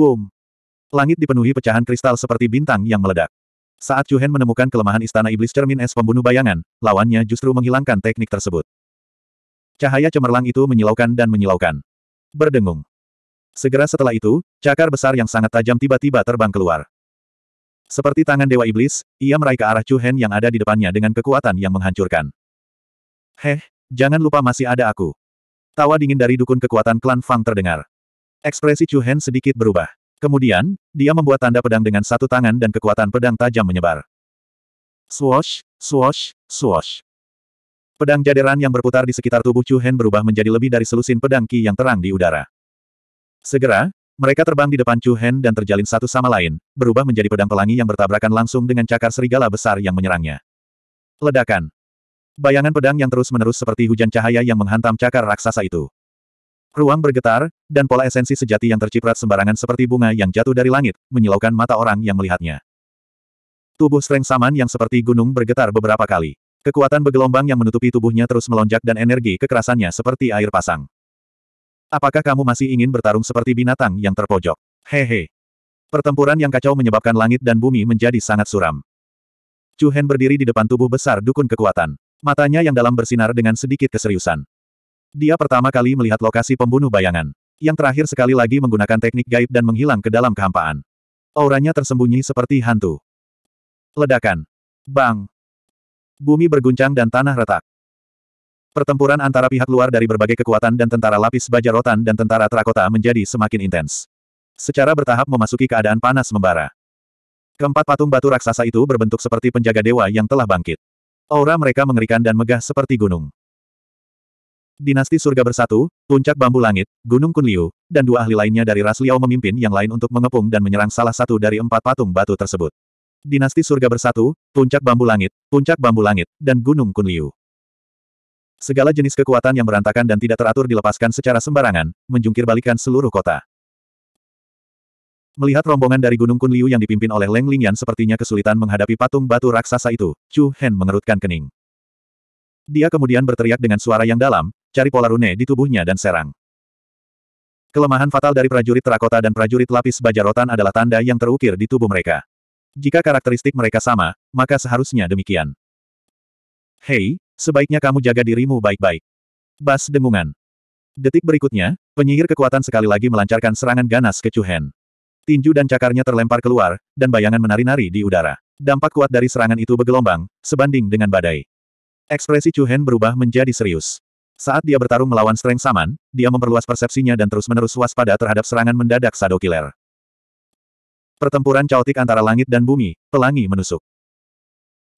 Boom! Langit dipenuhi pecahan kristal seperti bintang yang meledak. Saat Chu Hen menemukan kelemahan istana iblis cermin es pembunuh bayangan, lawannya justru menghilangkan teknik tersebut. Cahaya cemerlang itu menyilaukan dan menyilaukan. Berdengung. Segera setelah itu, cakar besar yang sangat tajam tiba-tiba terbang keluar. Seperti tangan Dewa Iblis, ia meraih ke arah Chu Hen yang ada di depannya dengan kekuatan yang menghancurkan. Heh, jangan lupa masih ada aku. Tawa dingin dari dukun kekuatan klan Fang terdengar. Ekspresi Chu Hen sedikit berubah. Kemudian, dia membuat tanda pedang dengan satu tangan dan kekuatan pedang tajam menyebar. Swash, swash, swash. Pedang jaderan yang berputar di sekitar tubuh Chu Hen berubah menjadi lebih dari selusin pedang Qi yang terang di udara. Segera, mereka terbang di depan Chu Hen dan terjalin satu sama lain, berubah menjadi pedang pelangi yang bertabrakan langsung dengan cakar serigala besar yang menyerangnya. Ledakan. Bayangan pedang yang terus-menerus seperti hujan cahaya yang menghantam cakar raksasa itu. Ruang bergetar, dan pola esensi sejati yang terciprat sembarangan seperti bunga yang jatuh dari langit, menyilaukan mata orang yang melihatnya. Tubuh Streng Saman yang seperti gunung bergetar beberapa kali. Kekuatan bergelombang yang menutupi tubuhnya terus melonjak dan energi kekerasannya seperti air pasang. Apakah kamu masih ingin bertarung seperti binatang yang terpojok? Hehe. Pertempuran yang kacau menyebabkan langit dan bumi menjadi sangat suram. Chu Hen berdiri di depan tubuh besar dukun kekuatan. Matanya yang dalam bersinar dengan sedikit keseriusan. Dia pertama kali melihat lokasi pembunuh bayangan. Yang terakhir sekali lagi menggunakan teknik gaib dan menghilang ke dalam kehampaan. Auranya tersembunyi seperti hantu. Ledakan. Bang. Bumi berguncang dan tanah retak. Pertempuran antara pihak luar dari berbagai kekuatan dan tentara lapis baja rotan dan tentara terakota menjadi semakin intens. Secara bertahap memasuki keadaan panas membara. Keempat patung batu raksasa itu berbentuk seperti penjaga dewa yang telah bangkit. Aura mereka mengerikan dan megah seperti gunung. Dinasti Surga Bersatu, Puncak Bambu Langit, Gunung Kunliu, dan dua ahli lainnya dari Ras Liao memimpin yang lain untuk mengepung dan menyerang salah satu dari empat patung batu tersebut. Dinasti Surga Bersatu, Puncak Bambu Langit, Puncak Bambu Langit, dan Gunung Kunliu. Segala jenis kekuatan yang berantakan dan tidak teratur dilepaskan secara sembarangan, menjungkir seluruh kota. Melihat rombongan dari Gunung Kunliu yang dipimpin oleh Leng Lingyan sepertinya kesulitan menghadapi patung batu raksasa itu, Chu Hen mengerutkan kening. Dia kemudian berteriak dengan suara yang dalam, cari pola rune di tubuhnya dan serang. Kelemahan fatal dari prajurit terakota dan prajurit lapis baja rotan adalah tanda yang terukir di tubuh mereka. Jika karakteristik mereka sama, maka seharusnya demikian. Hei, sebaiknya kamu jaga dirimu baik-baik. Bas dengungan. Detik berikutnya, penyihir kekuatan sekali lagi melancarkan serangan ganas ke Cuhen. Tinju dan cakarnya terlempar keluar, dan bayangan menari-nari di udara. Dampak kuat dari serangan itu bergelombang, sebanding dengan badai. Ekspresi Cuhen berubah menjadi serius. Saat dia bertarung melawan Strength Saman, dia memperluas persepsinya dan terus-menerus waspada terhadap serangan mendadak Shadow Killer. Pertempuran caotik antara langit dan bumi, pelangi menusuk.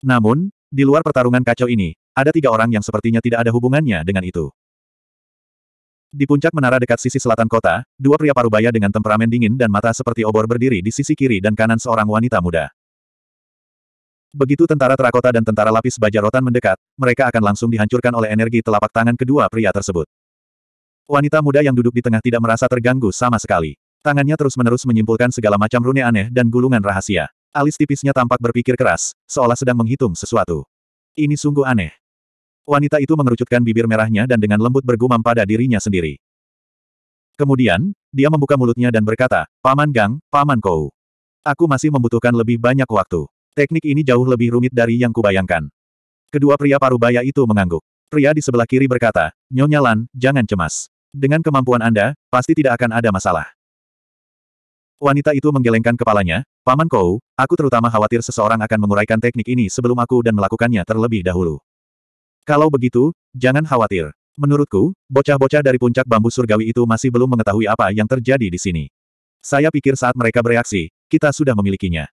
Namun, di luar pertarungan kacau ini, ada tiga orang yang sepertinya tidak ada hubungannya dengan itu. Di puncak menara dekat sisi selatan kota, dua pria parubaya dengan temperamen dingin dan mata seperti obor berdiri di sisi kiri dan kanan seorang wanita muda. Begitu tentara terakota dan tentara lapis baja rotan mendekat, mereka akan langsung dihancurkan oleh energi telapak tangan kedua pria tersebut. Wanita muda yang duduk di tengah tidak merasa terganggu sama sekali. Tangannya terus-menerus menyimpulkan segala macam rune aneh dan gulungan rahasia. Alis tipisnya tampak berpikir keras, seolah sedang menghitung sesuatu. Ini sungguh aneh. Wanita itu mengerucutkan bibir merahnya dan dengan lembut bergumam pada dirinya sendiri. Kemudian, dia membuka mulutnya dan berkata, Paman Gang, Paman Kou. Aku masih membutuhkan lebih banyak waktu. Teknik ini jauh lebih rumit dari yang kubayangkan. Kedua pria parubaya itu mengangguk. Pria di sebelah kiri berkata, Nyonya Lan, jangan cemas. Dengan kemampuan Anda, pasti tidak akan ada masalah. Wanita itu menggelengkan kepalanya, Paman Kou, aku terutama khawatir seseorang akan menguraikan teknik ini sebelum aku dan melakukannya terlebih dahulu. Kalau begitu, jangan khawatir. Menurutku, bocah-bocah dari puncak bambu surgawi itu masih belum mengetahui apa yang terjadi di sini. Saya pikir saat mereka bereaksi, kita sudah memilikinya.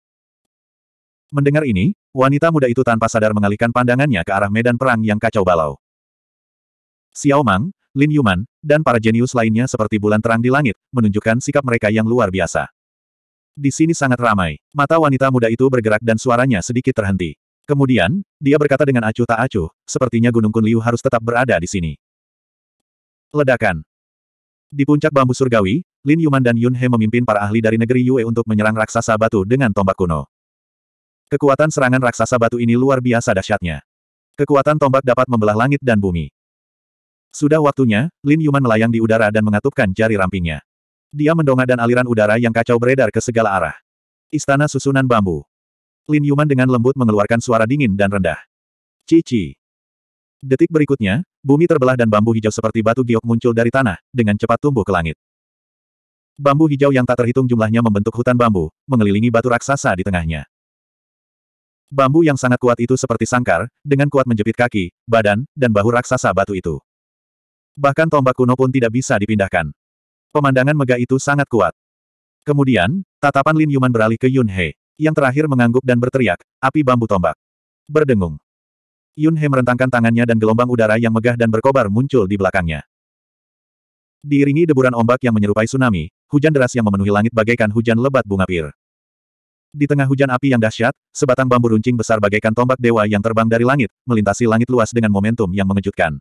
Mendengar ini, wanita muda itu tanpa sadar mengalihkan pandangannya ke arah medan perang yang kacau balau. Xiao Mang, Lin Yuman, dan para jenius lainnya seperti bulan terang di langit, menunjukkan sikap mereka yang luar biasa. Di sini sangat ramai. Mata wanita muda itu bergerak dan suaranya sedikit terhenti. Kemudian, dia berkata dengan acuh tak acuh, sepertinya Gunung Kun Liu harus tetap berada di sini. Ledakan. Di puncak bambu surgawi, Lin Yuman dan Yun He memimpin para ahli dari negeri Yue untuk menyerang raksasa batu dengan tombak kuno. Kekuatan serangan raksasa batu ini luar biasa dahsyatnya. Kekuatan tombak dapat membelah langit dan bumi. Sudah waktunya, Lin Yuman melayang di udara dan mengatupkan jari rampingnya. Dia mendongak dan aliran udara yang kacau beredar ke segala arah. Istana susunan bambu. Lin Yuman dengan lembut mengeluarkan suara dingin dan rendah. Cici. Detik berikutnya, bumi terbelah dan bambu hijau seperti batu giok muncul dari tanah, dengan cepat tumbuh ke langit. Bambu hijau yang tak terhitung jumlahnya membentuk hutan bambu, mengelilingi batu raksasa di tengahnya. Bambu yang sangat kuat itu seperti sangkar, dengan kuat menjepit kaki, badan, dan bahu raksasa batu itu. Bahkan tombak kuno pun tidak bisa dipindahkan. Pemandangan megah itu sangat kuat. Kemudian, tatapan Lin Yuman beralih ke Yun He, yang terakhir mengangguk dan berteriak, api bambu tombak. Berdengung. Yun He merentangkan tangannya dan gelombang udara yang megah dan berkobar muncul di belakangnya. Diiringi deburan ombak yang menyerupai tsunami, hujan deras yang memenuhi langit bagaikan hujan lebat bunga pir. Di tengah hujan api yang dahsyat, sebatang bambu runcing besar bagaikan tombak dewa yang terbang dari langit, melintasi langit luas dengan momentum yang mengejutkan.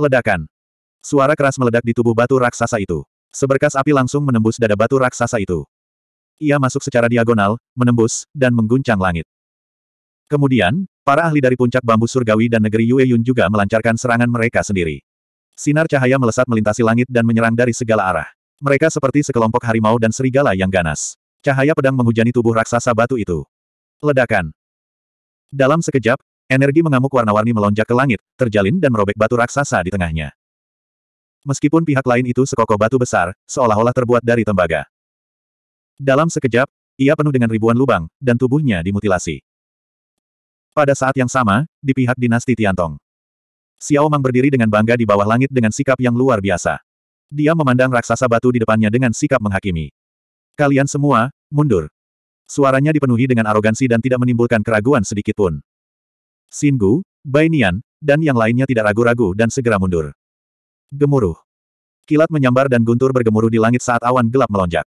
Ledakan. Suara keras meledak di tubuh batu raksasa itu. Seberkas api langsung menembus dada batu raksasa itu. Ia masuk secara diagonal, menembus, dan mengguncang langit. Kemudian, para ahli dari puncak bambu surgawi dan negeri Yue Yun juga melancarkan serangan mereka sendiri. Sinar cahaya melesat melintasi langit dan menyerang dari segala arah. Mereka seperti sekelompok harimau dan serigala yang ganas. Cahaya pedang menghujani tubuh raksasa batu itu. Ledakan. Dalam sekejap, energi mengamuk warna-warni melonjak ke langit, terjalin dan merobek batu raksasa di tengahnya. Meskipun pihak lain itu sekokoh batu besar, seolah-olah terbuat dari tembaga. Dalam sekejap, ia penuh dengan ribuan lubang, dan tubuhnya dimutilasi. Pada saat yang sama, di pihak dinasti Tiantong. Xiao Mang berdiri dengan bangga di bawah langit dengan sikap yang luar biasa. Dia memandang raksasa batu di depannya dengan sikap menghakimi. Kalian semua, mundur. Suaranya dipenuhi dengan arogansi dan tidak menimbulkan keraguan sedikitpun. Singu, Bainian, dan yang lainnya tidak ragu-ragu dan segera mundur. Gemuruh. Kilat menyambar dan guntur bergemuruh di langit saat awan gelap melonjak.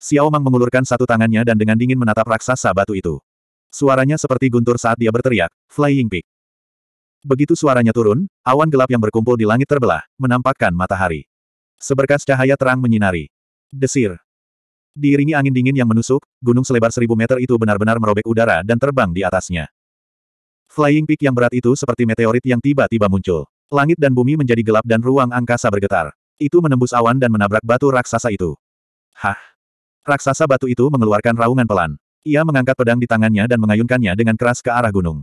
Xiao Mang mengulurkan satu tangannya dan dengan dingin menatap raksasa batu itu. Suaranya seperti guntur saat dia berteriak, Flying Peak. Begitu suaranya turun, awan gelap yang berkumpul di langit terbelah, menampakkan matahari. Seberkas cahaya terang menyinari. Desir. Diiringi angin dingin yang menusuk, gunung selebar seribu meter itu benar-benar merobek udara dan terbang di atasnya. Flying peak yang berat itu seperti meteorit yang tiba-tiba muncul. Langit dan bumi menjadi gelap dan ruang angkasa bergetar. Itu menembus awan dan menabrak batu raksasa itu. Hah! Raksasa batu itu mengeluarkan raungan pelan. Ia mengangkat pedang di tangannya dan mengayunkannya dengan keras ke arah gunung.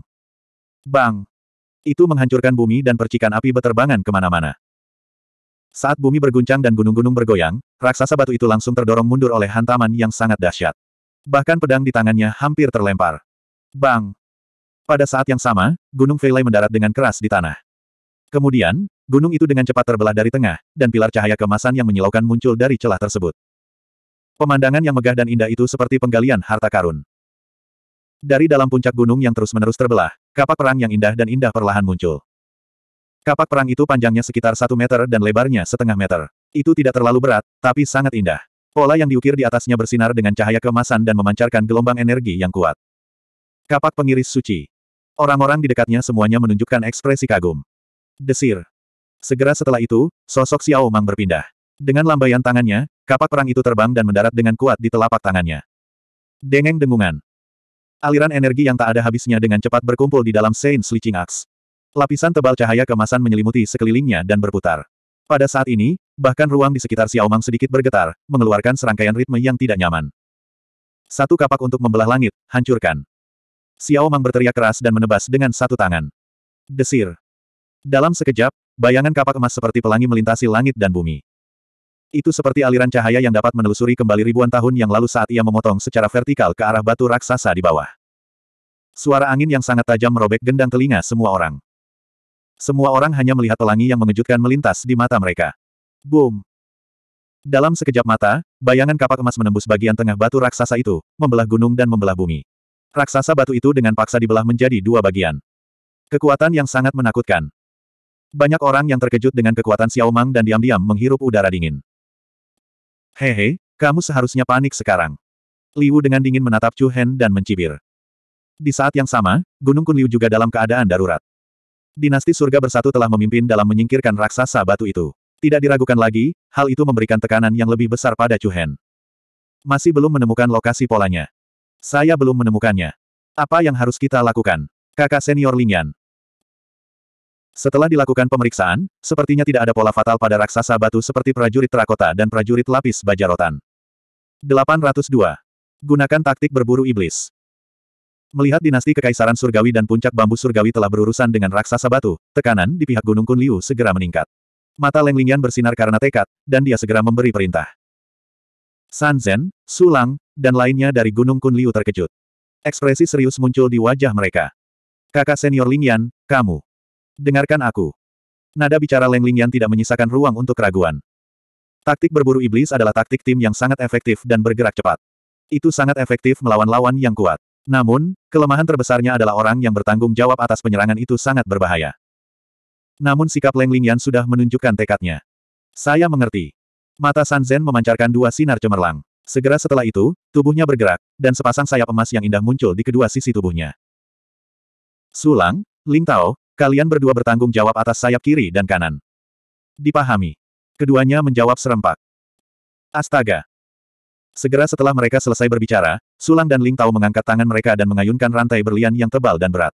Bang! Itu menghancurkan bumi dan percikan api beterbangan kemana-mana. Saat bumi berguncang dan gunung-gunung bergoyang, raksasa batu itu langsung terdorong mundur oleh hantaman yang sangat dahsyat. Bahkan pedang di tangannya hampir terlempar. Bang! Pada saat yang sama, Gunung Veilai mendarat dengan keras di tanah. Kemudian, gunung itu dengan cepat terbelah dari tengah, dan pilar cahaya kemasan yang menyilaukan muncul dari celah tersebut. Pemandangan yang megah dan indah itu seperti penggalian harta karun. Dari dalam puncak gunung yang terus-menerus terbelah, kapak perang yang indah dan indah perlahan muncul. Kapak perang itu panjangnya sekitar satu meter dan lebarnya setengah meter. Itu tidak terlalu berat, tapi sangat indah. Pola yang diukir di atasnya bersinar dengan cahaya kemasan dan memancarkan gelombang energi yang kuat. Kapak pengiris suci. Orang-orang di dekatnya semuanya menunjukkan ekspresi kagum. Desir. Segera setelah itu, sosok Xiao Mang berpindah. Dengan lambaian tangannya, kapak perang itu terbang dan mendarat dengan kuat di telapak tangannya. Dengeng dengungan. Aliran energi yang tak ada habisnya dengan cepat berkumpul di dalam Saint Sleeching Axe. Lapisan tebal cahaya kemasan menyelimuti sekelilingnya dan berputar. Pada saat ini, bahkan ruang di sekitar Xiaomang sedikit bergetar, mengeluarkan serangkaian ritme yang tidak nyaman. Satu kapak untuk membelah langit, hancurkan. Xiaomang berteriak keras dan menebas dengan satu tangan. Desir. Dalam sekejap, bayangan kapak emas seperti pelangi melintasi langit dan bumi. Itu seperti aliran cahaya yang dapat menelusuri kembali ribuan tahun yang lalu saat ia memotong secara vertikal ke arah batu raksasa di bawah. Suara angin yang sangat tajam merobek gendang telinga semua orang. Semua orang hanya melihat pelangi yang mengejutkan melintas di mata mereka. Boom! Dalam sekejap mata, bayangan kapak emas menembus bagian tengah batu raksasa itu, membelah gunung dan membelah bumi. Raksasa batu itu dengan paksa dibelah menjadi dua bagian. Kekuatan yang sangat menakutkan. Banyak orang yang terkejut dengan kekuatan Xiao Mang dan diam-diam menghirup udara dingin. Hehe, kamu seharusnya panik sekarang. Liu dengan dingin menatap Chu Hen dan mencibir. Di saat yang sama, Gunung Kun Liu juga dalam keadaan darurat. Dinasti Surga Bersatu telah memimpin dalam menyingkirkan raksasa batu itu. Tidak diragukan lagi, hal itu memberikan tekanan yang lebih besar pada Chu Masih belum menemukan lokasi polanya. Saya belum menemukannya. Apa yang harus kita lakukan? Kakak senior Lingyan. Setelah dilakukan pemeriksaan, sepertinya tidak ada pola fatal pada raksasa batu seperti prajurit terakota dan prajurit lapis bajarotan. 802. Gunakan taktik berburu iblis. Melihat dinasti kekaisaran surgawi dan puncak bambu surgawi telah berurusan dengan raksasa batu, tekanan di pihak Gunung Kunliu segera meningkat. Mata Leng Lingyan bersinar karena tekad, dan dia segera memberi perintah. San Sanzen, Sulang, dan lainnya dari Gunung Kunliu terkejut. Ekspresi serius muncul di wajah mereka. Kakak senior Lingyan, kamu. Dengarkan aku. Nada bicara Leng Lingyan tidak menyisakan ruang untuk keraguan. Taktik berburu iblis adalah taktik tim yang sangat efektif dan bergerak cepat. Itu sangat efektif melawan lawan yang kuat. Namun, kelemahan terbesarnya adalah orang yang bertanggung jawab atas penyerangan itu sangat berbahaya. Namun sikap Leng Lingyan sudah menunjukkan tekadnya. Saya mengerti. Mata San Sanzen memancarkan dua sinar cemerlang. Segera setelah itu, tubuhnya bergerak, dan sepasang sayap emas yang indah muncul di kedua sisi tubuhnya. Sulang, Ling Tao, kalian berdua bertanggung jawab atas sayap kiri dan kanan. Dipahami. Keduanya menjawab serempak. Astaga, Segera setelah mereka selesai berbicara, Sulang dan Ling Tao mengangkat tangan mereka dan mengayunkan rantai berlian yang tebal dan berat.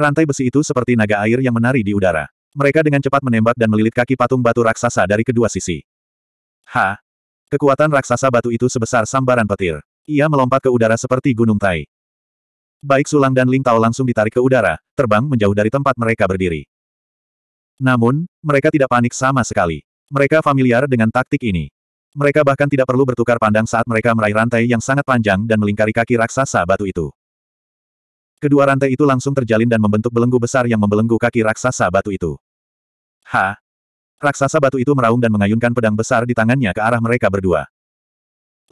Rantai besi itu seperti naga air yang menari di udara. Mereka dengan cepat menembak dan melilit kaki patung batu raksasa dari kedua sisi. Ha! Kekuatan raksasa batu itu sebesar sambaran petir. Ia melompat ke udara seperti gunung tai. Baik Sulang dan Ling Tao langsung ditarik ke udara, terbang menjauh dari tempat mereka berdiri. Namun, mereka tidak panik sama sekali. Mereka familiar dengan taktik ini. Mereka bahkan tidak perlu bertukar pandang saat mereka meraih rantai yang sangat panjang dan melingkari kaki raksasa batu itu. Kedua rantai itu langsung terjalin dan membentuk belenggu besar yang membelenggu kaki raksasa batu itu. Ha! Raksasa batu itu meraung dan mengayunkan pedang besar di tangannya ke arah mereka berdua.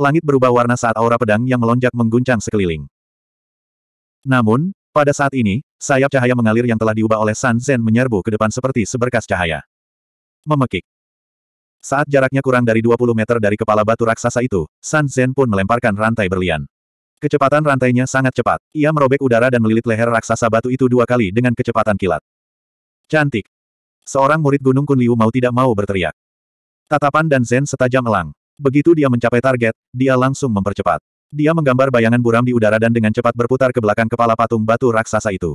Langit berubah warna saat aura pedang yang melonjak mengguncang sekeliling. Namun, pada saat ini, sayap cahaya mengalir yang telah diubah oleh San Zen menyerbu ke depan seperti seberkas cahaya. Memekik. Saat jaraknya kurang dari 20 meter dari kepala batu raksasa itu, San Zen pun melemparkan rantai berlian. Kecepatan rantainya sangat cepat. Ia merobek udara dan melilit leher raksasa batu itu dua kali dengan kecepatan kilat. Cantik. Seorang murid Gunung Kunliu mau tidak mau berteriak. Tatapan dan Zen setajam elang. Begitu dia mencapai target, dia langsung mempercepat. Dia menggambar bayangan buram di udara dan dengan cepat berputar ke belakang kepala patung batu raksasa itu.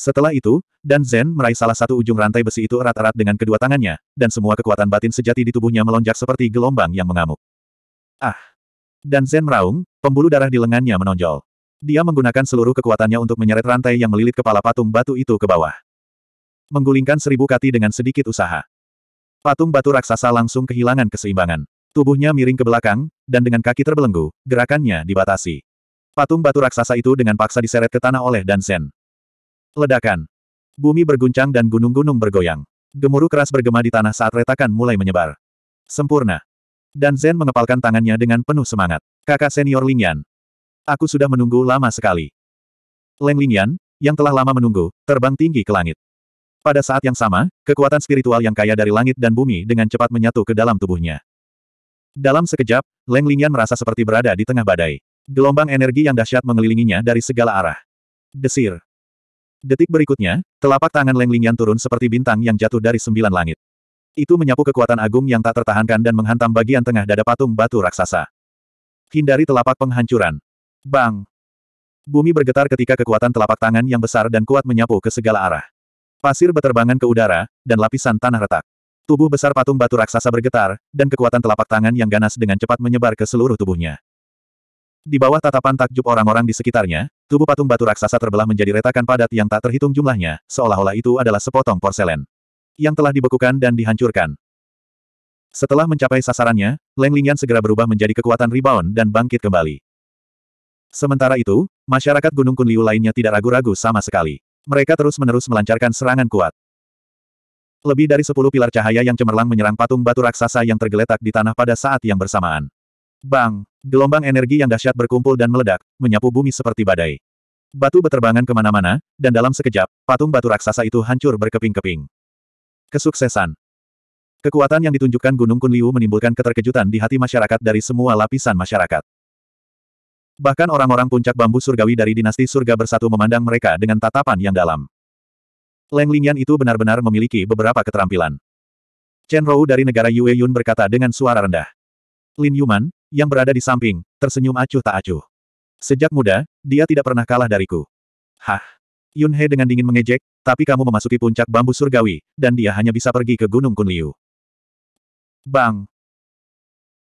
Setelah itu, Dan Zen meraih salah satu ujung rantai besi itu erat-erat dengan kedua tangannya, dan semua kekuatan batin sejati di tubuhnya melonjak seperti gelombang yang mengamuk. Ah! Dan Zen meraung, pembuluh darah di lengannya menonjol. Dia menggunakan seluruh kekuatannya untuk menyeret rantai yang melilit kepala patung batu itu ke bawah. Menggulingkan seribu kati dengan sedikit usaha. Patung batu raksasa langsung kehilangan keseimbangan. Tubuhnya miring ke belakang, dan dengan kaki terbelenggu, gerakannya dibatasi. Patung batu raksasa itu dengan paksa diseret ke tanah oleh Dan Zen. Ledakan. Bumi berguncang dan gunung-gunung bergoyang. Gemuruh keras bergema di tanah saat retakan mulai menyebar. Sempurna. Dan Zen mengepalkan tangannya dengan penuh semangat. Kakak senior Lingyan. Aku sudah menunggu lama sekali. Leng Lingyan, yang telah lama menunggu, terbang tinggi ke langit. Pada saat yang sama, kekuatan spiritual yang kaya dari langit dan bumi dengan cepat menyatu ke dalam tubuhnya. Dalam sekejap, Leng Lingyan merasa seperti berada di tengah badai. Gelombang energi yang dahsyat mengelilinginya dari segala arah. Desir. Detik berikutnya, telapak tangan Leng Lingyan turun seperti bintang yang jatuh dari sembilan langit. Itu menyapu kekuatan agung yang tak tertahankan dan menghantam bagian tengah dada patung batu raksasa. Hindari telapak penghancuran. Bang! Bumi bergetar ketika kekuatan telapak tangan yang besar dan kuat menyapu ke segala arah. Pasir beterbangan ke udara, dan lapisan tanah retak. Tubuh besar patung batu raksasa bergetar, dan kekuatan telapak tangan yang ganas dengan cepat menyebar ke seluruh tubuhnya. Di bawah tatapan takjub orang-orang di sekitarnya, tubuh patung batu raksasa terbelah menjadi retakan padat yang tak terhitung jumlahnya, seolah-olah itu adalah sepotong porselen. Yang telah dibekukan dan dihancurkan. Setelah mencapai sasarannya, Leng Lingyan segera berubah menjadi kekuatan rebound dan bangkit kembali. Sementara itu, masyarakat Gunung Kunliu lainnya tidak ragu-ragu sama sekali. Mereka terus-menerus melancarkan serangan kuat. Lebih dari sepuluh pilar cahaya yang cemerlang menyerang patung batu raksasa yang tergeletak di tanah pada saat yang bersamaan. Bang! Gelombang energi yang dahsyat berkumpul dan meledak, menyapu bumi seperti badai. Batu beterbangan kemana-mana, dan dalam sekejap, patung batu raksasa itu hancur berkeping-keping. Kesuksesan. Kekuatan yang ditunjukkan Gunung Kunliu menimbulkan keterkejutan di hati masyarakat dari semua lapisan masyarakat. Bahkan orang-orang puncak bambu surgawi dari dinasti surga bersatu memandang mereka dengan tatapan yang dalam. Leng Lingyan itu benar-benar memiliki beberapa keterampilan. Chen Rou dari negara Yue Yun berkata dengan suara rendah. Lin Yuman, yang berada di samping, tersenyum acuh tak acuh. Sejak muda, dia tidak pernah kalah dariku. Hah. Yunhe dengan dingin mengejek, tapi kamu memasuki puncak bambu surgawi, dan dia hanya bisa pergi ke Gunung Kunliu. Bang!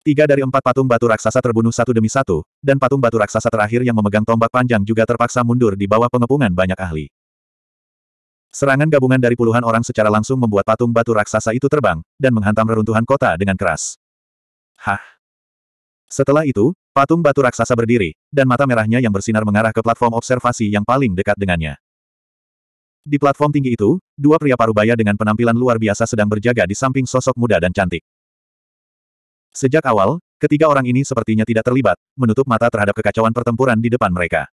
Tiga dari empat patung batu raksasa terbunuh satu demi satu, dan patung batu raksasa terakhir yang memegang tombak panjang juga terpaksa mundur di bawah pengepungan banyak ahli. Serangan gabungan dari puluhan orang secara langsung membuat patung batu raksasa itu terbang, dan menghantam reruntuhan kota dengan keras. Hah! Setelah itu, patung batu raksasa berdiri, dan mata merahnya yang bersinar mengarah ke platform observasi yang paling dekat dengannya. Di platform tinggi itu, dua pria parubaya dengan penampilan luar biasa sedang berjaga di samping sosok muda dan cantik. Sejak awal, ketiga orang ini sepertinya tidak terlibat, menutup mata terhadap kekacauan pertempuran di depan mereka.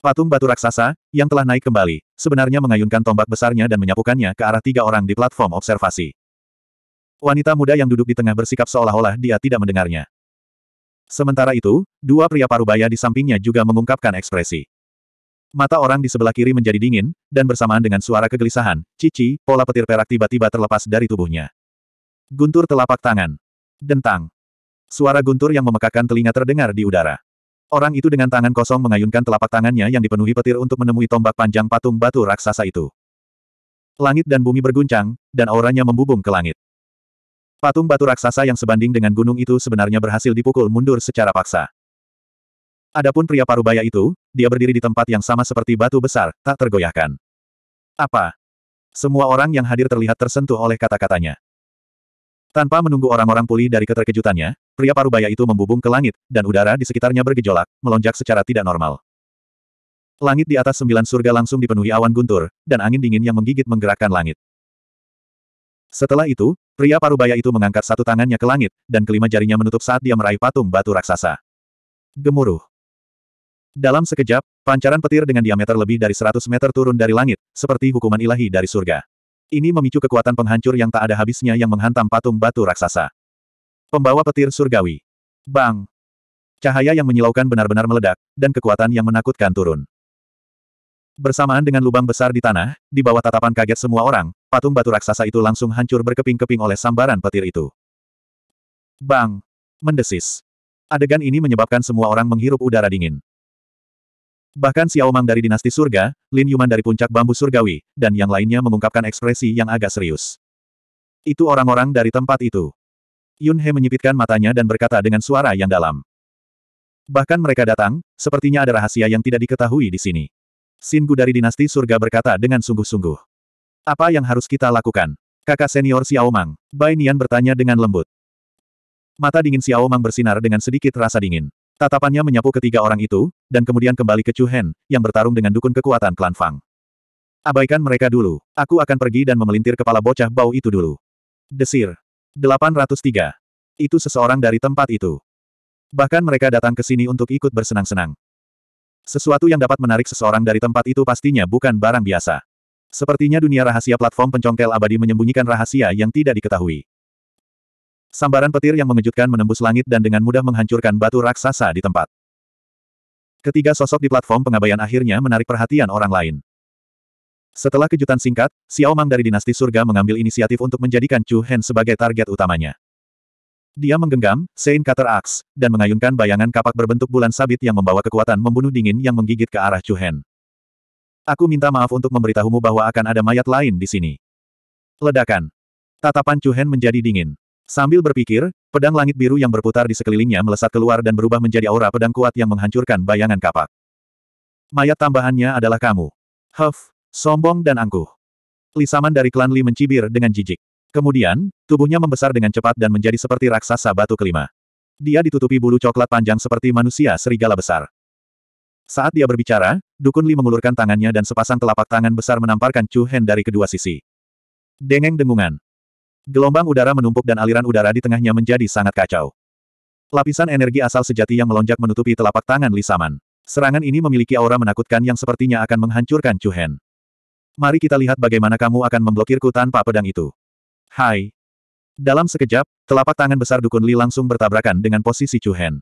Patung batu raksasa, yang telah naik kembali, sebenarnya mengayunkan tombak besarnya dan menyapukannya ke arah tiga orang di platform observasi. Wanita muda yang duduk di tengah bersikap seolah-olah dia tidak mendengarnya. Sementara itu, dua pria parubaya di sampingnya juga mengungkapkan ekspresi. Mata orang di sebelah kiri menjadi dingin, dan bersamaan dengan suara kegelisahan, Cici, pola petir perak tiba-tiba terlepas dari tubuhnya. Guntur telapak tangan. Dentang. Suara guntur yang memekakan telinga terdengar di udara. Orang itu dengan tangan kosong mengayunkan telapak tangannya yang dipenuhi petir untuk menemui tombak panjang patung batu raksasa itu. Langit dan bumi berguncang, dan auranya membubung ke langit. Patung batu raksasa yang sebanding dengan gunung itu sebenarnya berhasil dipukul mundur secara paksa. Adapun pria parubaya itu, dia berdiri di tempat yang sama seperti batu besar, tak tergoyahkan. Apa? Semua orang yang hadir terlihat tersentuh oleh kata-katanya. Tanpa menunggu orang-orang pulih dari keterkejutannya, pria parubaya itu membubung ke langit, dan udara di sekitarnya bergejolak, melonjak secara tidak normal. Langit di atas sembilan surga langsung dipenuhi awan guntur, dan angin dingin yang menggigit menggerakkan langit. Setelah itu, pria parubaya itu mengangkat satu tangannya ke langit, dan kelima jarinya menutup saat dia meraih patung batu raksasa. Gemuruh. Dalam sekejap, pancaran petir dengan diameter lebih dari 100 meter turun dari langit, seperti hukuman ilahi dari surga. Ini memicu kekuatan penghancur yang tak ada habisnya yang menghantam patung batu raksasa. Pembawa petir surgawi. Bang! Cahaya yang menyilaukan benar-benar meledak, dan kekuatan yang menakutkan turun. Bersamaan dengan lubang besar di tanah, di bawah tatapan kaget semua orang, patung batu raksasa itu langsung hancur berkeping-keping oleh sambaran petir itu. Bang! Mendesis. Adegan ini menyebabkan semua orang menghirup udara dingin. Bahkan Xiao Mang dari dinasti surga, Lin Yuman dari puncak bambu surgawi, dan yang lainnya mengungkapkan ekspresi yang agak serius. Itu orang-orang dari tempat itu. Yun He menyipitkan matanya dan berkata dengan suara yang dalam. Bahkan mereka datang, sepertinya ada rahasia yang tidak diketahui di sini. Singu dari dinasti surga berkata dengan sungguh-sungguh. Apa yang harus kita lakukan? Kakak senior Xiao Mang, Bai Nian bertanya dengan lembut. Mata dingin Xiao Mang bersinar dengan sedikit rasa dingin. Tatapannya menyapu ketiga orang itu, dan kemudian kembali ke Chu Hen, yang bertarung dengan dukun kekuatan klan Fang. Abaikan mereka dulu, aku akan pergi dan memelintir kepala bocah bau itu dulu. Desir. 803. Itu seseorang dari tempat itu. Bahkan mereka datang ke sini untuk ikut bersenang-senang. Sesuatu yang dapat menarik seseorang dari tempat itu pastinya bukan barang biasa. Sepertinya dunia rahasia platform pencongkel abadi menyembunyikan rahasia yang tidak diketahui. Sambaran petir yang mengejutkan menembus langit dan dengan mudah menghancurkan batu raksasa di tempat. Ketiga sosok di platform pengabaian akhirnya menarik perhatian orang lain. Setelah kejutan singkat, Xiao Mang dari dinasti surga mengambil inisiatif untuk menjadikan Chu Hen sebagai target utamanya. Dia menggenggam, Sein Cutter Axe, dan mengayunkan bayangan kapak berbentuk bulan sabit yang membawa kekuatan membunuh dingin yang menggigit ke arah Chuhen. Aku minta maaf untuk memberitahumu bahwa akan ada mayat lain di sini. Ledakan. Tatapan Chuhen menjadi dingin. Sambil berpikir, pedang langit biru yang berputar di sekelilingnya melesat keluar dan berubah menjadi aura pedang kuat yang menghancurkan bayangan kapak. Mayat tambahannya adalah kamu. Huff, sombong dan angkuh. Lisaman dari klan Li mencibir dengan jijik. Kemudian, tubuhnya membesar dengan cepat dan menjadi seperti raksasa batu kelima. Dia ditutupi bulu coklat panjang seperti manusia serigala besar. Saat dia berbicara, Dukun Li mengulurkan tangannya dan sepasang telapak tangan besar menamparkan Chu Hen dari kedua sisi. Dengeng dengungan. Gelombang udara menumpuk dan aliran udara di tengahnya menjadi sangat kacau. Lapisan energi asal sejati yang melonjak menutupi telapak tangan Li Saman. Serangan ini memiliki aura menakutkan yang sepertinya akan menghancurkan Chu Hen. Mari kita lihat bagaimana kamu akan memblokirku tanpa pedang itu. Hai. Dalam sekejap, telapak tangan besar Dukun Li langsung bertabrakan dengan posisi Chu Hen.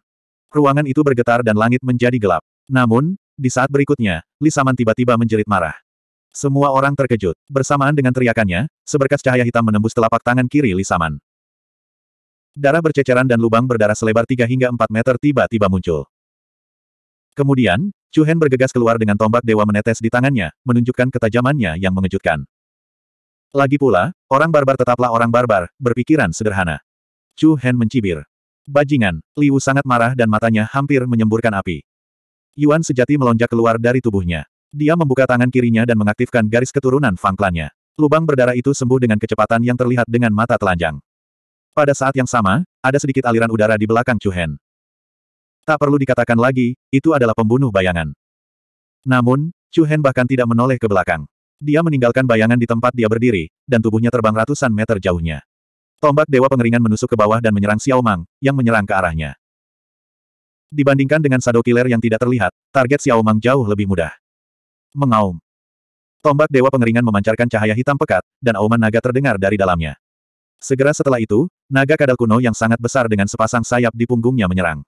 Ruangan itu bergetar dan langit menjadi gelap. Namun, di saat berikutnya, Li Saman tiba-tiba menjerit marah. Semua orang terkejut. Bersamaan dengan teriakannya, seberkas cahaya hitam menembus telapak tangan kiri Li Saman. Darah berceceran dan lubang berdarah selebar 3 hingga 4 meter tiba-tiba muncul. Kemudian, Chu Hen bergegas keluar dengan tombak dewa menetes di tangannya, menunjukkan ketajamannya yang mengejutkan. Lagi pula, orang barbar tetaplah orang barbar, berpikiran sederhana. Chu Hen mencibir. Bajingan, Liu sangat marah dan matanya hampir menyemburkan api. Yuan sejati melonjak keluar dari tubuhnya. Dia membuka tangan kirinya dan mengaktifkan garis keturunan fangklannya. Lubang berdarah itu sembuh dengan kecepatan yang terlihat dengan mata telanjang. Pada saat yang sama, ada sedikit aliran udara di belakang Chu Hen. Tak perlu dikatakan lagi, itu adalah pembunuh bayangan. Namun, Chu Hen bahkan tidak menoleh ke belakang. Dia meninggalkan bayangan di tempat dia berdiri, dan tubuhnya terbang ratusan meter jauhnya. Tombak Dewa Pengeringan menusuk ke bawah dan menyerang Xiao Mang, yang menyerang ke arahnya. Dibandingkan dengan Shadow Killer yang tidak terlihat, target Xiao Mang jauh lebih mudah. Mengaum. Tombak Dewa Pengeringan memancarkan cahaya hitam pekat, dan auman naga terdengar dari dalamnya. Segera setelah itu, naga kadal kuno yang sangat besar dengan sepasang sayap di punggungnya menyerang.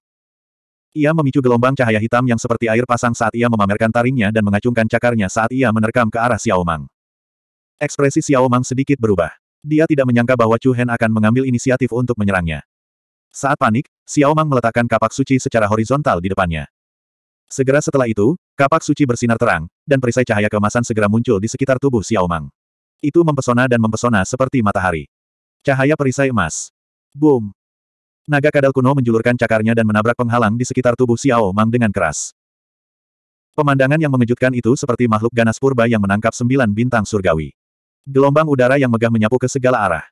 Ia memicu gelombang cahaya hitam yang seperti air pasang saat ia memamerkan taringnya dan mengacungkan cakarnya saat ia menerkam ke arah Xiao Mang. Ekspresi Xiao Mang sedikit berubah. Dia tidak menyangka bahwa Chu Hen akan mengambil inisiatif untuk menyerangnya. Saat panik, Xiao Mang meletakkan kapak suci secara horizontal di depannya. Segera setelah itu, kapak suci bersinar terang, dan perisai cahaya keemasan segera muncul di sekitar tubuh Xiao Mang. Itu mempesona dan mempesona seperti matahari. Cahaya perisai emas. Boom! Naga kadal kuno menjulurkan cakarnya dan menabrak penghalang di sekitar tubuh Xiao Mang dengan keras. Pemandangan yang mengejutkan itu seperti makhluk ganas purba yang menangkap sembilan bintang surgawi. Gelombang udara yang megah menyapu ke segala arah.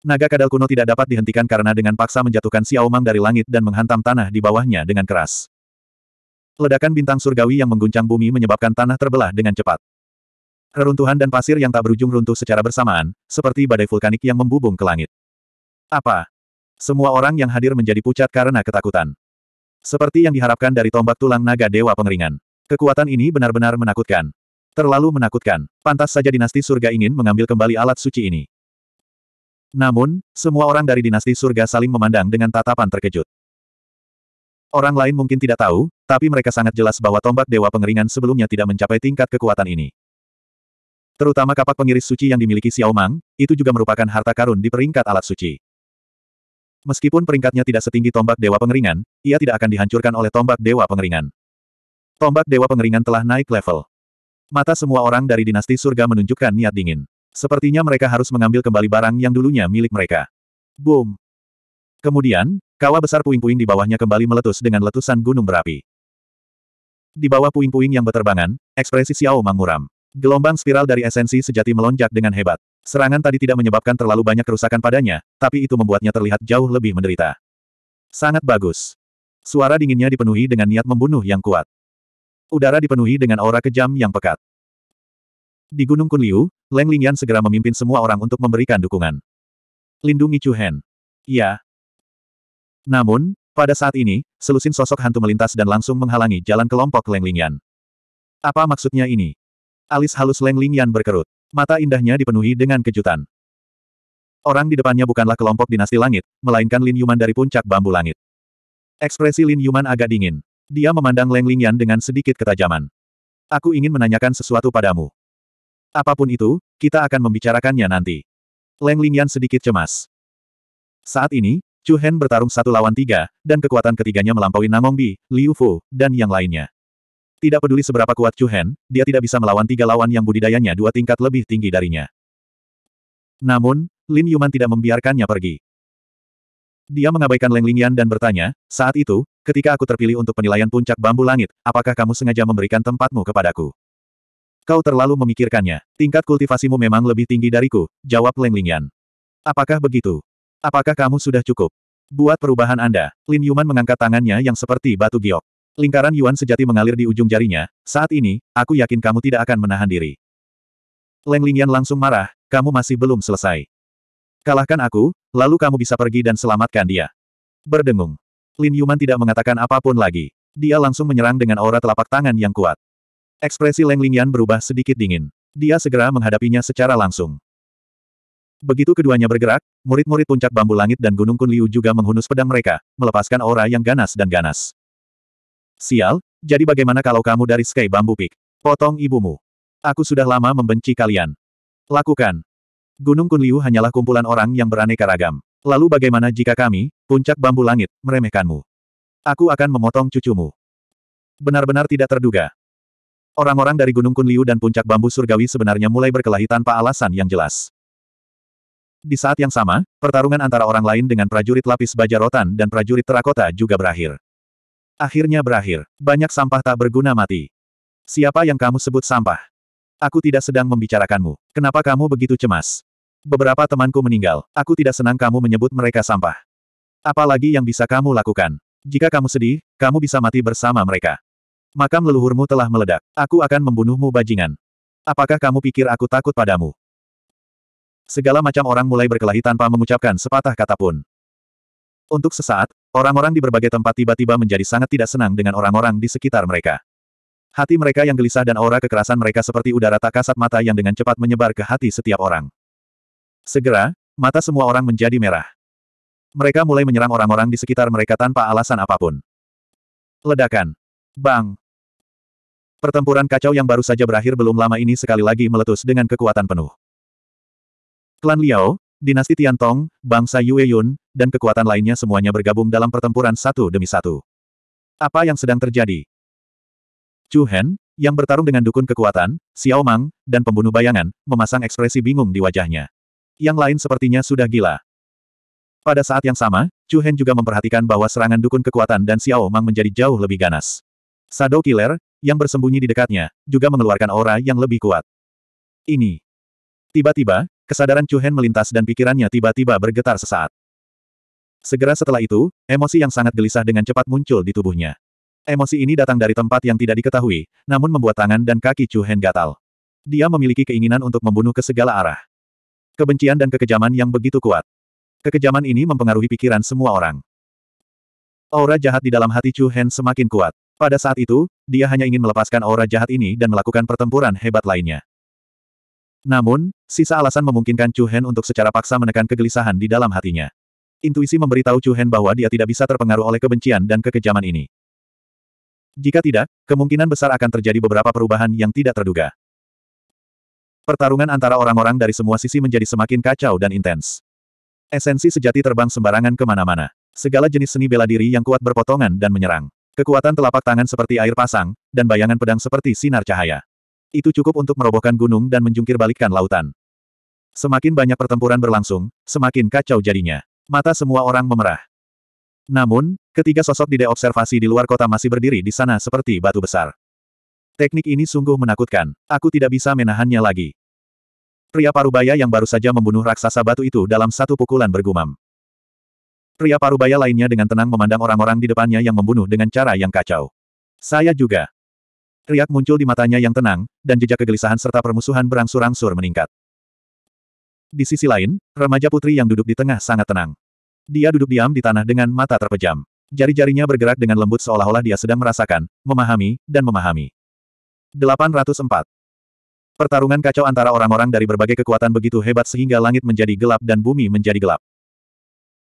Naga kadal kuno tidak dapat dihentikan karena dengan paksa menjatuhkan Xiao Mang dari langit dan menghantam tanah di bawahnya dengan keras. Ledakan bintang surgawi yang mengguncang bumi menyebabkan tanah terbelah dengan cepat. Reruntuhan dan pasir yang tak berujung runtuh secara bersamaan, seperti badai vulkanik yang membubung ke langit. Apa? Semua orang yang hadir menjadi pucat karena ketakutan. Seperti yang diharapkan dari tombak tulang naga Dewa Pengeringan. Kekuatan ini benar-benar menakutkan. Terlalu menakutkan. Pantas saja dinasti surga ingin mengambil kembali alat suci ini. Namun, semua orang dari dinasti surga saling memandang dengan tatapan terkejut. Orang lain mungkin tidak tahu, tapi mereka sangat jelas bahwa tombak Dewa Pengeringan sebelumnya tidak mencapai tingkat kekuatan ini. Terutama kapak pengiris suci yang dimiliki Xiao Mang, itu juga merupakan harta karun di peringkat alat suci. Meskipun peringkatnya tidak setinggi tombak Dewa Pengeringan, ia tidak akan dihancurkan oleh tombak Dewa Pengeringan. Tombak Dewa Pengeringan telah naik level. Mata semua orang dari dinasti surga menunjukkan niat dingin. Sepertinya mereka harus mengambil kembali barang yang dulunya milik mereka. Boom! Kemudian, kawah besar puing-puing di bawahnya kembali meletus dengan letusan gunung berapi. Di bawah puing-puing yang berterbangan, ekspresi Xiao Mang muram. Gelombang spiral dari esensi sejati melonjak dengan hebat. Serangan tadi tidak menyebabkan terlalu banyak kerusakan padanya, tapi itu membuatnya terlihat jauh lebih menderita. Sangat bagus. Suara dinginnya dipenuhi dengan niat membunuh yang kuat. Udara dipenuhi dengan aura kejam yang pekat. Di Gunung Kunliu, Leng Lingyan segera memimpin semua orang untuk memberikan dukungan. Lindungi Chu Hen. Iya. Namun, pada saat ini, selusin sosok hantu melintas dan langsung menghalangi jalan kelompok Leng Lingyan. Apa maksudnya ini? Alis halus Leng Lingyan berkerut. Mata indahnya dipenuhi dengan kejutan. Orang di depannya bukanlah kelompok dinasti langit, melainkan Lin Yuman dari puncak bambu langit. Ekspresi Lin Yuman agak dingin. Dia memandang Leng Lingyan dengan sedikit ketajaman. Aku ingin menanyakan sesuatu padamu. Apapun itu, kita akan membicarakannya nanti. Leng Lingyan sedikit cemas. Saat ini, Chu Hen bertarung satu lawan tiga, dan kekuatan ketiganya melampaui Namong Bi, Liu Fu, dan yang lainnya. Tidak peduli seberapa kuat Chu Hen, dia tidak bisa melawan tiga lawan yang budidayanya dua tingkat lebih tinggi darinya. Namun, Lin Yuman tidak membiarkannya pergi. Dia mengabaikan Leng Lingyan dan bertanya, saat itu, ketika aku terpilih untuk penilaian puncak bambu langit, apakah kamu sengaja memberikan tempatmu kepadaku? Kau terlalu memikirkannya. Tingkat kultivasimu memang lebih tinggi dariku, jawab Leng Lingyan. Apakah begitu? Apakah kamu sudah cukup? Buat perubahan Anda, Lin Yuman mengangkat tangannya yang seperti batu giok. Lingkaran Yuan sejati mengalir di ujung jarinya, saat ini, aku yakin kamu tidak akan menahan diri. Leng Lingyan langsung marah, kamu masih belum selesai. Kalahkan aku, lalu kamu bisa pergi dan selamatkan dia. Berdengung. Lin Yuman tidak mengatakan apapun lagi. Dia langsung menyerang dengan aura telapak tangan yang kuat. Ekspresi Leng Lingyan berubah sedikit dingin. Dia segera menghadapinya secara langsung. Begitu keduanya bergerak, murid-murid puncak bambu langit dan gunung Kunliu juga menghunus pedang mereka, melepaskan aura yang ganas dan ganas. Sial, jadi bagaimana kalau kamu dari Sky Bambu Peak? Potong ibumu. Aku sudah lama membenci kalian. Lakukan. Gunung Kunliu hanyalah kumpulan orang yang beraneka ragam. Lalu bagaimana jika kami, puncak bambu langit, meremehkanmu? Aku akan memotong cucumu. Benar-benar tidak terduga. Orang-orang dari Gunung Kunliu dan puncak bambu surgawi sebenarnya mulai berkelahi tanpa alasan yang jelas. Di saat yang sama, pertarungan antara orang lain dengan prajurit lapis baja rotan dan prajurit terakota juga berakhir. Akhirnya berakhir. Banyak sampah tak berguna mati. Siapa yang kamu sebut sampah? Aku tidak sedang membicarakanmu. Kenapa kamu begitu cemas? Beberapa temanku meninggal. Aku tidak senang kamu menyebut mereka sampah. Apalagi yang bisa kamu lakukan? Jika kamu sedih, kamu bisa mati bersama mereka. Makam leluhurmu telah meledak. Aku akan membunuhmu bajingan. Apakah kamu pikir aku takut padamu? Segala macam orang mulai berkelahi tanpa mengucapkan sepatah kata pun. Untuk sesaat, Orang-orang di berbagai tempat tiba-tiba menjadi sangat tidak senang dengan orang-orang di sekitar mereka. Hati mereka yang gelisah dan aura kekerasan mereka seperti udara tak kasat mata yang dengan cepat menyebar ke hati setiap orang. Segera, mata semua orang menjadi merah. Mereka mulai menyerang orang-orang di sekitar mereka tanpa alasan apapun. Ledakan. Bang. Pertempuran kacau yang baru saja berakhir belum lama ini sekali lagi meletus dengan kekuatan penuh. Klan Liao, dinasti Tiantong, bangsa Yue Yun, dan kekuatan lainnya semuanya bergabung dalam pertempuran satu demi satu. Apa yang sedang terjadi? Chu Hen, yang bertarung dengan dukun kekuatan, Xiao Mang, dan pembunuh bayangan, memasang ekspresi bingung di wajahnya. Yang lain sepertinya sudah gila. Pada saat yang sama, Chu Hen juga memperhatikan bahwa serangan dukun kekuatan dan Xiao Mang menjadi jauh lebih ganas. Shadow Killer, yang bersembunyi di dekatnya, juga mengeluarkan aura yang lebih kuat. Ini. Tiba-tiba, Kesadaran Chu Hen melintas dan pikirannya tiba-tiba bergetar sesaat. Segera setelah itu, emosi yang sangat gelisah dengan cepat muncul di tubuhnya. Emosi ini datang dari tempat yang tidak diketahui, namun membuat tangan dan kaki Chu Hen gatal. Dia memiliki keinginan untuk membunuh ke segala arah. Kebencian dan kekejaman yang begitu kuat. Kekejaman ini mempengaruhi pikiran semua orang. Aura jahat di dalam hati Chu Hen semakin kuat. Pada saat itu, dia hanya ingin melepaskan aura jahat ini dan melakukan pertempuran hebat lainnya. Namun, sisa alasan memungkinkan Chu Hen untuk secara paksa menekan kegelisahan di dalam hatinya. Intuisi memberitahu Chu Hen bahwa dia tidak bisa terpengaruh oleh kebencian dan kekejaman ini. Jika tidak, kemungkinan besar akan terjadi beberapa perubahan yang tidak terduga. Pertarungan antara orang-orang dari semua sisi menjadi semakin kacau dan intens. Esensi sejati terbang sembarangan kemana-mana. Segala jenis seni bela diri yang kuat berpotongan dan menyerang. Kekuatan telapak tangan seperti air pasang, dan bayangan pedang seperti sinar cahaya. Itu cukup untuk merobohkan gunung dan menjungkir lautan. Semakin banyak pertempuran berlangsung, semakin kacau jadinya. Mata semua orang memerah. Namun, ketiga sosok di deobservasi di luar kota masih berdiri di sana seperti batu besar. Teknik ini sungguh menakutkan. Aku tidak bisa menahannya lagi. Pria parubaya yang baru saja membunuh raksasa batu itu dalam satu pukulan bergumam. Pria parubaya lainnya dengan tenang memandang orang-orang di depannya yang membunuh dengan cara yang kacau. Saya juga. Riak muncul di matanya yang tenang, dan jejak kegelisahan serta permusuhan berangsur-angsur meningkat. Di sisi lain, remaja putri yang duduk di tengah sangat tenang. Dia duduk diam di tanah dengan mata terpejam. Jari-jarinya bergerak dengan lembut seolah-olah dia sedang merasakan, memahami, dan memahami. 804. Pertarungan kacau antara orang-orang dari berbagai kekuatan begitu hebat sehingga langit menjadi gelap dan bumi menjadi gelap.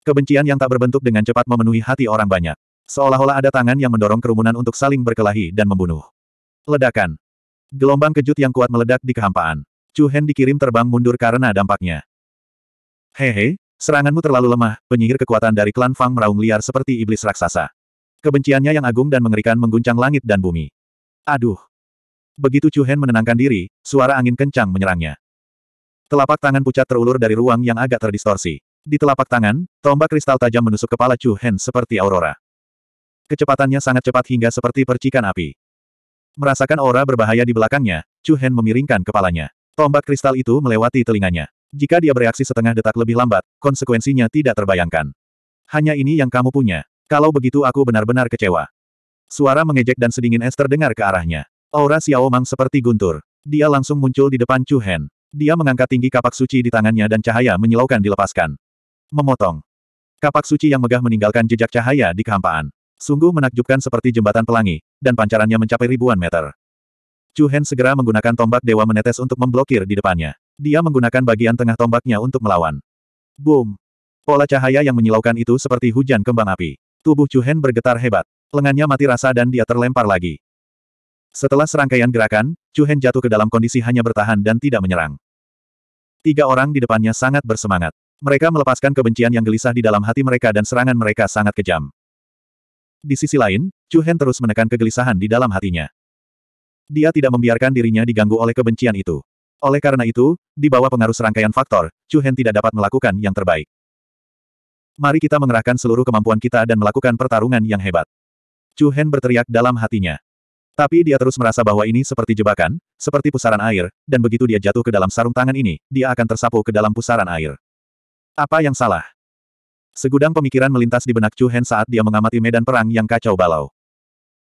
Kebencian yang tak berbentuk dengan cepat memenuhi hati orang banyak. Seolah-olah ada tangan yang mendorong kerumunan untuk saling berkelahi dan membunuh. Ledakan. Gelombang kejut yang kuat meledak di kehampaan. Chu Hen dikirim terbang mundur karena dampaknya. Hehe, seranganmu terlalu lemah, penyihir kekuatan dari klan Fang meraung liar seperti iblis raksasa. Kebenciannya yang agung dan mengerikan mengguncang langit dan bumi. Aduh. Begitu Chu Hen menenangkan diri, suara angin kencang menyerangnya. Telapak tangan pucat terulur dari ruang yang agak terdistorsi. Di telapak tangan, tombak kristal tajam menusuk kepala Chu Hen seperti aurora. Kecepatannya sangat cepat hingga seperti percikan api. Merasakan aura berbahaya di belakangnya, Chu Hen memiringkan kepalanya. Tombak kristal itu melewati telinganya. Jika dia bereaksi setengah detak lebih lambat, konsekuensinya tidak terbayangkan. Hanya ini yang kamu punya. Kalau begitu aku benar-benar kecewa. Suara mengejek dan sedingin es terdengar ke arahnya. Aura Xiao Mang seperti guntur. Dia langsung muncul di depan Chu Hen. Dia mengangkat tinggi kapak suci di tangannya dan cahaya menyilaukan dilepaskan. Memotong. Kapak suci yang megah meninggalkan jejak cahaya di kehampaan. Sungguh menakjubkan seperti jembatan pelangi, dan pancarannya mencapai ribuan meter. Chu Hen segera menggunakan tombak dewa menetes untuk memblokir di depannya. Dia menggunakan bagian tengah tombaknya untuk melawan. Boom! Pola cahaya yang menyilaukan itu seperti hujan kembang api. Tubuh Chu Hen bergetar hebat. Lengannya mati rasa dan dia terlempar lagi. Setelah serangkaian gerakan, Chu Hen jatuh ke dalam kondisi hanya bertahan dan tidak menyerang. Tiga orang di depannya sangat bersemangat. Mereka melepaskan kebencian yang gelisah di dalam hati mereka dan serangan mereka sangat kejam. Di sisi lain, Chu Hen terus menekan kegelisahan di dalam hatinya. Dia tidak membiarkan dirinya diganggu oleh kebencian itu. Oleh karena itu, di bawah pengaruh serangkaian faktor, Chu Hen tidak dapat melakukan yang terbaik. Mari kita mengerahkan seluruh kemampuan kita dan melakukan pertarungan yang hebat. Chu Hen berteriak dalam hatinya. Tapi dia terus merasa bahwa ini seperti jebakan, seperti pusaran air, dan begitu dia jatuh ke dalam sarung tangan ini, dia akan tersapu ke dalam pusaran air. Apa yang salah? Segudang pemikiran melintas di benak Chu Hen saat dia mengamati medan perang yang kacau balau.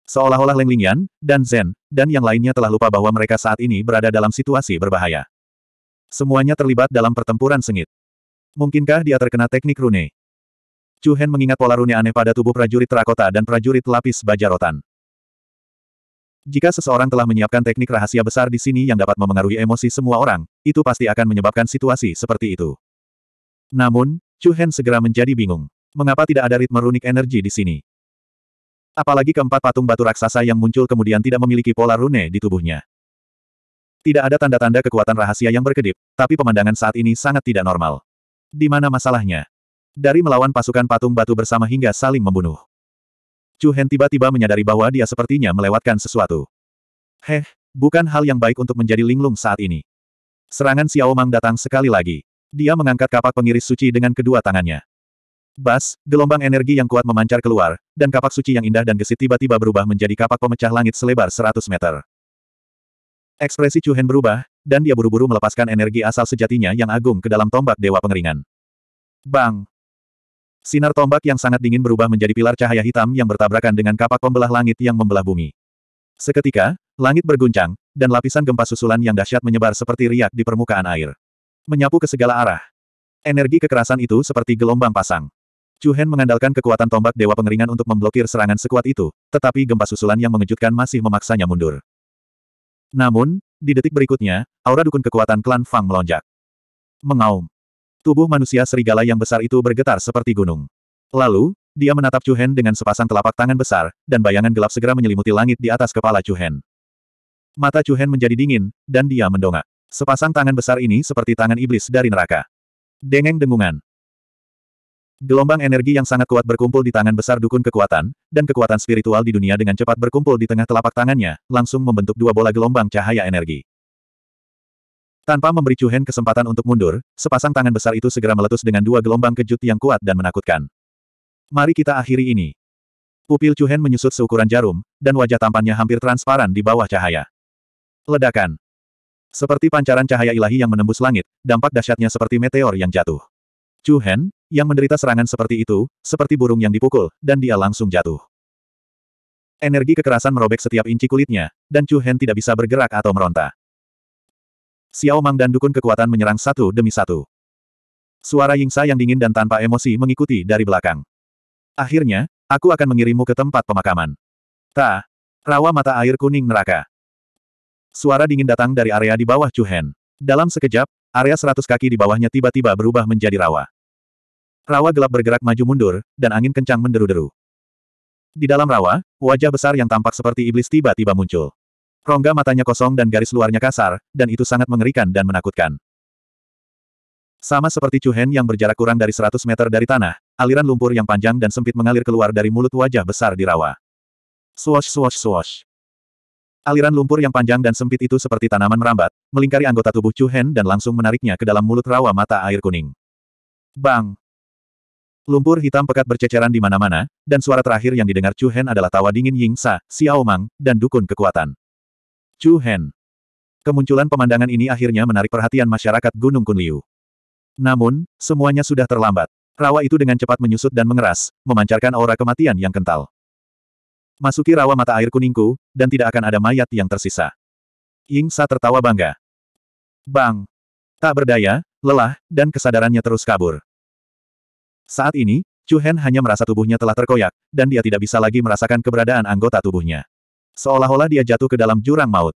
Seolah-olah Leng Lingyan, dan Zen, dan yang lainnya telah lupa bahwa mereka saat ini berada dalam situasi berbahaya. Semuanya terlibat dalam pertempuran sengit. Mungkinkah dia terkena teknik rune? Chu Hen mengingat pola rune aneh pada tubuh prajurit terakota dan prajurit lapis baja rotan. Jika seseorang telah menyiapkan teknik rahasia besar di sini yang dapat memengaruhi emosi semua orang, itu pasti akan menyebabkan situasi seperti itu. Namun, Chu Hen segera menjadi bingung. Mengapa tidak ada ritme runik energi di sini? Apalagi keempat patung batu raksasa yang muncul kemudian tidak memiliki pola rune di tubuhnya. Tidak ada tanda-tanda kekuatan rahasia yang berkedip, tapi pemandangan saat ini sangat tidak normal. Di mana masalahnya? Dari melawan pasukan patung batu bersama hingga saling membunuh. Chu Hen tiba-tiba menyadari bahwa dia sepertinya melewatkan sesuatu. Heh, bukan hal yang baik untuk menjadi linglung saat ini. Serangan Xiao Mang datang sekali lagi. Dia mengangkat kapak pengiris suci dengan kedua tangannya. Bas, gelombang energi yang kuat memancar keluar, dan kapak suci yang indah dan gesit tiba-tiba berubah menjadi kapak pemecah langit selebar 100 meter. Ekspresi Chu Hen berubah, dan dia buru-buru melepaskan energi asal sejatinya yang agung ke dalam tombak Dewa Pengeringan. Bang! Sinar tombak yang sangat dingin berubah menjadi pilar cahaya hitam yang bertabrakan dengan kapak pembelah langit yang membelah bumi. Seketika, langit berguncang, dan lapisan gempa susulan yang dahsyat menyebar seperti riak di permukaan air. Menyapu ke segala arah. Energi kekerasan itu seperti gelombang pasang. Chu Hen mengandalkan kekuatan tombak Dewa Pengeringan untuk memblokir serangan sekuat itu, tetapi gempa susulan yang mengejutkan masih memaksanya mundur. Namun, di detik berikutnya, aura dukun kekuatan klan Fang melonjak. Mengaum. Tubuh manusia serigala yang besar itu bergetar seperti gunung. Lalu, dia menatap Chu Hen dengan sepasang telapak tangan besar, dan bayangan gelap segera menyelimuti langit di atas kepala Chu Hen. Mata Chu Hen menjadi dingin, dan dia mendongak. Sepasang tangan besar ini seperti tangan iblis dari neraka. Dengeng dengungan. Gelombang energi yang sangat kuat berkumpul di tangan besar dukun kekuatan, dan kekuatan spiritual di dunia dengan cepat berkumpul di tengah telapak tangannya, langsung membentuk dua bola gelombang cahaya energi. Tanpa memberi Cuhen kesempatan untuk mundur, sepasang tangan besar itu segera meletus dengan dua gelombang kejut yang kuat dan menakutkan. Mari kita akhiri ini. Pupil Cuhen menyusut seukuran jarum, dan wajah tampannya hampir transparan di bawah cahaya. Ledakan. Seperti pancaran cahaya ilahi yang menembus langit, dampak dahsyatnya seperti meteor yang jatuh. Chu Hen, yang menderita serangan seperti itu, seperti burung yang dipukul, dan dia langsung jatuh. Energi kekerasan merobek setiap inci kulitnya, dan Chu Hen tidak bisa bergerak atau meronta. Xiao Mang dan dukun kekuatan menyerang satu demi satu. Suara Yingsa yang dingin dan tanpa emosi mengikuti dari belakang. Akhirnya, aku akan mengirimmu ke tempat pemakaman. Ta, rawa mata air kuning neraka. Suara dingin datang dari area di bawah Chu Hen. Dalam sekejap, area seratus kaki di bawahnya tiba-tiba berubah menjadi rawa. Rawa gelap bergerak maju mundur, dan angin kencang menderu-deru. Di dalam rawa, wajah besar yang tampak seperti iblis tiba-tiba muncul. Rongga matanya kosong dan garis luarnya kasar, dan itu sangat mengerikan dan menakutkan. Sama seperti Chuhen yang berjarak kurang dari 100 meter dari tanah, aliran lumpur yang panjang dan sempit mengalir keluar dari mulut wajah besar di rawa. Swash swash swash. Aliran lumpur yang panjang dan sempit itu seperti tanaman merambat, melingkari anggota tubuh Chu Hen dan langsung menariknya ke dalam mulut rawa mata air kuning. Bang! Lumpur hitam pekat berceceran di mana-mana, dan suara terakhir yang didengar Chu Hen adalah tawa dingin Ying Sa, Xiao Mang, dan dukun kekuatan. Chu Hen! Kemunculan pemandangan ini akhirnya menarik perhatian masyarakat Gunung Kunliu. Namun, semuanya sudah terlambat. Rawa itu dengan cepat menyusut dan mengeras, memancarkan aura kematian yang kental. Masuki rawa mata air kuningku, dan tidak akan ada mayat yang tersisa. Ying Sa tertawa bangga. Bang! Tak berdaya, lelah, dan kesadarannya terus kabur. Saat ini, Chu Hen hanya merasa tubuhnya telah terkoyak, dan dia tidak bisa lagi merasakan keberadaan anggota tubuhnya. Seolah-olah dia jatuh ke dalam jurang maut.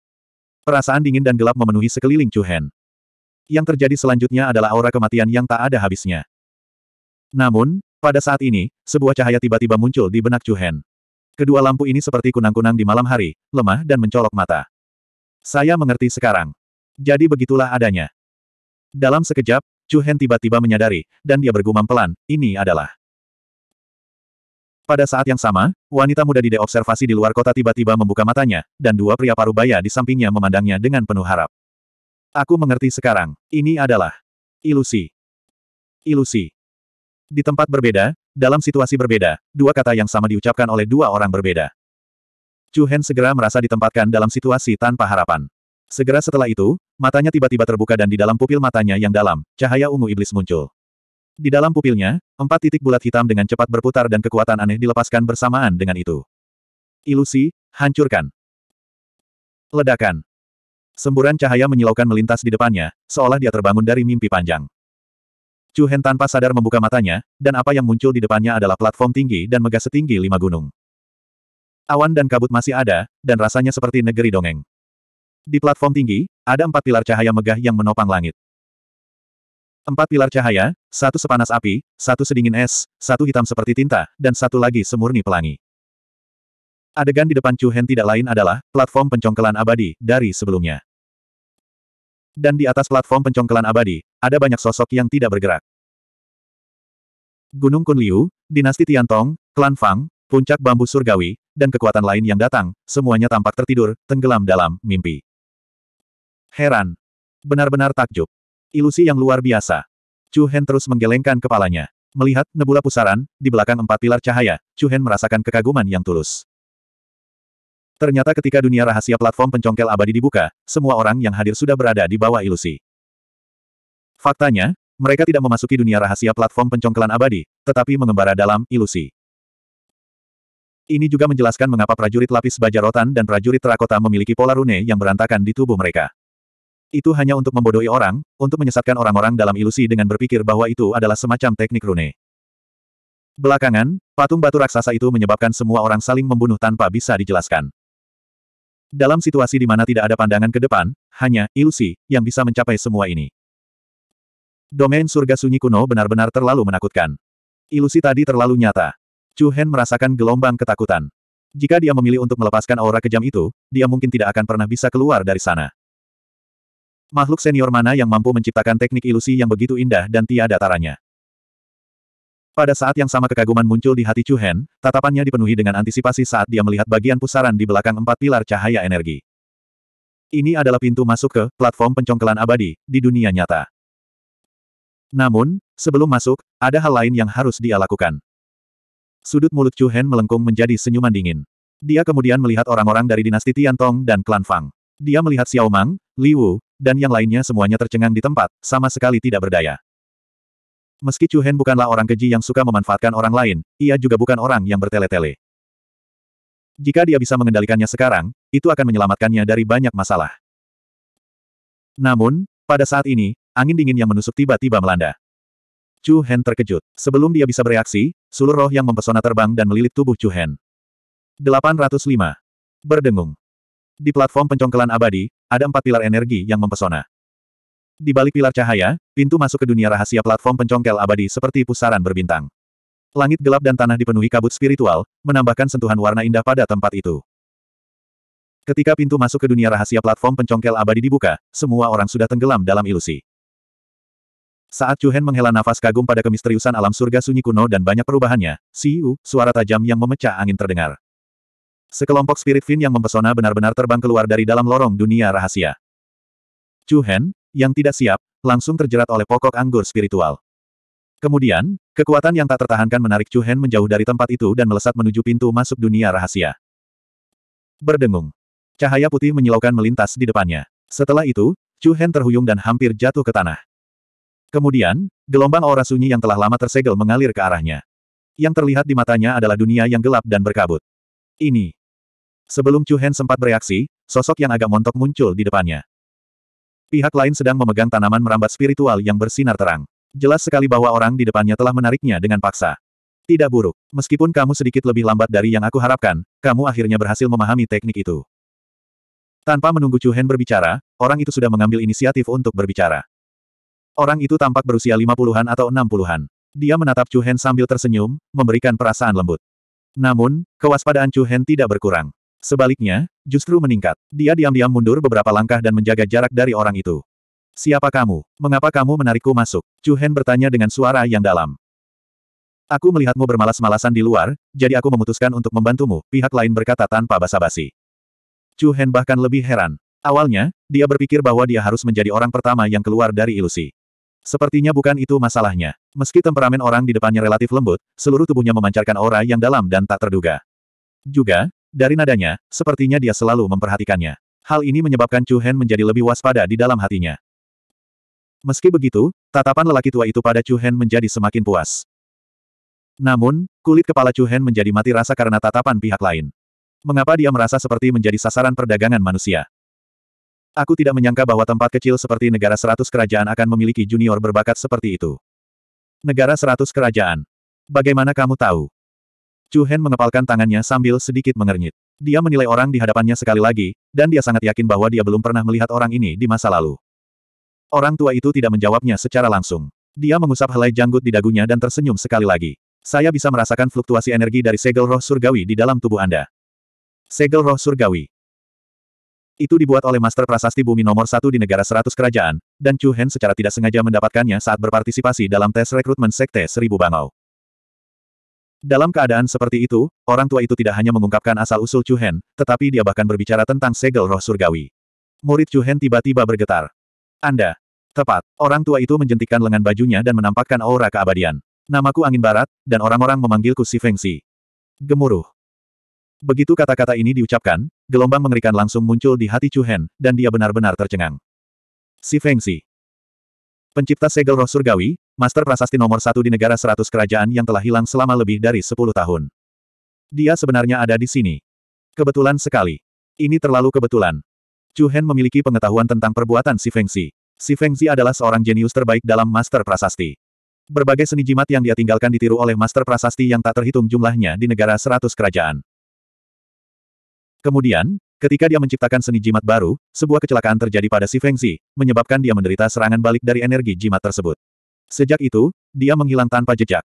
Perasaan dingin dan gelap memenuhi sekeliling Chu Hen. Yang terjadi selanjutnya adalah aura kematian yang tak ada habisnya. Namun, pada saat ini, sebuah cahaya tiba-tiba muncul di benak Chu Hen. Kedua lampu ini seperti kunang-kunang di malam hari, lemah dan mencolok mata. Saya mengerti sekarang. Jadi begitulah adanya. Dalam sekejap, Chu Hen tiba-tiba menyadari, dan dia bergumam pelan, ini adalah. Pada saat yang sama, wanita muda di deobservasi di luar kota tiba-tiba membuka matanya, dan dua pria parubaya di sampingnya memandangnya dengan penuh harap. Aku mengerti sekarang, ini adalah ilusi. Ilusi. Di tempat berbeda, dalam situasi berbeda, dua kata yang sama diucapkan oleh dua orang berbeda. Chu Hen segera merasa ditempatkan dalam situasi tanpa harapan. Segera setelah itu, matanya tiba-tiba terbuka dan di dalam pupil matanya yang dalam, cahaya ungu iblis muncul. Di dalam pupilnya, empat titik bulat hitam dengan cepat berputar dan kekuatan aneh dilepaskan bersamaan dengan itu. Ilusi, hancurkan. Ledakan. Semburan cahaya menyilaukan melintas di depannya, seolah dia terbangun dari mimpi panjang. Chu Hen tanpa sadar membuka matanya, dan apa yang muncul di depannya adalah platform tinggi dan megah setinggi lima gunung. Awan dan kabut masih ada, dan rasanya seperti negeri dongeng. Di platform tinggi, ada empat pilar cahaya megah yang menopang langit. Empat pilar cahaya, satu sepanas api, satu sedingin es, satu hitam seperti tinta, dan satu lagi semurni pelangi. Adegan di depan Chu Hen tidak lain adalah platform pencongkelan abadi dari sebelumnya. Dan di atas platform pencongkelan abadi, ada banyak sosok yang tidak bergerak. Gunung Kunliu, Dinasti Tiantong, Klan Fang, Puncak Bambu Surgawi, dan kekuatan lain yang datang, semuanya tampak tertidur, tenggelam dalam mimpi. Heran. Benar-benar takjub. Ilusi yang luar biasa. Chu Hen terus menggelengkan kepalanya. Melihat nebula pusaran, di belakang empat pilar cahaya, Chu Hen merasakan kekaguman yang tulus. Ternyata ketika dunia rahasia platform pencongkel abadi dibuka, semua orang yang hadir sudah berada di bawah ilusi. Faktanya, mereka tidak memasuki dunia rahasia platform pencongkelan abadi, tetapi mengembara dalam ilusi. Ini juga menjelaskan mengapa prajurit lapis baja rotan dan prajurit terakota memiliki pola rune yang berantakan di tubuh mereka. Itu hanya untuk membodohi orang, untuk menyesatkan orang-orang dalam ilusi dengan berpikir bahwa itu adalah semacam teknik rune. Belakangan, patung batu raksasa itu menyebabkan semua orang saling membunuh tanpa bisa dijelaskan. Dalam situasi di mana tidak ada pandangan ke depan, hanya ilusi yang bisa mencapai semua ini. Domain surga sunyi kuno benar-benar terlalu menakutkan. Ilusi tadi terlalu nyata. Chu Hen merasakan gelombang ketakutan. Jika dia memilih untuk melepaskan aura kejam itu, dia mungkin tidak akan pernah bisa keluar dari sana. Makhluk senior mana yang mampu menciptakan teknik ilusi yang begitu indah dan tiada taranya? Pada saat yang sama kekaguman muncul di hati Chu Hen, tatapannya dipenuhi dengan antisipasi saat dia melihat bagian pusaran di belakang empat pilar cahaya energi. Ini adalah pintu masuk ke platform pencongkelan abadi di dunia nyata. Namun, sebelum masuk, ada hal lain yang harus dia lakukan. Sudut mulut Chu Hen melengkung menjadi senyuman dingin. Dia kemudian melihat orang-orang dari dinasti Tian Tong dan klan Fang. Dia melihat Xiao Mang, Li Wu, dan yang lainnya semuanya tercengang di tempat, sama sekali tidak berdaya. Meski Chu Hen bukanlah orang keji yang suka memanfaatkan orang lain, ia juga bukan orang yang bertele-tele. Jika dia bisa mengendalikannya sekarang, itu akan menyelamatkannya dari banyak masalah. Namun, pada saat ini, angin dingin yang menusuk tiba-tiba melanda. Chu Hen terkejut. Sebelum dia bisa bereaksi, sulur roh yang mempesona terbang dan melilit tubuh Chu Hen. 805. Berdengung. Di platform pencongkelan abadi, ada empat pilar energi yang mempesona. Di balik pilar cahaya, pintu masuk ke dunia rahasia platform pencongkel abadi seperti pusaran berbintang. Langit gelap dan tanah dipenuhi kabut spiritual, menambahkan sentuhan warna indah pada tempat itu. Ketika pintu masuk ke dunia rahasia platform pencongkel abadi dibuka, semua orang sudah tenggelam dalam ilusi. Saat Chu Hen menghela nafas kagum pada kemisteriusan alam surga sunyi kuno dan banyak perubahannya, siu, suara tajam yang memecah angin terdengar. Sekelompok spirit fin yang mempesona benar-benar terbang keluar dari dalam lorong dunia rahasia. Chu Hen, yang tidak siap, langsung terjerat oleh pokok anggur spiritual. Kemudian, kekuatan yang tak tertahankan menarik Chu Hen menjauh dari tempat itu dan melesat menuju pintu masuk dunia rahasia. Berdengung. Cahaya putih menyilaukan melintas di depannya. Setelah itu, Chu Hen terhuyung dan hampir jatuh ke tanah. Kemudian, gelombang aura sunyi yang telah lama tersegel mengalir ke arahnya. Yang terlihat di matanya adalah dunia yang gelap dan berkabut. Ini. Sebelum Chu Hen sempat bereaksi, sosok yang agak montok muncul di depannya. Pihak lain sedang memegang tanaman merambat spiritual yang bersinar terang. Jelas sekali bahwa orang di depannya telah menariknya dengan paksa. Tidak buruk. Meskipun kamu sedikit lebih lambat dari yang aku harapkan, kamu akhirnya berhasil memahami teknik itu. Tanpa menunggu Chu Hen berbicara, orang itu sudah mengambil inisiatif untuk berbicara. Orang itu tampak berusia lima puluhan atau enam puluhan. Dia menatap Chu Hen sambil tersenyum, memberikan perasaan lembut. Namun, kewaspadaan Chu Hen tidak berkurang. Sebaliknya, justru meningkat. Dia diam-diam mundur beberapa langkah dan menjaga jarak dari orang itu. Siapa kamu? Mengapa kamu menarikku masuk? Chu Hen bertanya dengan suara yang dalam. Aku melihatmu bermalas-malasan di luar, jadi aku memutuskan untuk membantumu, pihak lain berkata tanpa basa-basi. Chu Hen bahkan lebih heran. Awalnya, dia berpikir bahwa dia harus menjadi orang pertama yang keluar dari ilusi. Sepertinya bukan itu masalahnya. Meski temperamen orang di depannya relatif lembut, seluruh tubuhnya memancarkan aura yang dalam dan tak terduga. Juga, dari nadanya, sepertinya dia selalu memperhatikannya. Hal ini menyebabkan Chu Hen menjadi lebih waspada di dalam hatinya. Meski begitu, tatapan lelaki tua itu pada Chu Hen menjadi semakin puas. Namun, kulit kepala Chu Hen menjadi mati rasa karena tatapan pihak lain. Mengapa dia merasa seperti menjadi sasaran perdagangan manusia? Aku tidak menyangka bahwa tempat kecil seperti negara seratus kerajaan akan memiliki junior berbakat seperti itu. Negara seratus kerajaan. Bagaimana kamu tahu? Chu Hen mengepalkan tangannya sambil sedikit mengernyit. Dia menilai orang di hadapannya sekali lagi, dan dia sangat yakin bahwa dia belum pernah melihat orang ini di masa lalu. Orang tua itu tidak menjawabnya secara langsung. Dia mengusap helai janggut di dagunya dan tersenyum sekali lagi. Saya bisa merasakan fluktuasi energi dari segel roh surgawi di dalam tubuh Anda. Segel roh surgawi. Itu dibuat oleh Master Prasasti Bumi nomor satu di negara seratus kerajaan, dan Chu Hen secara tidak sengaja mendapatkannya saat berpartisipasi dalam tes rekrutmen Sekte Seribu Bangau. Dalam keadaan seperti itu, orang tua itu tidak hanya mengungkapkan asal-usul Chu Hen, tetapi dia bahkan berbicara tentang segel roh surgawi. Murid Chu Hen tiba-tiba bergetar. Anda. Tepat. Orang tua itu menjentikan lengan bajunya dan menampakkan aura keabadian. Namaku Angin Barat, dan orang-orang memanggilku Si Feng Si. Gemuruh. Begitu kata-kata ini diucapkan, gelombang mengerikan langsung muncul di hati Chu Hen, dan dia benar-benar tercengang. Si Feng Si. Pencipta segel roh surgawi, master prasasti nomor satu di negara seratus kerajaan yang telah hilang selama lebih dari sepuluh tahun. Dia sebenarnya ada di sini. Kebetulan sekali. Ini terlalu kebetulan. Chu Hen memiliki pengetahuan tentang perbuatan Si Feng Si. Si Feng Si adalah seorang jenius terbaik dalam master prasasti. Berbagai seni jimat yang dia tinggalkan ditiru oleh master prasasti yang tak terhitung jumlahnya di negara seratus kerajaan. Kemudian, Ketika dia menciptakan seni jimat baru, sebuah kecelakaan terjadi pada si Fengzi, menyebabkan dia menderita serangan balik dari energi jimat tersebut. Sejak itu, dia menghilang tanpa jejak.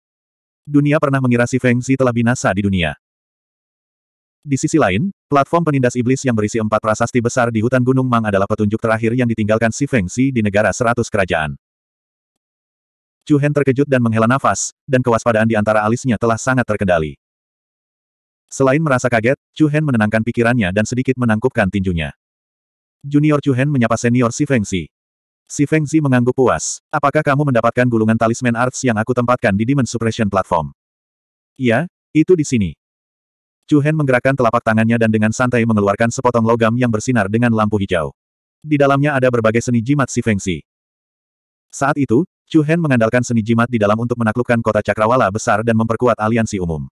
Dunia pernah mengira si Fengzi telah binasa di dunia. Di sisi lain, platform penindas iblis yang berisi empat prasasti besar di hutan Gunung Mang adalah petunjuk terakhir yang ditinggalkan si Fengzi di negara seratus kerajaan. Chu Hen terkejut dan menghela nafas, dan kewaspadaan di antara alisnya telah sangat terkendali. Selain merasa kaget, Chu Hen menenangkan pikirannya dan sedikit menangkupkan tinjunya. Junior Chu Hen menyapa senior Si Feng Si. Si Feng Si mengangguk puas. Apakah kamu mendapatkan gulungan talisman arts yang aku tempatkan di Demon Suppression Platform? Iya, itu di sini. Chu Hen menggerakkan telapak tangannya dan dengan santai mengeluarkan sepotong logam yang bersinar dengan lampu hijau. Di dalamnya ada berbagai seni jimat Si Feng Si. Saat itu, Chu Hen mengandalkan seni jimat di dalam untuk menaklukkan kota Cakrawala besar dan memperkuat aliansi umum.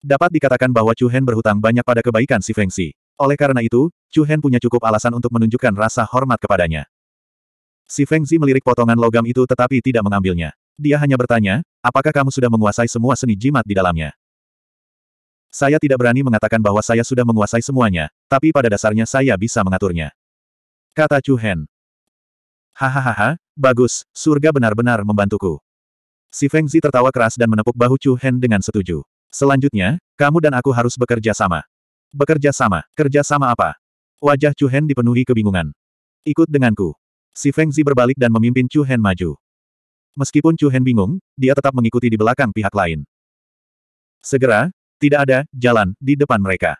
Dapat dikatakan bahwa Chu Hen berhutang banyak pada kebaikan si Feng Xi. Oleh karena itu, Chu Hen punya cukup alasan untuk menunjukkan rasa hormat kepadanya. Si Feng Xi melirik potongan logam itu tetapi tidak mengambilnya. Dia hanya bertanya, apakah kamu sudah menguasai semua seni jimat di dalamnya? Saya tidak berani mengatakan bahwa saya sudah menguasai semuanya, tapi pada dasarnya saya bisa mengaturnya. Kata Chu Hen. Hahaha, bagus, surga benar-benar membantuku. Si Feng Xi tertawa keras dan menepuk bahu Chu Hen dengan setuju. Selanjutnya, kamu dan aku harus bekerja sama. Bekerja sama, kerja sama apa? Wajah Chu Hen dipenuhi kebingungan. Ikut denganku. Si Feng Zi berbalik dan memimpin Chu Hen maju. Meskipun Chu Hen bingung, dia tetap mengikuti di belakang pihak lain. Segera, tidak ada jalan di depan mereka.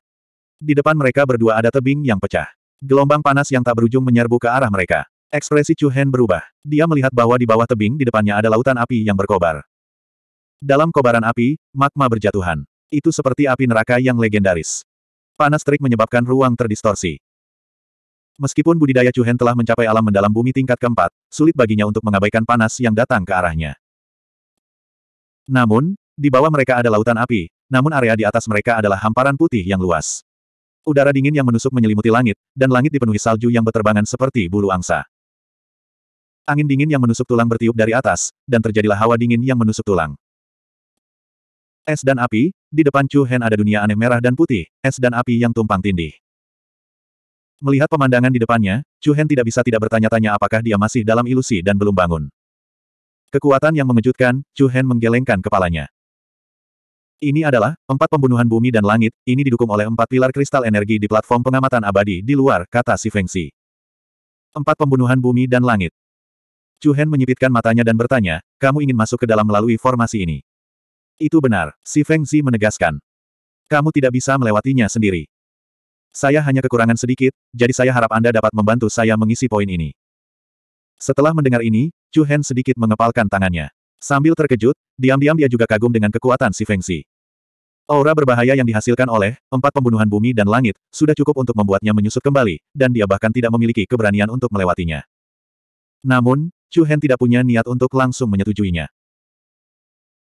Di depan mereka berdua ada tebing yang pecah. Gelombang panas yang tak berujung menyerbu ke arah mereka. Ekspresi Chu Hen berubah. Dia melihat bahwa di bawah tebing di depannya ada lautan api yang berkobar. Dalam kobaran api, magma berjatuhan. Itu seperti api neraka yang legendaris. Panas terik menyebabkan ruang terdistorsi. Meskipun budidaya Chuhen telah mencapai alam mendalam bumi tingkat keempat, sulit baginya untuk mengabaikan panas yang datang ke arahnya. Namun, di bawah mereka ada lautan api, namun area di atas mereka adalah hamparan putih yang luas. Udara dingin yang menusuk menyelimuti langit, dan langit dipenuhi salju yang berterbangan seperti bulu angsa. Angin dingin yang menusuk tulang bertiup dari atas, dan terjadilah hawa dingin yang menusuk tulang. Es dan api, di depan Chu Hen ada dunia aneh merah dan putih, es dan api yang tumpang tindih. Melihat pemandangan di depannya, Chu Hen tidak bisa tidak bertanya-tanya apakah dia masih dalam ilusi dan belum bangun. Kekuatan yang mengejutkan, Chu Hen menggelengkan kepalanya. Ini adalah empat pembunuhan bumi dan langit, ini didukung oleh empat pilar kristal energi di platform pengamatan abadi di luar, kata si Fengsi. Empat pembunuhan bumi dan langit. Chu Hen menyipitkan matanya dan bertanya, kamu ingin masuk ke dalam melalui formasi ini. Itu benar, si Feng Zi menegaskan. Kamu tidak bisa melewatinya sendiri. Saya hanya kekurangan sedikit, jadi saya harap Anda dapat membantu saya mengisi poin ini. Setelah mendengar ini, Chu Hen sedikit mengepalkan tangannya. Sambil terkejut, diam-diam dia juga kagum dengan kekuatan si Feng Zi. Aura berbahaya yang dihasilkan oleh empat pembunuhan bumi dan langit sudah cukup untuk membuatnya menyusut kembali, dan dia bahkan tidak memiliki keberanian untuk melewatinya. Namun, Chu Hen tidak punya niat untuk langsung menyetujuinya.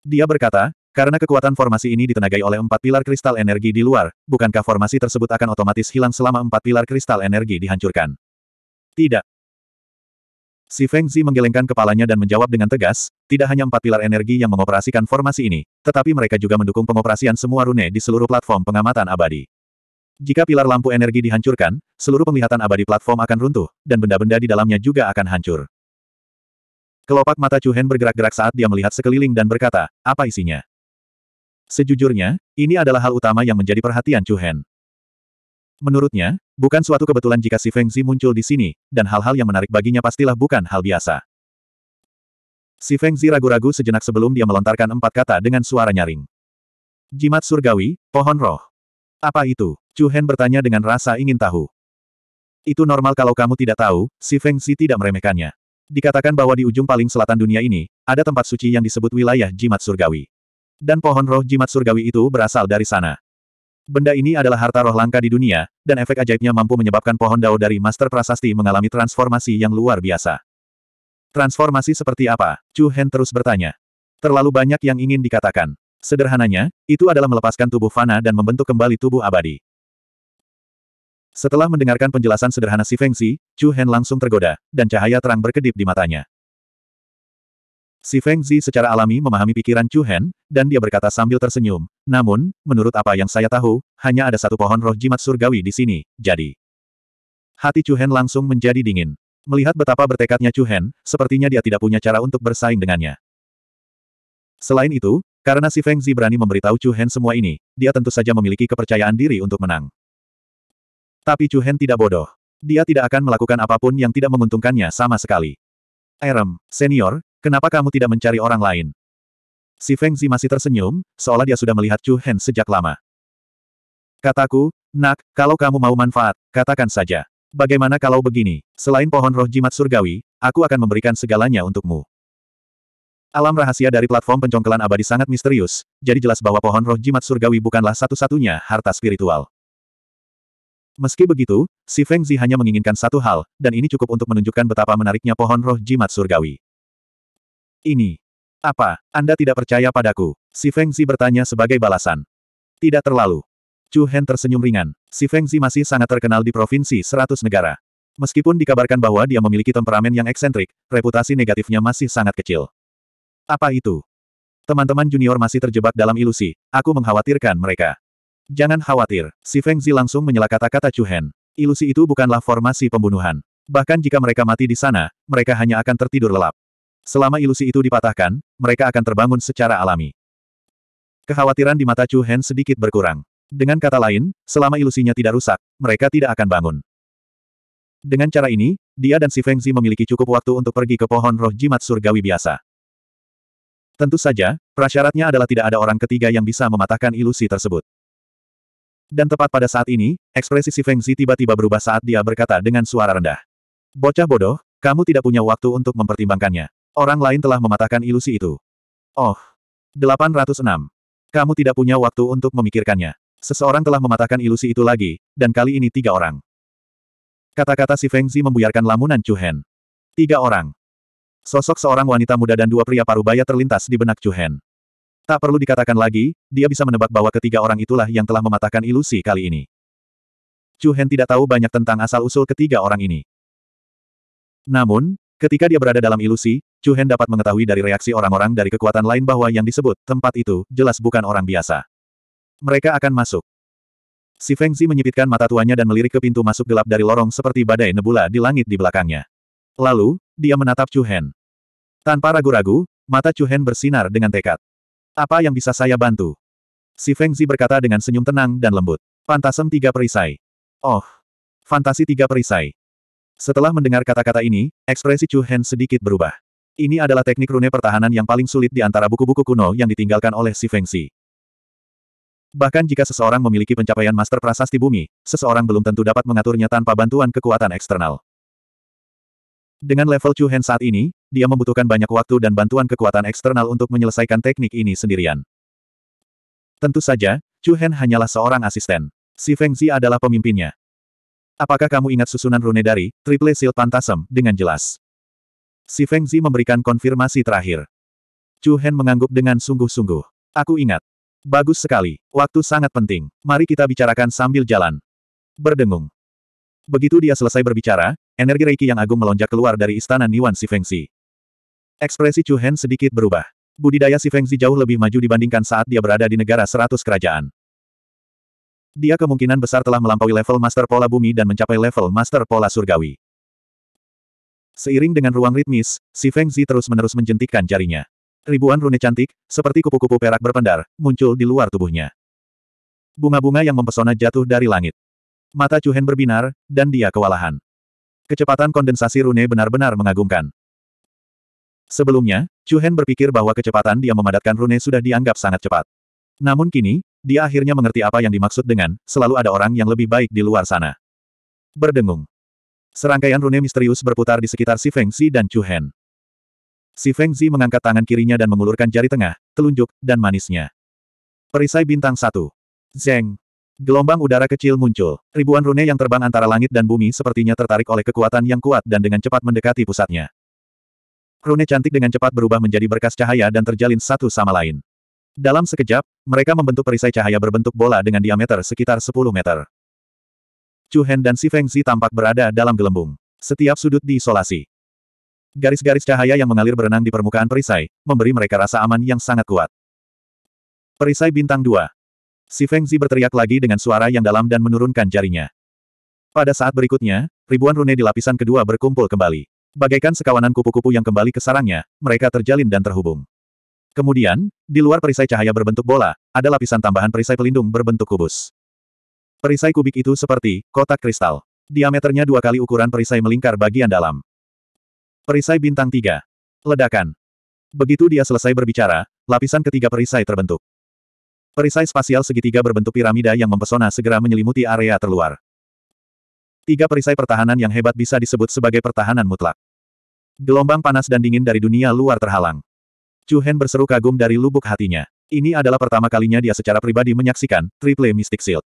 Dia berkata, karena kekuatan formasi ini ditenagai oleh empat pilar kristal energi di luar, bukankah formasi tersebut akan otomatis hilang selama empat pilar kristal energi dihancurkan? Tidak. Si Feng Zi menggelengkan kepalanya dan menjawab dengan tegas, tidak hanya empat pilar energi yang mengoperasikan formasi ini, tetapi mereka juga mendukung pengoperasian semua rune di seluruh platform pengamatan abadi. Jika pilar lampu energi dihancurkan, seluruh penglihatan abadi platform akan runtuh, dan benda-benda di dalamnya juga akan hancur. Kelopak mata Chu Hen bergerak-gerak saat dia melihat sekeliling dan berkata, apa isinya? Sejujurnya, ini adalah hal utama yang menjadi perhatian Chu Hen. Menurutnya, bukan suatu kebetulan jika si Feng Zi muncul di sini, dan hal-hal yang menarik baginya pastilah bukan hal biasa. Si Feng Zi ragu-ragu sejenak sebelum dia melontarkan empat kata dengan suara nyaring. Jimat surgawi, pohon roh. Apa itu? Chu Hen bertanya dengan rasa ingin tahu. Itu normal kalau kamu tidak tahu, si Feng Zi tidak meremehkannya dikatakan bahwa di ujung paling selatan dunia ini, ada tempat suci yang disebut wilayah jimat surgawi. Dan pohon roh jimat surgawi itu berasal dari sana. Benda ini adalah harta roh langka di dunia, dan efek ajaibnya mampu menyebabkan pohon dao dari Master Prasasti mengalami transformasi yang luar biasa. Transformasi seperti apa? Chu Hen terus bertanya. Terlalu banyak yang ingin dikatakan. Sederhananya, itu adalah melepaskan tubuh fana dan membentuk kembali tubuh abadi. Setelah mendengarkan penjelasan sederhana si Feng Chu Hen langsung tergoda, dan cahaya terang berkedip di matanya. Si Feng Zi secara alami memahami pikiran Chu Hen, dan dia berkata sambil tersenyum, namun, menurut apa yang saya tahu, hanya ada satu pohon roh jimat surgawi di sini, jadi... Hati Chu Hen langsung menjadi dingin. Melihat betapa bertekadnya Chu Hen, sepertinya dia tidak punya cara untuk bersaing dengannya. Selain itu, karena si Feng Zi berani memberitahu Chu Hen semua ini, dia tentu saja memiliki kepercayaan diri untuk menang. Tapi Chu Hen tidak bodoh. Dia tidak akan melakukan apapun yang tidak menguntungkannya sama sekali. Erem, senior, kenapa kamu tidak mencari orang lain? Si Feng Zi masih tersenyum, seolah dia sudah melihat Chu Hen sejak lama. Kataku, nak, kalau kamu mau manfaat, katakan saja. Bagaimana kalau begini, selain pohon roh jimat surgawi, aku akan memberikan segalanya untukmu. Alam rahasia dari platform pencongkelan abadi sangat misterius, jadi jelas bahwa pohon roh jimat surgawi bukanlah satu-satunya harta spiritual. Meski begitu, si Feng Zi hanya menginginkan satu hal, dan ini cukup untuk menunjukkan betapa menariknya pohon roh jimat surgawi. Ini. Apa, Anda tidak percaya padaku? Si Feng Zi bertanya sebagai balasan. Tidak terlalu. Chu Hen tersenyum ringan. Si Feng Zi masih sangat terkenal di provinsi 100 negara. Meskipun dikabarkan bahwa dia memiliki temperamen yang eksentrik, reputasi negatifnya masih sangat kecil. Apa itu? Teman-teman junior masih terjebak dalam ilusi, aku mengkhawatirkan mereka. Jangan khawatir, si Feng Zi langsung menyela kata-kata Chu Hen. Ilusi itu bukanlah formasi pembunuhan. Bahkan jika mereka mati di sana, mereka hanya akan tertidur lelap. Selama ilusi itu dipatahkan, mereka akan terbangun secara alami. Kekhawatiran di mata Chu Hen sedikit berkurang. Dengan kata lain, selama ilusinya tidak rusak, mereka tidak akan bangun. Dengan cara ini, dia dan si Feng Zi memiliki cukup waktu untuk pergi ke pohon roh jimat surgawi biasa. Tentu saja, prasyaratnya adalah tidak ada orang ketiga yang bisa mematahkan ilusi tersebut. Dan tepat pada saat ini, ekspresi si Feng Zi tiba-tiba berubah saat dia berkata dengan suara rendah. Bocah bodoh, kamu tidak punya waktu untuk mempertimbangkannya. Orang lain telah mematahkan ilusi itu. Oh. 806. Kamu tidak punya waktu untuk memikirkannya. Seseorang telah mematahkan ilusi itu lagi, dan kali ini tiga orang. Kata-kata si Feng Zi membuyarkan lamunan Chu Hen. Tiga orang. Sosok seorang wanita muda dan dua pria parubaya terlintas di benak Chu Hen. Tak perlu dikatakan lagi, dia bisa menebak bahwa ketiga orang itulah yang telah mematahkan ilusi kali ini. Chu Hen tidak tahu banyak tentang asal-usul ketiga orang ini. Namun, ketika dia berada dalam ilusi, Chu Hen dapat mengetahui dari reaksi orang-orang dari kekuatan lain bahwa yang disebut tempat itu jelas bukan orang biasa. Mereka akan masuk. Si Feng Zi menyipitkan mata tuanya dan melirik ke pintu masuk gelap dari lorong seperti badai nebula di langit di belakangnya. Lalu, dia menatap Chu Hen. Tanpa ragu-ragu, mata Chu Hen bersinar dengan tekad. Apa yang bisa saya bantu? Si Feng berkata dengan senyum tenang dan lembut. Fantasem tiga perisai. Oh. Fantasi tiga perisai. Setelah mendengar kata-kata ini, ekspresi Chu Hen sedikit berubah. Ini adalah teknik rune pertahanan yang paling sulit di antara buku-buku kuno yang ditinggalkan oleh si Feng Bahkan jika seseorang memiliki pencapaian master prasasti bumi, seseorang belum tentu dapat mengaturnya tanpa bantuan kekuatan eksternal. Dengan level Chu Hen saat ini, dia membutuhkan banyak waktu dan bantuan kekuatan eksternal untuk menyelesaikan teknik ini sendirian. Tentu saja, Chu Hen hanyalah seorang asisten. Si Feng Zi adalah pemimpinnya. Apakah kamu ingat susunan rune dari Triple Seal Pantasem dengan jelas? Si Feng Zi memberikan konfirmasi terakhir. Chu Hen mengangguk dengan sungguh-sungguh. Aku ingat. Bagus sekali. Waktu sangat penting. Mari kita bicarakan sambil jalan. Berdengung. Begitu dia selesai berbicara, Energi Reiki yang agung melonjak keluar dari istana Niwan Sifengsi. Ekspresi Chu Hen sedikit berubah. Budidaya Sifengsi jauh lebih maju dibandingkan saat dia berada di negara seratus kerajaan. Dia kemungkinan besar telah melampaui level Master Pola Bumi dan mencapai level Master Pola Surgawi. Seiring dengan ruang ritmis, si Feng terus-menerus menjentikkan jarinya. Ribuan rune cantik, seperti kupu-kupu perak berpendar, muncul di luar tubuhnya. Bunga-bunga yang mempesona jatuh dari langit. Mata Chu Hen berbinar, dan dia kewalahan. Kecepatan kondensasi rune benar-benar mengagumkan. Sebelumnya, Chu Hen berpikir bahwa kecepatan dia memadatkan rune sudah dianggap sangat cepat. Namun kini, dia akhirnya mengerti apa yang dimaksud dengan, selalu ada orang yang lebih baik di luar sana. Berdengung. Serangkaian rune misterius berputar di sekitar si Feng Xi dan Chu Hen. Si Feng Zi mengangkat tangan kirinya dan mengulurkan jari tengah, telunjuk, dan manisnya. Perisai bintang satu. Zeng. Gelombang udara kecil muncul. Ribuan rune yang terbang antara langit dan bumi sepertinya tertarik oleh kekuatan yang kuat dan dengan cepat mendekati pusatnya. Rune cantik dengan cepat berubah menjadi berkas cahaya dan terjalin satu sama lain. Dalam sekejap, mereka membentuk perisai cahaya berbentuk bola dengan diameter sekitar 10 meter. Chu Hen dan Si Feng Zi tampak berada dalam gelembung. Setiap sudut diisolasi. Garis-garis cahaya yang mengalir berenang di permukaan perisai, memberi mereka rasa aman yang sangat kuat. Perisai Bintang 2 Si Feng Zi berteriak lagi dengan suara yang dalam dan menurunkan jarinya. Pada saat berikutnya, ribuan rune di lapisan kedua berkumpul kembali. Bagaikan sekawanan kupu-kupu yang kembali ke sarangnya, mereka terjalin dan terhubung. Kemudian, di luar perisai cahaya berbentuk bola, ada lapisan tambahan perisai pelindung berbentuk kubus. Perisai kubik itu seperti kotak kristal. Diameternya dua kali ukuran perisai melingkar bagian dalam. Perisai bintang tiga. Ledakan. Begitu dia selesai berbicara, lapisan ketiga perisai terbentuk. Perisai spasial segitiga berbentuk piramida yang mempesona segera menyelimuti area terluar. Tiga perisai pertahanan yang hebat bisa disebut sebagai pertahanan mutlak. Gelombang panas dan dingin dari dunia luar terhalang. Chu Hen berseru kagum dari lubuk hatinya. Ini adalah pertama kalinya dia secara pribadi menyaksikan Triple Mystic Shield.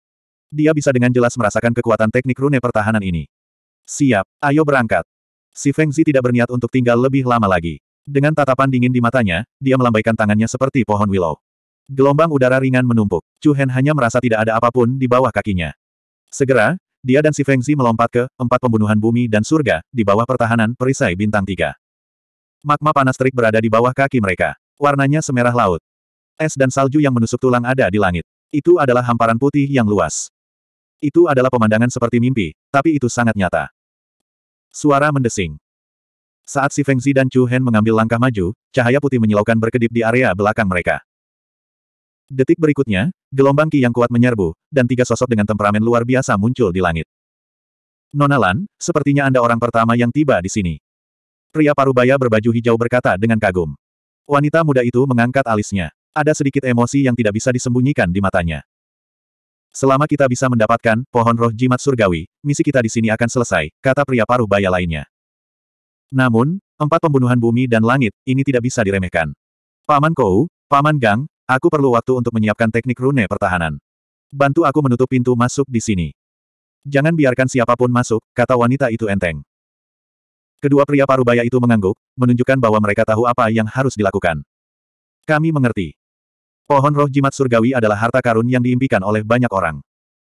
Dia bisa dengan jelas merasakan kekuatan teknik rune pertahanan ini. Siap, ayo berangkat. Si Feng Zi tidak berniat untuk tinggal lebih lama lagi. Dengan tatapan dingin di matanya, dia melambaikan tangannya seperti pohon willow. Gelombang udara ringan menumpuk. Chu Hen hanya merasa tidak ada apapun di bawah kakinya. Segera, dia dan si Feng Zi melompat ke empat pembunuhan bumi dan surga di bawah pertahanan perisai bintang tiga. Magma panas terik berada di bawah kaki mereka. Warnanya semerah laut. Es dan salju yang menusuk tulang ada di langit. Itu adalah hamparan putih yang luas. Itu adalah pemandangan seperti mimpi, tapi itu sangat nyata. Suara mendesing. Saat si Feng Zi dan Chu Hen mengambil langkah maju, cahaya putih menyilaukan berkedip di area belakang mereka. Detik berikutnya, gelombang ki yang kuat menyerbu, dan tiga sosok dengan temperamen luar biasa muncul di langit. nonalan sepertinya Anda orang pertama yang tiba di sini. Pria parubaya berbaju hijau berkata dengan kagum. Wanita muda itu mengangkat alisnya. Ada sedikit emosi yang tidak bisa disembunyikan di matanya. Selama kita bisa mendapatkan pohon roh jimat surgawi, misi kita di sini akan selesai, kata pria parubaya lainnya. Namun, empat pembunuhan bumi dan langit, ini tidak bisa diremehkan. Paman Kou, Paman Gang, Aku perlu waktu untuk menyiapkan teknik rune pertahanan. Bantu aku menutup pintu masuk di sini. Jangan biarkan siapapun masuk, kata wanita itu enteng. Kedua pria parubaya itu mengangguk, menunjukkan bahwa mereka tahu apa yang harus dilakukan. Kami mengerti. Pohon roh jimat surgawi adalah harta karun yang diimpikan oleh banyak orang.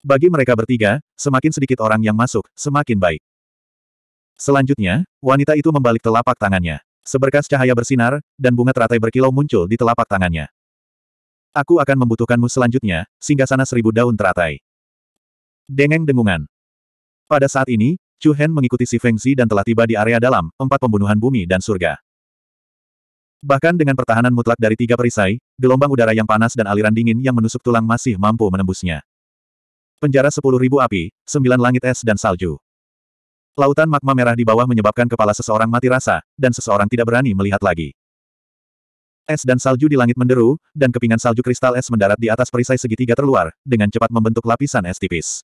Bagi mereka bertiga, semakin sedikit orang yang masuk, semakin baik. Selanjutnya, wanita itu membalik telapak tangannya. Seberkas cahaya bersinar, dan bunga teratai berkilau muncul di telapak tangannya. Aku akan membutuhkanmu selanjutnya, sana seribu daun teratai. Dengeng dengungan. Pada saat ini, Chu Hen mengikuti si Feng Zi dan telah tiba di area dalam, empat pembunuhan bumi dan surga. Bahkan dengan pertahanan mutlak dari tiga perisai, gelombang udara yang panas dan aliran dingin yang menusuk tulang masih mampu menembusnya. Penjara sepuluh ribu api, sembilan langit es dan salju. Lautan magma merah di bawah menyebabkan kepala seseorang mati rasa, dan seseorang tidak berani melihat lagi. Es dan salju di langit menderu, dan kepingan salju kristal es mendarat di atas perisai segitiga terluar, dengan cepat membentuk lapisan es tipis.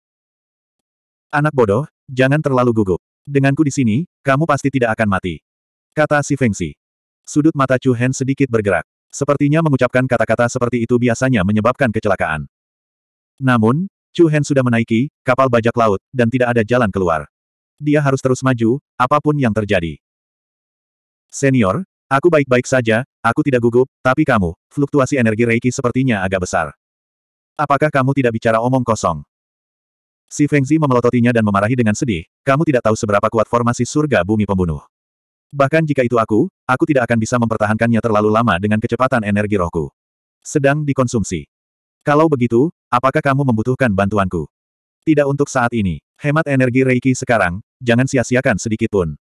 Anak bodoh, jangan terlalu gugup. Denganku di sini, kamu pasti tidak akan mati. Kata si Fengsi. Sudut mata Chu Hen sedikit bergerak. Sepertinya mengucapkan kata-kata seperti itu biasanya menyebabkan kecelakaan. Namun, Chu Hen sudah menaiki kapal bajak laut, dan tidak ada jalan keluar. Dia harus terus maju, apapun yang terjadi. Senior, Aku baik-baik saja, aku tidak gugup, tapi kamu, fluktuasi energi Reiki sepertinya agak besar. Apakah kamu tidak bicara omong kosong? Si Fengzi memelototinya dan memarahi dengan sedih, kamu tidak tahu seberapa kuat formasi surga bumi pembunuh. Bahkan jika itu aku, aku tidak akan bisa mempertahankannya terlalu lama dengan kecepatan energi rohku. Sedang dikonsumsi. Kalau begitu, apakah kamu membutuhkan bantuanku? Tidak untuk saat ini. Hemat energi Reiki sekarang, jangan sia-siakan sedikit pun.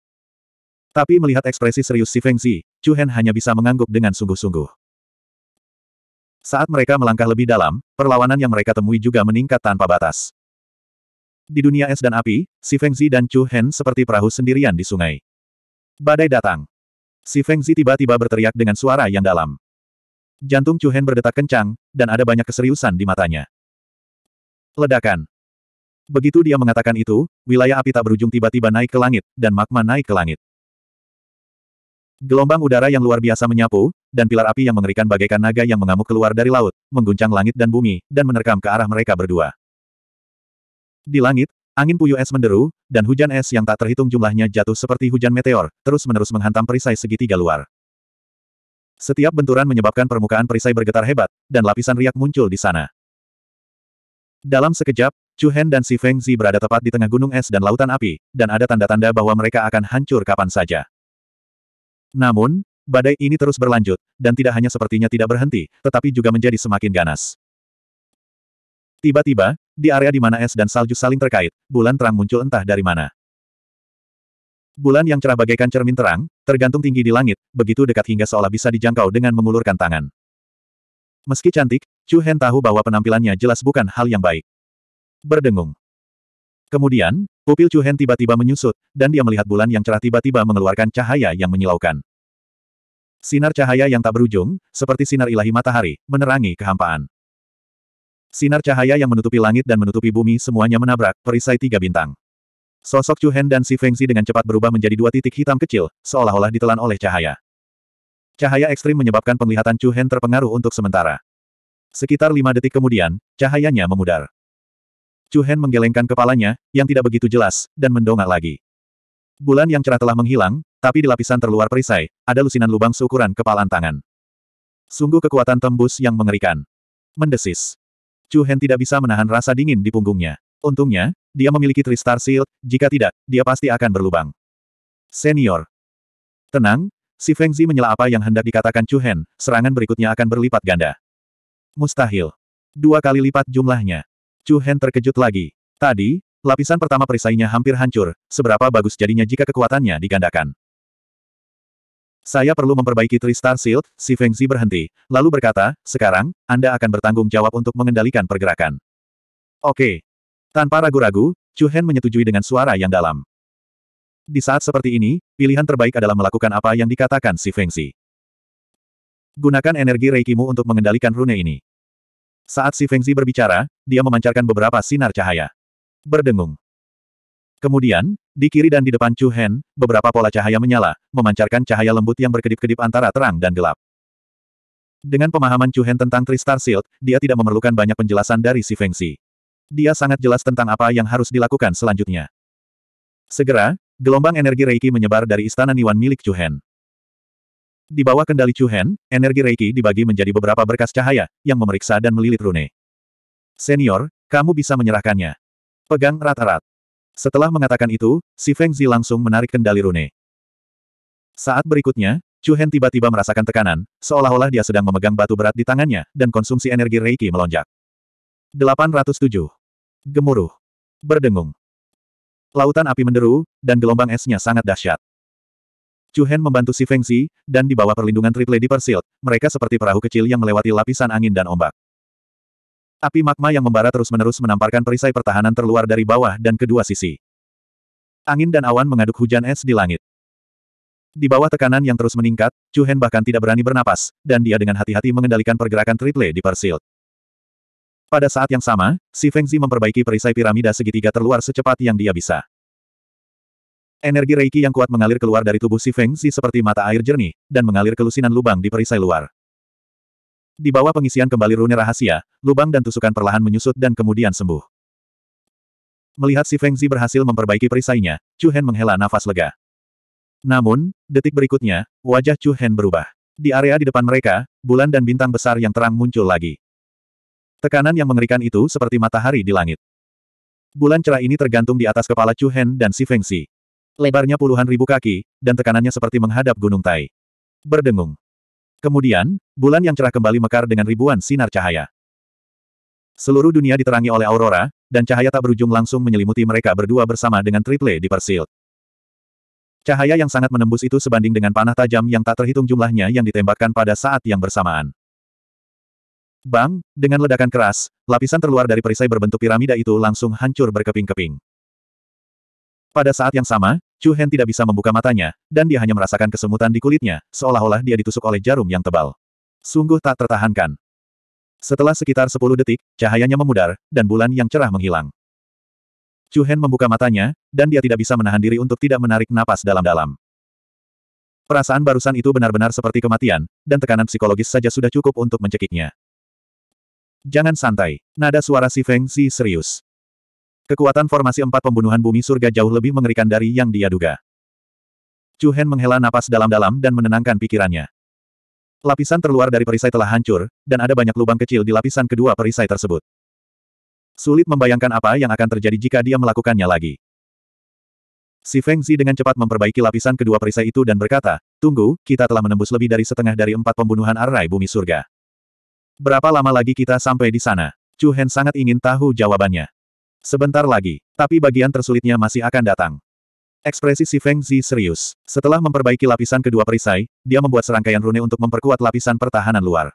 Tapi melihat ekspresi serius si Feng Zi, Chu Hen hanya bisa mengangguk dengan sungguh-sungguh. Saat mereka melangkah lebih dalam, perlawanan yang mereka temui juga meningkat tanpa batas. Di dunia es dan api, si Feng Zi dan Chu Hen seperti perahu sendirian di sungai. Badai datang. Si Feng Zi tiba-tiba berteriak dengan suara yang dalam. Jantung Chu Hen berdetak kencang, dan ada banyak keseriusan di matanya. Ledakan. Begitu dia mengatakan itu, wilayah api tak berujung tiba-tiba naik ke langit, dan magma naik ke langit. Gelombang udara yang luar biasa menyapu, dan pilar api yang mengerikan bagaikan naga yang mengamuk keluar dari laut, mengguncang langit dan bumi, dan menerkam ke arah mereka berdua. Di langit, angin puyuh es menderu, dan hujan es yang tak terhitung jumlahnya jatuh seperti hujan meteor, terus-menerus menghantam perisai segitiga luar. Setiap benturan menyebabkan permukaan perisai bergetar hebat, dan lapisan riak muncul di sana. Dalam sekejap, Chu Hen dan Si Feng Zi berada tepat di tengah gunung es dan lautan api, dan ada tanda-tanda bahwa mereka akan hancur kapan saja. Namun, badai ini terus berlanjut, dan tidak hanya sepertinya tidak berhenti, tetapi juga menjadi semakin ganas. Tiba-tiba, di area di mana es dan salju saling terkait, bulan terang muncul entah dari mana. Bulan yang cerah bagaikan cermin terang, tergantung tinggi di langit, begitu dekat hingga seolah bisa dijangkau dengan mengulurkan tangan. Meski cantik, Chu Hen tahu bahwa penampilannya jelas bukan hal yang baik. Berdengung. Kemudian, pupil Chu Hen tiba-tiba menyusut, dan dia melihat bulan yang cerah tiba-tiba mengeluarkan cahaya yang menyilaukan. Sinar cahaya yang tak berujung, seperti sinar ilahi matahari, menerangi kehampaan. Sinar cahaya yang menutupi langit dan menutupi bumi semuanya menabrak perisai tiga bintang. Sosok Chu Hen dan Si Fengzi dengan cepat berubah menjadi dua titik hitam kecil, seolah-olah ditelan oleh cahaya. Cahaya ekstrim menyebabkan penglihatan Chu Hen terpengaruh untuk sementara. Sekitar lima detik kemudian, cahayanya memudar. Chu Hen menggelengkan kepalanya, yang tidak begitu jelas, dan mendongak lagi. Bulan yang cerah telah menghilang, tapi di lapisan terluar perisai, ada lusinan lubang seukuran kepalan tangan. Sungguh kekuatan tembus yang mengerikan. Mendesis. Chu Hen tidak bisa menahan rasa dingin di punggungnya. Untungnya, dia memiliki Tristar Shield, jika tidak, dia pasti akan berlubang. Senior. Tenang, si Feng Zi menyela apa yang hendak dikatakan Chu Hen, serangan berikutnya akan berlipat ganda. Mustahil. Dua kali lipat jumlahnya. Chu Hen terkejut lagi. Tadi, lapisan pertama perisainya hampir hancur, seberapa bagus jadinya jika kekuatannya digandakan. Saya perlu memperbaiki Tristar Shield, si Zi berhenti, lalu berkata, sekarang, Anda akan bertanggung jawab untuk mengendalikan pergerakan. Oke. Tanpa ragu-ragu, Chu Hen menyetujui dengan suara yang dalam. Di saat seperti ini, pilihan terbaik adalah melakukan apa yang dikatakan si Zi. Gunakan energi Reikimu untuk mengendalikan rune ini. Saat si Fengzi berbicara, dia memancarkan beberapa sinar cahaya. Berdengung. Kemudian, di kiri dan di depan Chu Hen, beberapa pola cahaya menyala, memancarkan cahaya lembut yang berkedip-kedip antara terang dan gelap. Dengan pemahaman Chu Hen tentang Tristar Shield, dia tidak memerlukan banyak penjelasan dari si Fengzi. Dia sangat jelas tentang apa yang harus dilakukan selanjutnya. Segera, gelombang energi Reiki menyebar dari istana Niwan milik Chu Hen. Di bawah kendali Chu Hen, energi Reiki dibagi menjadi beberapa berkas cahaya, yang memeriksa dan melilit rune. Senior, kamu bisa menyerahkannya. Pegang erat-erat. Setelah mengatakan itu, si Feng Zi langsung menarik kendali rune. Saat berikutnya, Chu Hen tiba-tiba merasakan tekanan, seolah-olah dia sedang memegang batu berat di tangannya, dan konsumsi energi Reiki melonjak. 807. Gemuruh. Berdengung. Lautan api menderu, dan gelombang esnya sangat dahsyat. Chu Hen membantu si Feng Xi, dan di bawah perlindungan Triple Dipersil, Shield, mereka seperti perahu kecil yang melewati lapisan angin dan ombak. Api magma yang membara terus-menerus menamparkan perisai pertahanan terluar dari bawah dan kedua sisi. Angin dan awan mengaduk hujan es di langit. Di bawah tekanan yang terus meningkat, Chu Hen bahkan tidak berani bernapas, dan dia dengan hati-hati mengendalikan pergerakan triple Dipersil. Shield. Pada saat yang sama, si Fengzi memperbaiki perisai piramida segitiga terluar secepat yang dia bisa. Energi Reiki yang kuat mengalir keluar dari tubuh si Feng Zi seperti mata air jernih, dan mengalir ke lusinan lubang di perisai luar. Di bawah pengisian kembali rune rahasia, lubang dan tusukan perlahan menyusut dan kemudian sembuh. Melihat si Feng Zi berhasil memperbaiki perisainya, Chu Hen menghela nafas lega. Namun, detik berikutnya, wajah Chu Hen berubah. Di area di depan mereka, bulan dan bintang besar yang terang muncul lagi. Tekanan yang mengerikan itu seperti matahari di langit. Bulan cerah ini tergantung di atas kepala Chu Hen dan si Feng Zi. Lebarnya puluhan ribu kaki, dan tekanannya seperti menghadap gunung Tai. Berdengung. Kemudian, bulan yang cerah kembali mekar dengan ribuan sinar cahaya. Seluruh dunia diterangi oleh aurora, dan cahaya tak berujung langsung menyelimuti mereka berdua bersama dengan triple di Persil. Cahaya yang sangat menembus itu sebanding dengan panah tajam yang tak terhitung jumlahnya yang ditembakkan pada saat yang bersamaan. Bang, dengan ledakan keras, lapisan terluar dari perisai berbentuk piramida itu langsung hancur berkeping-keping. Pada saat yang sama, Chu Hen tidak bisa membuka matanya, dan dia hanya merasakan kesemutan di kulitnya, seolah-olah dia ditusuk oleh jarum yang tebal. Sungguh tak tertahankan. Setelah sekitar 10 detik, cahayanya memudar, dan bulan yang cerah menghilang. Chu Hen membuka matanya, dan dia tidak bisa menahan diri untuk tidak menarik napas dalam-dalam. Perasaan barusan itu benar-benar seperti kematian, dan tekanan psikologis saja sudah cukup untuk mencekiknya. Jangan santai. Nada suara si Feng si serius. Kekuatan formasi empat pembunuhan bumi surga jauh lebih mengerikan dari yang dia duga. Chu Hen menghela napas dalam-dalam dan menenangkan pikirannya. Lapisan terluar dari perisai telah hancur, dan ada banyak lubang kecil di lapisan kedua perisai tersebut. Sulit membayangkan apa yang akan terjadi jika dia melakukannya lagi. Si Feng Zi dengan cepat memperbaiki lapisan kedua perisai itu dan berkata, Tunggu, kita telah menembus lebih dari setengah dari empat pembunuhan array bumi surga. Berapa lama lagi kita sampai di sana? Chu Hen sangat ingin tahu jawabannya. Sebentar lagi, tapi bagian tersulitnya masih akan datang. Ekspresi si Feng Zi serius. Setelah memperbaiki lapisan kedua perisai, dia membuat serangkaian rune untuk memperkuat lapisan pertahanan luar.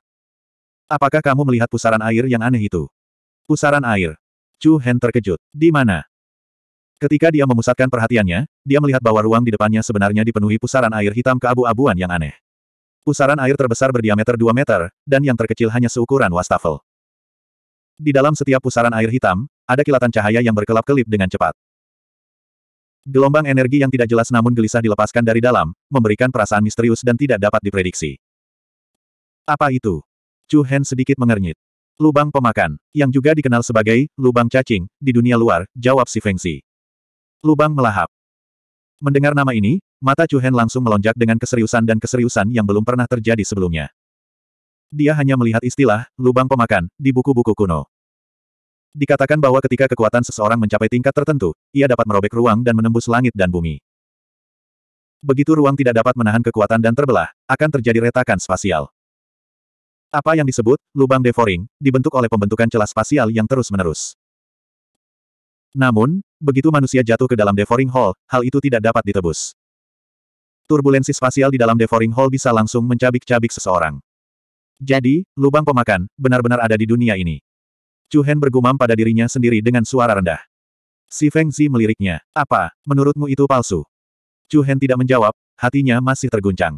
Apakah kamu melihat pusaran air yang aneh itu? Pusaran air. Chu Hen terkejut. Di mana? Ketika dia memusatkan perhatiannya, dia melihat bahwa ruang di depannya sebenarnya dipenuhi pusaran air hitam keabu-abuan yang aneh. Pusaran air terbesar berdiameter 2 meter, dan yang terkecil hanya seukuran wastafel. Di dalam setiap pusaran air hitam, ada kilatan cahaya yang berkelap-kelip dengan cepat. Gelombang energi yang tidak jelas namun gelisah dilepaskan dari dalam, memberikan perasaan misterius dan tidak dapat diprediksi. Apa itu? Chu Hen sedikit mengernyit. Lubang pemakan, yang juga dikenal sebagai lubang cacing, di dunia luar, jawab si Fengsi. Lubang melahap. Mendengar nama ini, mata Chu Hen langsung melonjak dengan keseriusan dan keseriusan yang belum pernah terjadi sebelumnya. Dia hanya melihat istilah, lubang pemakan, di buku-buku kuno. Dikatakan bahwa ketika kekuatan seseorang mencapai tingkat tertentu, ia dapat merobek ruang dan menembus langit dan bumi. Begitu ruang tidak dapat menahan kekuatan dan terbelah, akan terjadi retakan spasial. Apa yang disebut lubang devoring dibentuk oleh pembentukan celah spasial yang terus-menerus. Namun, begitu manusia jatuh ke dalam devoring hall, hal itu tidak dapat ditebus. Turbulensi spasial di dalam devoring hall bisa langsung mencabik-cabik seseorang. Jadi, lubang pemakan benar-benar ada di dunia ini. Chu Hen bergumam pada dirinya sendiri dengan suara rendah. Si Feng Zi meliriknya. Apa, menurutmu itu palsu? Chu Hen tidak menjawab, hatinya masih terguncang.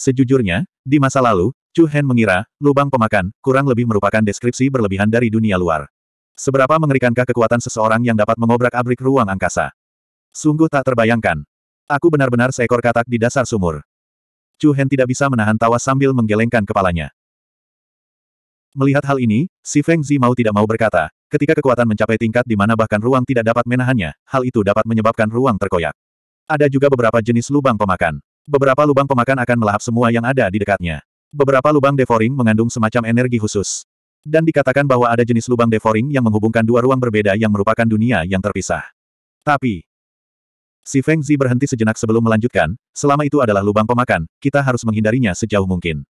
Sejujurnya, di masa lalu, Chu Hen mengira, lubang pemakan, kurang lebih merupakan deskripsi berlebihan dari dunia luar. Seberapa mengerikankah kekuatan seseorang yang dapat mengobrak-abrik ruang angkasa? Sungguh tak terbayangkan. Aku benar-benar seekor katak di dasar sumur. Chu Hen tidak bisa menahan tawa sambil menggelengkan kepalanya. Melihat hal ini, si Feng Zi mau tidak mau berkata, ketika kekuatan mencapai tingkat di mana bahkan ruang tidak dapat menahannya, hal itu dapat menyebabkan ruang terkoyak. Ada juga beberapa jenis lubang pemakan. Beberapa lubang pemakan akan melahap semua yang ada di dekatnya. Beberapa lubang devouring mengandung semacam energi khusus. Dan dikatakan bahwa ada jenis lubang devouring yang menghubungkan dua ruang berbeda yang merupakan dunia yang terpisah. Tapi, si Feng Zi berhenti sejenak sebelum melanjutkan, selama itu adalah lubang pemakan, kita harus menghindarinya sejauh mungkin.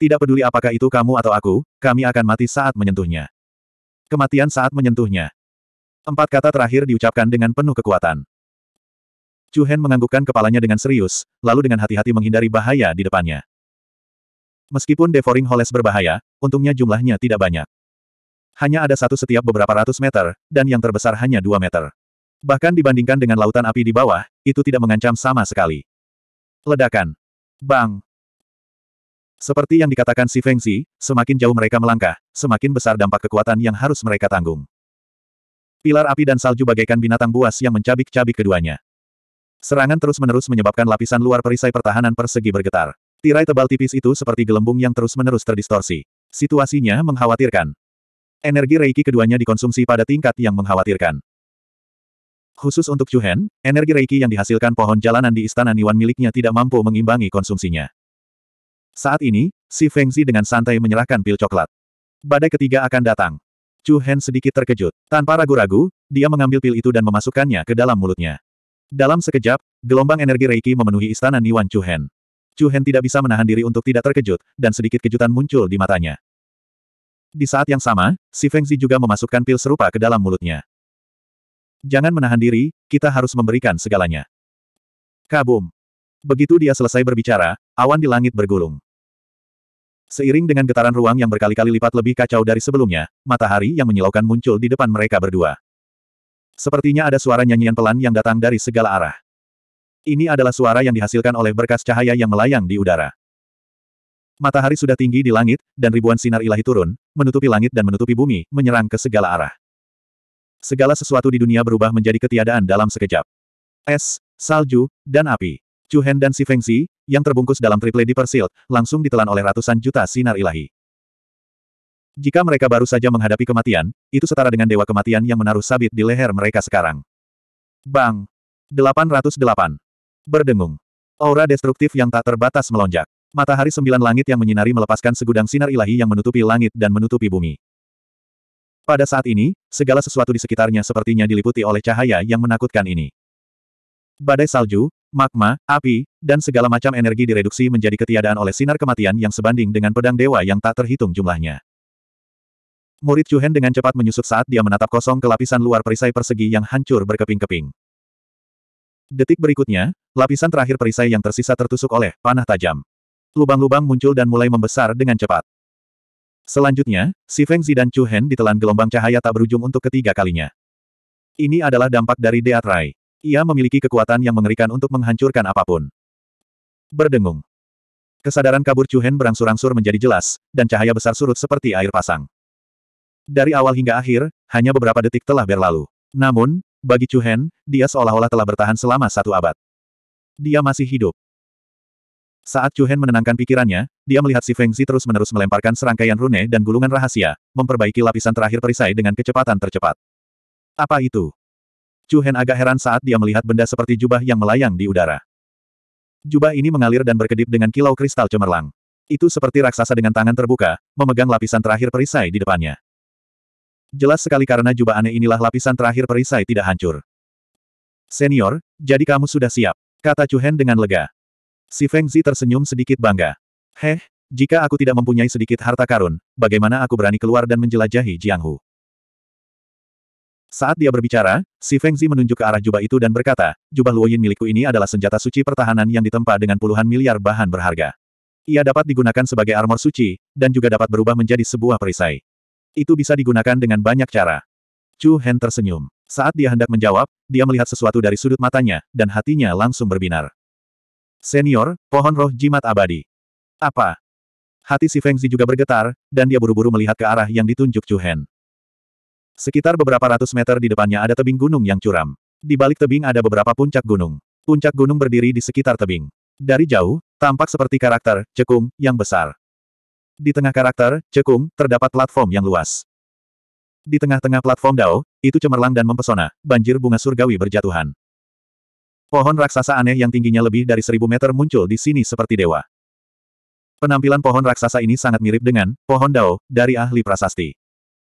Tidak peduli apakah itu kamu atau aku, kami akan mati saat menyentuhnya. Kematian saat menyentuhnya. Empat kata terakhir diucapkan dengan penuh kekuatan. Chu Hen menganggukkan kepalanya dengan serius, lalu dengan hati-hati menghindari bahaya di depannya. Meskipun Devouring Holes berbahaya, untungnya jumlahnya tidak banyak. Hanya ada satu setiap beberapa ratus meter, dan yang terbesar hanya dua meter. Bahkan dibandingkan dengan lautan api di bawah, itu tidak mengancam sama sekali. Ledakan. Bang! Seperti yang dikatakan si Feng Zi, semakin jauh mereka melangkah, semakin besar dampak kekuatan yang harus mereka tanggung. Pilar api dan salju bagaikan binatang buas yang mencabik-cabik keduanya. Serangan terus-menerus menyebabkan lapisan luar perisai pertahanan persegi bergetar. Tirai tebal tipis itu seperti gelembung yang terus-menerus terdistorsi. Situasinya mengkhawatirkan. Energi Reiki keduanya dikonsumsi pada tingkat yang mengkhawatirkan. Khusus untuk Chu energi Reiki yang dihasilkan pohon jalanan di istana Niwan miliknya tidak mampu mengimbangi konsumsinya. Saat ini, si Feng Zi dengan santai menyerahkan pil coklat. Badai ketiga akan datang. Chu Hen sedikit terkejut. Tanpa ragu-ragu, dia mengambil pil itu dan memasukkannya ke dalam mulutnya. Dalam sekejap, gelombang energi Reiki memenuhi istana Niwan Chu Hen. Chu Hen tidak bisa menahan diri untuk tidak terkejut, dan sedikit kejutan muncul di matanya. Di saat yang sama, si Feng Zi juga memasukkan pil serupa ke dalam mulutnya. Jangan menahan diri, kita harus memberikan segalanya. Kabum. Begitu dia selesai berbicara, awan di langit bergulung. Seiring dengan getaran ruang yang berkali-kali lipat lebih kacau dari sebelumnya, matahari yang menyilaukan muncul di depan mereka berdua. Sepertinya ada suara nyanyian pelan yang datang dari segala arah. Ini adalah suara yang dihasilkan oleh berkas cahaya yang melayang di udara. Matahari sudah tinggi di langit, dan ribuan sinar ilahi turun, menutupi langit dan menutupi bumi, menyerang ke segala arah. Segala sesuatu di dunia berubah menjadi ketiadaan dalam sekejap. Es, salju, dan api. Chu Hen dan Si Feng Fengzi, yang terbungkus dalam triple di Persil, langsung ditelan oleh ratusan juta sinar ilahi. Jika mereka baru saja menghadapi kematian, itu setara dengan dewa kematian yang menaruh sabit di leher mereka sekarang. Bang! 808. Berdengung. Aura destruktif yang tak terbatas melonjak. Matahari sembilan langit yang menyinari melepaskan segudang sinar ilahi yang menutupi langit dan menutupi bumi. Pada saat ini, segala sesuatu di sekitarnya sepertinya diliputi oleh cahaya yang menakutkan ini. Badai salju, magma, api, dan segala macam energi direduksi menjadi ketiadaan oleh sinar kematian yang sebanding dengan pedang dewa yang tak terhitung jumlahnya. Murid Chuhen dengan cepat menyusut saat dia menatap kosong ke lapisan luar perisai persegi yang hancur berkeping-keping. Detik berikutnya, lapisan terakhir perisai yang tersisa tertusuk oleh panah tajam. Lubang-lubang muncul dan mulai membesar dengan cepat. Selanjutnya, si Feng Zi dan Chu ditelan gelombang cahaya tak berujung untuk ketiga kalinya. Ini adalah dampak dari Deat ia memiliki kekuatan yang mengerikan untuk menghancurkan apapun. Berdengung. Kesadaran kabur Chuhen berangsur-angsur menjadi jelas, dan cahaya besar surut seperti air pasang. Dari awal hingga akhir, hanya beberapa detik telah berlalu. Namun, bagi Chuhen, dia seolah-olah telah bertahan selama satu abad. Dia masih hidup. Saat Chuhen menenangkan pikirannya, dia melihat si Feng Zi terus-menerus melemparkan serangkaian rune dan gulungan rahasia, memperbaiki lapisan terakhir perisai dengan kecepatan tercepat. Apa itu? Chu Hen agak heran saat dia melihat benda seperti jubah yang melayang di udara. Jubah ini mengalir dan berkedip dengan kilau kristal cemerlang. Itu seperti raksasa dengan tangan terbuka, memegang lapisan terakhir perisai di depannya. Jelas sekali karena jubah aneh inilah lapisan terakhir perisai tidak hancur. Senior, jadi kamu sudah siap, kata Chu Hen dengan lega. Si Feng Zi tersenyum sedikit bangga. Heh, jika aku tidak mempunyai sedikit harta karun, bagaimana aku berani keluar dan menjelajahi Jianghu? Saat dia berbicara, si Feng Zi menunjuk ke arah jubah itu dan berkata, jubah Luoyin milikku ini adalah senjata suci pertahanan yang ditempa dengan puluhan miliar bahan berharga. Ia dapat digunakan sebagai armor suci, dan juga dapat berubah menjadi sebuah perisai. Itu bisa digunakan dengan banyak cara. Chu Hen tersenyum. Saat dia hendak menjawab, dia melihat sesuatu dari sudut matanya, dan hatinya langsung berbinar. Senior, pohon roh jimat abadi. Apa? Hati si Feng Zi juga bergetar, dan dia buru-buru melihat ke arah yang ditunjuk Chu Hen. Sekitar beberapa ratus meter di depannya ada tebing gunung yang curam. Di balik tebing ada beberapa puncak gunung. Puncak gunung berdiri di sekitar tebing. Dari jauh, tampak seperti karakter, cekung, yang besar. Di tengah karakter, cekung, terdapat platform yang luas. Di tengah-tengah platform Dao, itu cemerlang dan mempesona, banjir bunga surgawi berjatuhan. Pohon raksasa aneh yang tingginya lebih dari seribu meter muncul di sini seperti dewa. Penampilan pohon raksasa ini sangat mirip dengan pohon Dao dari ahli prasasti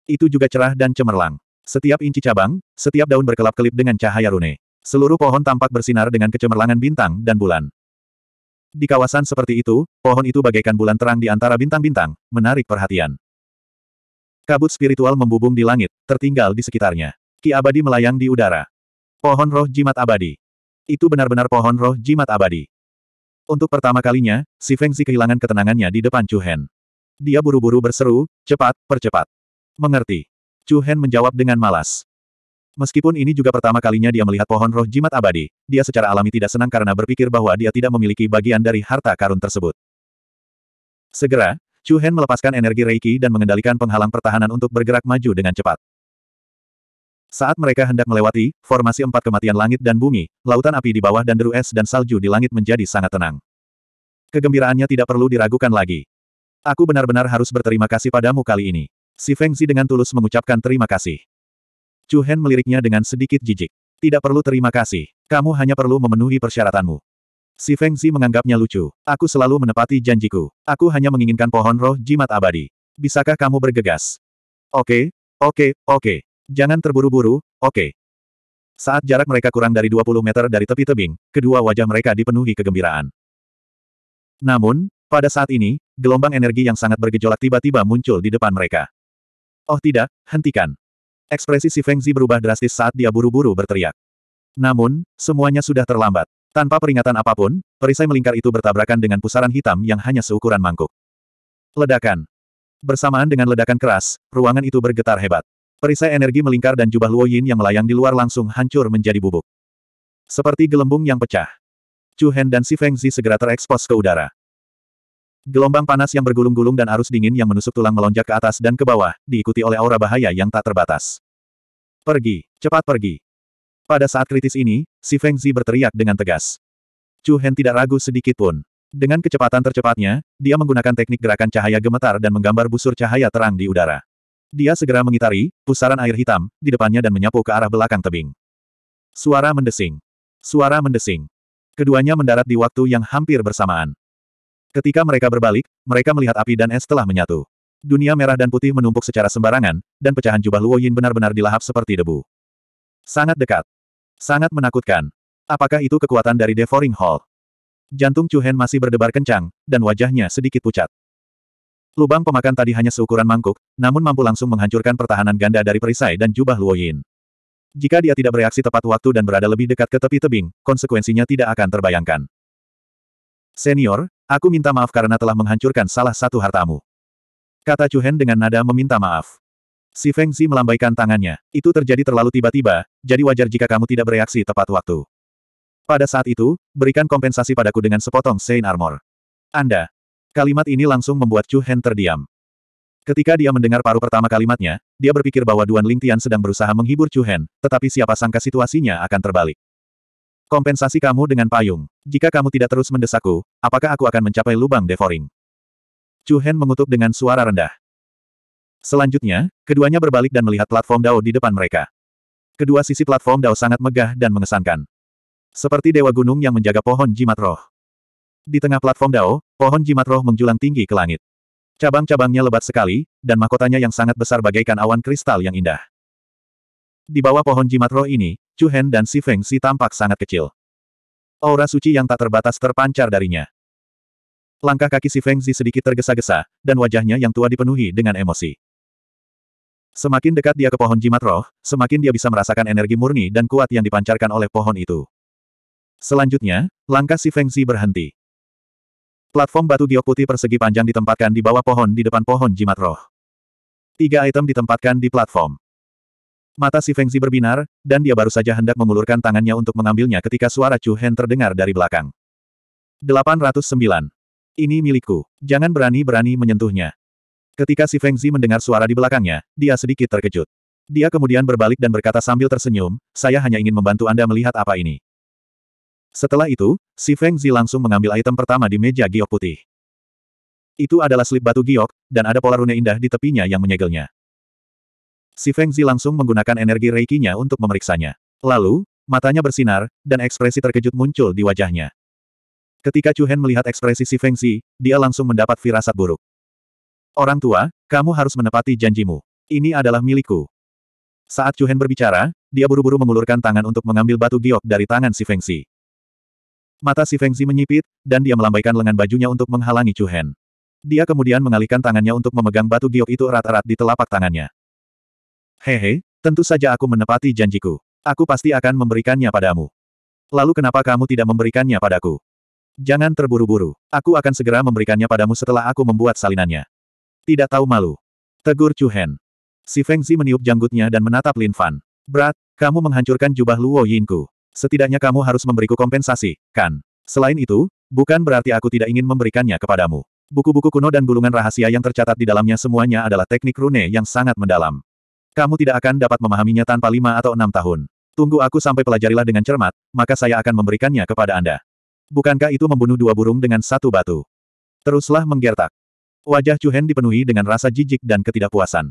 itu juga cerah dan cemerlang. Setiap inci cabang, setiap daun berkelap-kelip dengan cahaya rune. Seluruh pohon tampak bersinar dengan kecemerlangan bintang dan bulan. Di kawasan seperti itu, pohon itu bagaikan bulan terang di antara bintang-bintang, menarik perhatian. Kabut spiritual membubung di langit, tertinggal di sekitarnya. Ki abadi melayang di udara. Pohon roh jimat abadi. Itu benar-benar pohon roh jimat abadi. Untuk pertama kalinya, si Zi kehilangan ketenangannya di depan Chu Hen. Dia buru-buru berseru, cepat, percepat. Mengerti. Chu Hen menjawab dengan malas. Meskipun ini juga pertama kalinya dia melihat pohon roh jimat abadi, dia secara alami tidak senang karena berpikir bahwa dia tidak memiliki bagian dari harta karun tersebut. Segera, Chu Hen melepaskan energi Reiki dan mengendalikan penghalang pertahanan untuk bergerak maju dengan cepat. Saat mereka hendak melewati, formasi empat kematian langit dan bumi, lautan api di bawah dan deru es dan salju di langit menjadi sangat tenang. Kegembiraannya tidak perlu diragukan lagi. Aku benar-benar harus berterima kasih padamu kali ini. Si Feng Zi dengan tulus mengucapkan terima kasih. Chu Hen meliriknya dengan sedikit jijik. Tidak perlu terima kasih. Kamu hanya perlu memenuhi persyaratanmu. Si Feng Zi menganggapnya lucu. Aku selalu menepati janjiku. Aku hanya menginginkan pohon roh jimat abadi. Bisakah kamu bergegas? Oke, oke, oke. Jangan terburu-buru, oke. Saat jarak mereka kurang dari 20 meter dari tepi tebing, kedua wajah mereka dipenuhi kegembiraan. Namun, pada saat ini, gelombang energi yang sangat bergejolak tiba-tiba muncul di depan mereka. Oh tidak, hentikan. Ekspresi si Fengzi berubah drastis saat dia buru-buru berteriak. Namun, semuanya sudah terlambat. Tanpa peringatan apapun, perisai melingkar itu bertabrakan dengan pusaran hitam yang hanya seukuran mangkuk. Ledakan. Bersamaan dengan ledakan keras, ruangan itu bergetar hebat. Perisai energi melingkar dan jubah Luo Yin yang melayang di luar langsung hancur menjadi bubuk. Seperti gelembung yang pecah. Chu Hen dan si Feng Zi segera terekspos ke udara. Gelombang panas yang bergulung-gulung dan arus dingin yang menusuk tulang melonjak ke atas dan ke bawah, diikuti oleh aura bahaya yang tak terbatas. Pergi, cepat pergi. Pada saat kritis ini, si Feng Zi berteriak dengan tegas. Chu Hen tidak ragu sedikit pun. Dengan kecepatan tercepatnya, dia menggunakan teknik gerakan cahaya gemetar dan menggambar busur cahaya terang di udara. Dia segera mengitari, pusaran air hitam, di depannya dan menyapu ke arah belakang tebing. Suara mendesing. Suara mendesing. Keduanya mendarat di waktu yang hampir bersamaan. Ketika mereka berbalik, mereka melihat api dan es telah menyatu. Dunia merah dan putih menumpuk secara sembarangan, dan pecahan jubah Luo Yin benar-benar dilahap seperti debu. Sangat dekat. Sangat menakutkan. Apakah itu kekuatan dari Devouring Hall? Jantung Chu Hen masih berdebar kencang, dan wajahnya sedikit pucat. Lubang pemakan tadi hanya seukuran mangkuk, namun mampu langsung menghancurkan pertahanan ganda dari perisai dan jubah Luo Yin. Jika dia tidak bereaksi tepat waktu dan berada lebih dekat ke tepi tebing, konsekuensinya tidak akan terbayangkan. Senior, aku minta maaf karena telah menghancurkan salah satu hartamu. Kata Chuhen dengan nada meminta maaf. Si Feng Zi melambaikan tangannya. Itu terjadi terlalu tiba-tiba, jadi wajar jika kamu tidak bereaksi tepat waktu. Pada saat itu, berikan kompensasi padaku dengan sepotong Saint Armor. Anda. Kalimat ini langsung membuat Chu Hen terdiam. Ketika dia mendengar paruh pertama kalimatnya, dia berpikir bahwa Duan Lingtian sedang berusaha menghibur Chu Hen, tetapi siapa sangka situasinya akan terbalik. Kompensasi kamu dengan payung. Jika kamu tidak terus mendesakku, apakah aku akan mencapai lubang devouring? Chu Hen mengutuk dengan suara rendah. Selanjutnya, keduanya berbalik dan melihat platform Dao di depan mereka. Kedua sisi platform Dao sangat megah dan mengesankan. Seperti dewa gunung yang menjaga pohon jimat roh. Di tengah platform Dao, pohon jimat roh menjulang tinggi ke langit. Cabang-cabangnya lebat sekali, dan mahkotanya yang sangat besar bagaikan awan kristal yang indah. Di bawah pohon jimat roh ini, Chu Hen dan Si Feng Si tampak sangat kecil. Aura suci yang tak terbatas terpancar darinya. Langkah kaki Si Feng Si sedikit tergesa-gesa, dan wajahnya yang tua dipenuhi dengan emosi. Semakin dekat dia ke pohon jimat roh, semakin dia bisa merasakan energi murni dan kuat yang dipancarkan oleh pohon itu. Selanjutnya, langkah Si Feng Si berhenti. Platform batu giok putih persegi panjang ditempatkan di bawah pohon di depan pohon jimat roh. Tiga item ditempatkan di platform. Mata si Fengzi berbinar, dan dia baru saja hendak mengulurkan tangannya untuk mengambilnya ketika suara Chu Hen terdengar dari belakang. 809. Ini milikku. Jangan berani-berani menyentuhnya. Ketika si Fengzi mendengar suara di belakangnya, dia sedikit terkejut. Dia kemudian berbalik dan berkata sambil tersenyum, saya hanya ingin membantu Anda melihat apa ini. Setelah itu, si Fengzi langsung mengambil item pertama di meja giok putih. Itu adalah slip batu giok, dan ada pola rune indah di tepinya yang menyegelnya. Si Feng Zi langsung menggunakan energi reikinya untuk memeriksanya. Lalu, matanya bersinar, dan ekspresi terkejut muncul di wajahnya. Ketika Chu Hen melihat ekspresi Si Feng Zi, dia langsung mendapat firasat buruk. Orang tua, kamu harus menepati janjimu. Ini adalah milikku. Saat Chu Hen berbicara, dia buru-buru mengulurkan tangan untuk mengambil batu giok dari tangan Si Feng Zi. Mata Si Feng Zi menyipit, dan dia melambaikan lengan bajunya untuk menghalangi Chu Hen. Dia kemudian mengalihkan tangannya untuk memegang batu giok itu erat-erat di telapak tangannya. Hehe, tentu saja aku menepati janjiku. Aku pasti akan memberikannya padamu. Lalu kenapa kamu tidak memberikannya padaku? Jangan terburu-buru. Aku akan segera memberikannya padamu setelah aku membuat salinannya. Tidak tahu malu. Tegur Chu Hen. Si Feng Zi meniup janggutnya dan menatap Lin Fan. Berat, kamu menghancurkan jubah Luo ku. Setidaknya kamu harus memberiku kompensasi, kan? Selain itu, bukan berarti aku tidak ingin memberikannya kepadamu. Buku-buku kuno dan gulungan rahasia yang tercatat di dalamnya semuanya adalah teknik rune yang sangat mendalam. Kamu tidak akan dapat memahaminya tanpa lima atau enam tahun. Tunggu aku sampai pelajarilah dengan cermat, maka saya akan memberikannya kepada Anda. Bukankah itu membunuh dua burung dengan satu batu? Teruslah menggertak. Wajah Chu Hen dipenuhi dengan rasa jijik dan ketidakpuasan.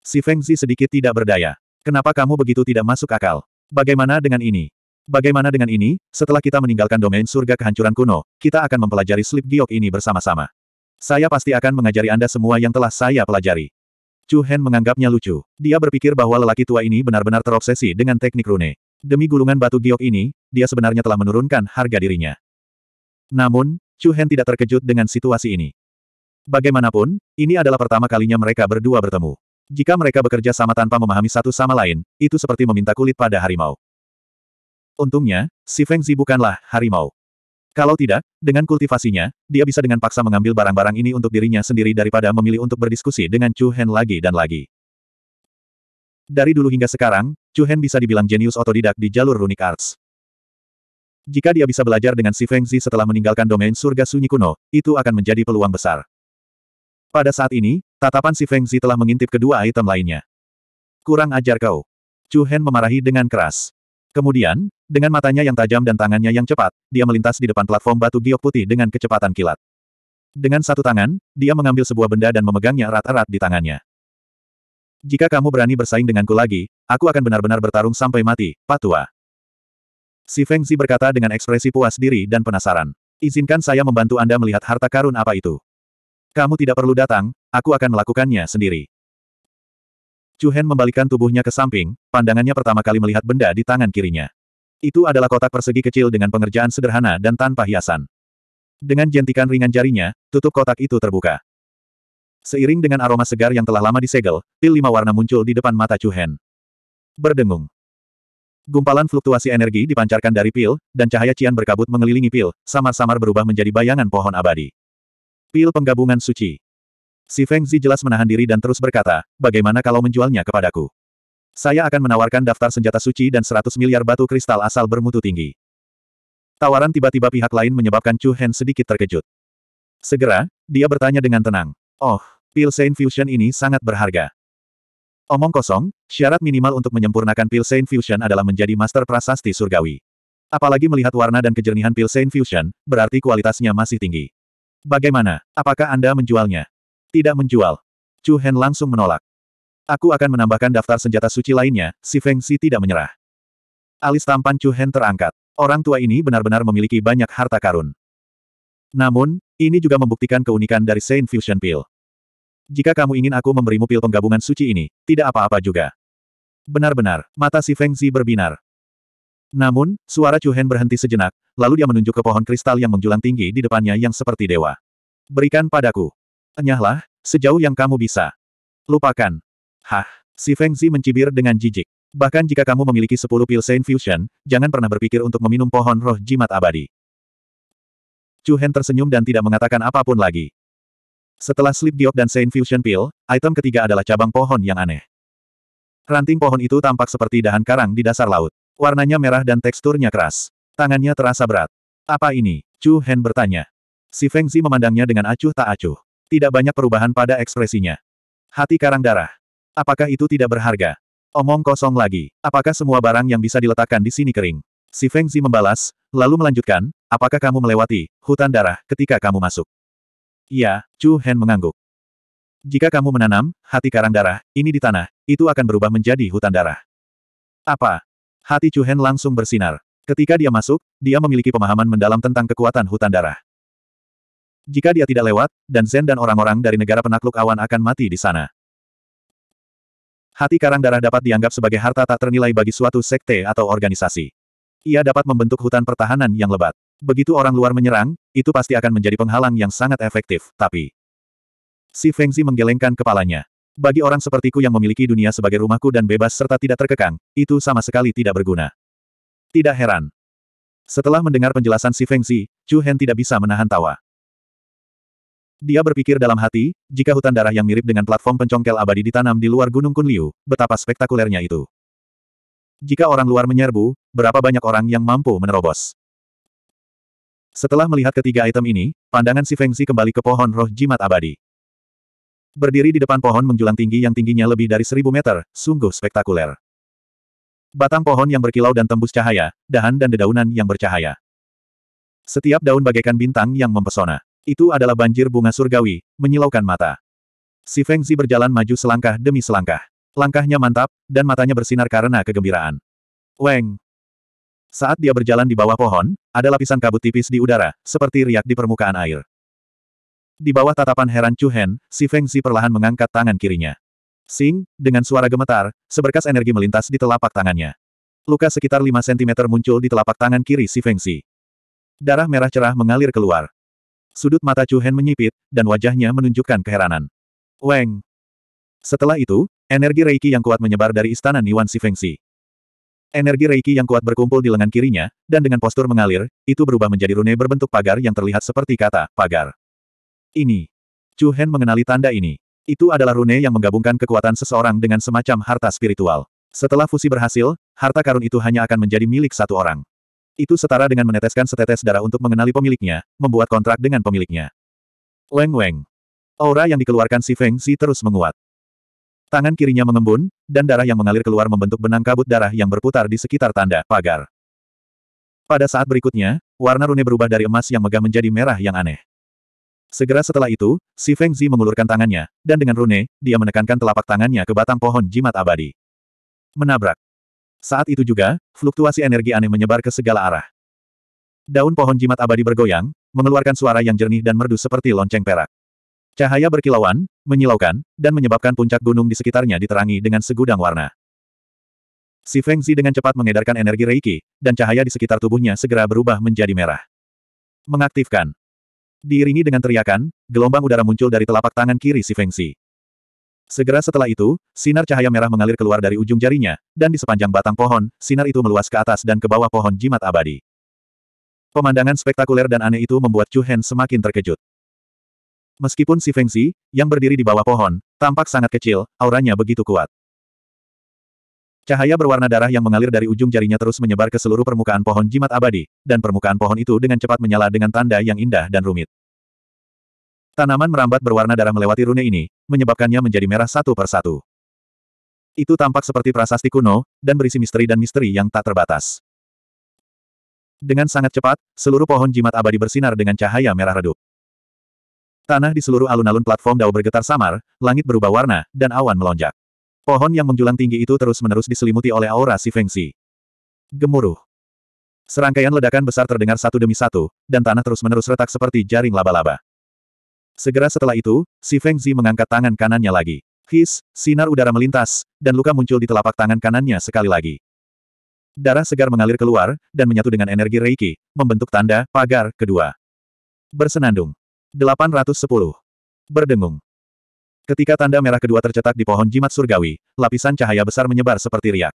Si Fengzi sedikit tidak berdaya. Kenapa kamu begitu tidak masuk akal? Bagaimana dengan ini? Bagaimana dengan ini, setelah kita meninggalkan domain surga kehancuran kuno, kita akan mempelajari slip giok ini bersama-sama. Saya pasti akan mengajari Anda semua yang telah saya pelajari. Chu Hen menganggapnya lucu. Dia berpikir bahwa lelaki tua ini benar-benar terobsesi dengan teknik rune. Demi gulungan batu giok ini, dia sebenarnya telah menurunkan harga dirinya. Namun, Chu Hen tidak terkejut dengan situasi ini. Bagaimanapun, ini adalah pertama kalinya mereka berdua bertemu. Jika mereka bekerja sama tanpa memahami satu sama lain, itu seperti meminta kulit pada harimau. Untungnya, si Feng Zi bukanlah harimau. Kalau tidak, dengan kultivasinya, dia bisa dengan paksa mengambil barang-barang ini untuk dirinya sendiri daripada memilih untuk berdiskusi dengan Chu Hen lagi dan lagi. Dari dulu hingga sekarang, Chu Hen bisa dibilang jenius otodidak di jalur runic arts. Jika dia bisa belajar dengan si Feng Zi setelah meninggalkan domain surga sunyi kuno, itu akan menjadi peluang besar. Pada saat ini, tatapan si Feng Zi telah mengintip kedua item lainnya. Kurang ajar kau. Chu Hen memarahi dengan keras. Kemudian, dengan matanya yang tajam dan tangannya yang cepat, dia melintas di depan platform batu giok putih dengan kecepatan kilat. Dengan satu tangan, dia mengambil sebuah benda dan memegangnya erat-erat di tangannya. Jika kamu berani bersaing denganku lagi, aku akan benar-benar bertarung sampai mati, Patua. Si Feng Zi berkata dengan ekspresi puas diri dan penasaran. Izinkan saya membantu Anda melihat harta karun apa itu. Kamu tidak perlu datang, aku akan melakukannya sendiri. Chu Hen membalikan tubuhnya ke samping, pandangannya pertama kali melihat benda di tangan kirinya. Itu adalah kotak persegi kecil dengan pengerjaan sederhana dan tanpa hiasan. Dengan jentikan ringan jarinya, tutup kotak itu terbuka. Seiring dengan aroma segar yang telah lama disegel, pil lima warna muncul di depan mata Chu Hen. Berdengung. Gumpalan fluktuasi energi dipancarkan dari pil, dan cahaya cian berkabut mengelilingi pil, samar-samar berubah menjadi bayangan pohon abadi. Pil penggabungan suci. Si Feng Zi jelas menahan diri dan terus berkata, bagaimana kalau menjualnya kepadaku? Saya akan menawarkan daftar senjata suci dan 100 miliar batu kristal asal bermutu tinggi. Tawaran tiba-tiba pihak lain menyebabkan Chu Hen sedikit terkejut. Segera, dia bertanya dengan tenang. Oh, pil Saint Fusion ini sangat berharga. Omong kosong, syarat minimal untuk menyempurnakan pil Saint Fusion adalah menjadi Master Prasasti Surgawi. Apalagi melihat warna dan kejernihan pil Saint Fusion, berarti kualitasnya masih tinggi. Bagaimana, apakah Anda menjualnya? Tidak menjual. Chu Hen langsung menolak. Aku akan menambahkan daftar senjata suci lainnya, si Feng Si tidak menyerah. Alis tampan Chu Hen terangkat. Orang tua ini benar-benar memiliki banyak harta karun. Namun, ini juga membuktikan keunikan dari Saint Fusion Pill. Jika kamu ingin aku memberimu pil penggabungan suci ini, tidak apa-apa juga. Benar-benar, mata si Feng Zi berbinar. Namun, suara Chu Hen berhenti sejenak, lalu dia menunjuk ke pohon kristal yang menjulang tinggi di depannya yang seperti dewa. Berikan padaku. Enyahlah, sejauh yang kamu bisa. Lupakan. Hah, si Feng Zi mencibir dengan jijik. Bahkan jika kamu memiliki 10 pil Saint Fusion, jangan pernah berpikir untuk meminum pohon roh jimat abadi. Chu Hen tersenyum dan tidak mengatakan apapun lagi. Setelah Sleep Diop dan Saint Fusion Pill, item ketiga adalah cabang pohon yang aneh. Ranting pohon itu tampak seperti dahan karang di dasar laut. Warnanya merah dan teksturnya keras. Tangannya terasa berat. Apa ini? Chu Hen bertanya. Si Feng Zi memandangnya dengan acuh tak acuh. Tidak banyak perubahan pada ekspresinya. Hati karang darah. Apakah itu tidak berharga? Omong kosong lagi. Apakah semua barang yang bisa diletakkan di sini kering? Si Feng Zi membalas, lalu melanjutkan, apakah kamu melewati hutan darah ketika kamu masuk? Ya, Chu Hen mengangguk. Jika kamu menanam hati karang darah ini di tanah, itu akan berubah menjadi hutan darah. Apa? Hati Chu Hen langsung bersinar. Ketika dia masuk, dia memiliki pemahaman mendalam tentang kekuatan hutan darah. Jika dia tidak lewat, dan Zen dan orang-orang dari negara penakluk awan akan mati di sana. Hati karang darah dapat dianggap sebagai harta tak ternilai bagi suatu sekte atau organisasi. Ia dapat membentuk hutan pertahanan yang lebat. Begitu orang luar menyerang, itu pasti akan menjadi penghalang yang sangat efektif, tapi... Si Zi menggelengkan kepalanya. Bagi orang sepertiku yang memiliki dunia sebagai rumahku dan bebas serta tidak terkekang, itu sama sekali tidak berguna. Tidak heran. Setelah mendengar penjelasan si Zi, Chu Hen tidak bisa menahan tawa. Dia berpikir dalam hati, jika hutan darah yang mirip dengan platform pencongkel abadi ditanam di luar Gunung Kunliu, betapa spektakulernya itu. Jika orang luar menyerbu, berapa banyak orang yang mampu menerobos? Setelah melihat ketiga item ini, pandangan si Fengsi kembali ke pohon roh jimat abadi. Berdiri di depan pohon menjulang tinggi yang tingginya lebih dari seribu meter, sungguh spektakuler. Batang pohon yang berkilau dan tembus cahaya, dahan dan dedaunan yang bercahaya. Setiap daun bagaikan bintang yang mempesona. Itu adalah banjir bunga surgawi, menyilaukan mata. Si Fengzi berjalan maju selangkah demi selangkah. Langkahnya mantap, dan matanya bersinar karena kegembiraan. Weng! Saat dia berjalan di bawah pohon, ada lapisan kabut tipis di udara, seperti riak di permukaan air. Di bawah tatapan heran Chu Hen, si Fengzi perlahan mengangkat tangan kirinya. Sing, dengan suara gemetar, seberkas energi melintas di telapak tangannya. Luka sekitar 5 cm muncul di telapak tangan kiri si Fengzi. Darah merah cerah mengalir keluar. Sudut mata Chu Hen menyipit, dan wajahnya menunjukkan keheranan. Weng! Setelah itu, energi Reiki yang kuat menyebar dari istana Niwan Sifengsi. Energi Reiki yang kuat berkumpul di lengan kirinya, dan dengan postur mengalir, itu berubah menjadi rune berbentuk pagar yang terlihat seperti kata, pagar. Ini. Chu Hen mengenali tanda ini. Itu adalah rune yang menggabungkan kekuatan seseorang dengan semacam harta spiritual. Setelah fusi berhasil, harta karun itu hanya akan menjadi milik satu orang. Itu setara dengan meneteskan setetes darah untuk mengenali pemiliknya, membuat kontrak dengan pemiliknya. Weng-weng. Aura yang dikeluarkan si Feng Si terus menguat. Tangan kirinya mengembun, dan darah yang mengalir keluar membentuk benang kabut darah yang berputar di sekitar tanda pagar. Pada saat berikutnya, warna rune berubah dari emas yang megah menjadi merah yang aneh. Segera setelah itu, si Feng Zi mengulurkan tangannya, dan dengan rune, dia menekankan telapak tangannya ke batang pohon jimat abadi. Menabrak. Saat itu juga, fluktuasi energi aneh menyebar ke segala arah. Daun pohon jimat abadi bergoyang, mengeluarkan suara yang jernih dan merdu seperti lonceng perak. Cahaya berkilauan, menyilaukan, dan menyebabkan puncak gunung di sekitarnya diterangi dengan segudang warna. Si Feng Zi dengan cepat mengedarkan energi Reiki, dan cahaya di sekitar tubuhnya segera berubah menjadi merah. Mengaktifkan. Diiringi dengan teriakan, gelombang udara muncul dari telapak tangan kiri si Feng Zi. Segera setelah itu, sinar cahaya merah mengalir keluar dari ujung jarinya, dan di sepanjang batang pohon, sinar itu meluas ke atas dan ke bawah pohon jimat abadi. Pemandangan spektakuler dan aneh itu membuat Chu Hen semakin terkejut. Meskipun si Feng Fengzi, yang berdiri di bawah pohon, tampak sangat kecil, auranya begitu kuat. Cahaya berwarna darah yang mengalir dari ujung jarinya terus menyebar ke seluruh permukaan pohon jimat abadi, dan permukaan pohon itu dengan cepat menyala dengan tanda yang indah dan rumit. Tanaman merambat berwarna darah melewati rune ini, menyebabkannya menjadi merah satu per satu. Itu tampak seperti prasasti kuno, dan berisi misteri dan misteri yang tak terbatas. Dengan sangat cepat, seluruh pohon jimat abadi bersinar dengan cahaya merah redup. Tanah di seluruh alun-alun platform dao bergetar samar, langit berubah warna, dan awan melonjak. Pohon yang menjulang tinggi itu terus-menerus diselimuti oleh aura si Fengsi. Gemuruh. Serangkaian ledakan besar terdengar satu demi satu, dan tanah terus-menerus retak seperti jaring laba-laba. Segera setelah itu, si Feng Zi mengangkat tangan kanannya lagi. His, sinar udara melintas, dan luka muncul di telapak tangan kanannya sekali lagi. Darah segar mengalir keluar, dan menyatu dengan energi Reiki, membentuk tanda pagar kedua. Bersenandung. 810. Berdengung. Ketika tanda merah kedua tercetak di pohon jimat surgawi, lapisan cahaya besar menyebar seperti riak.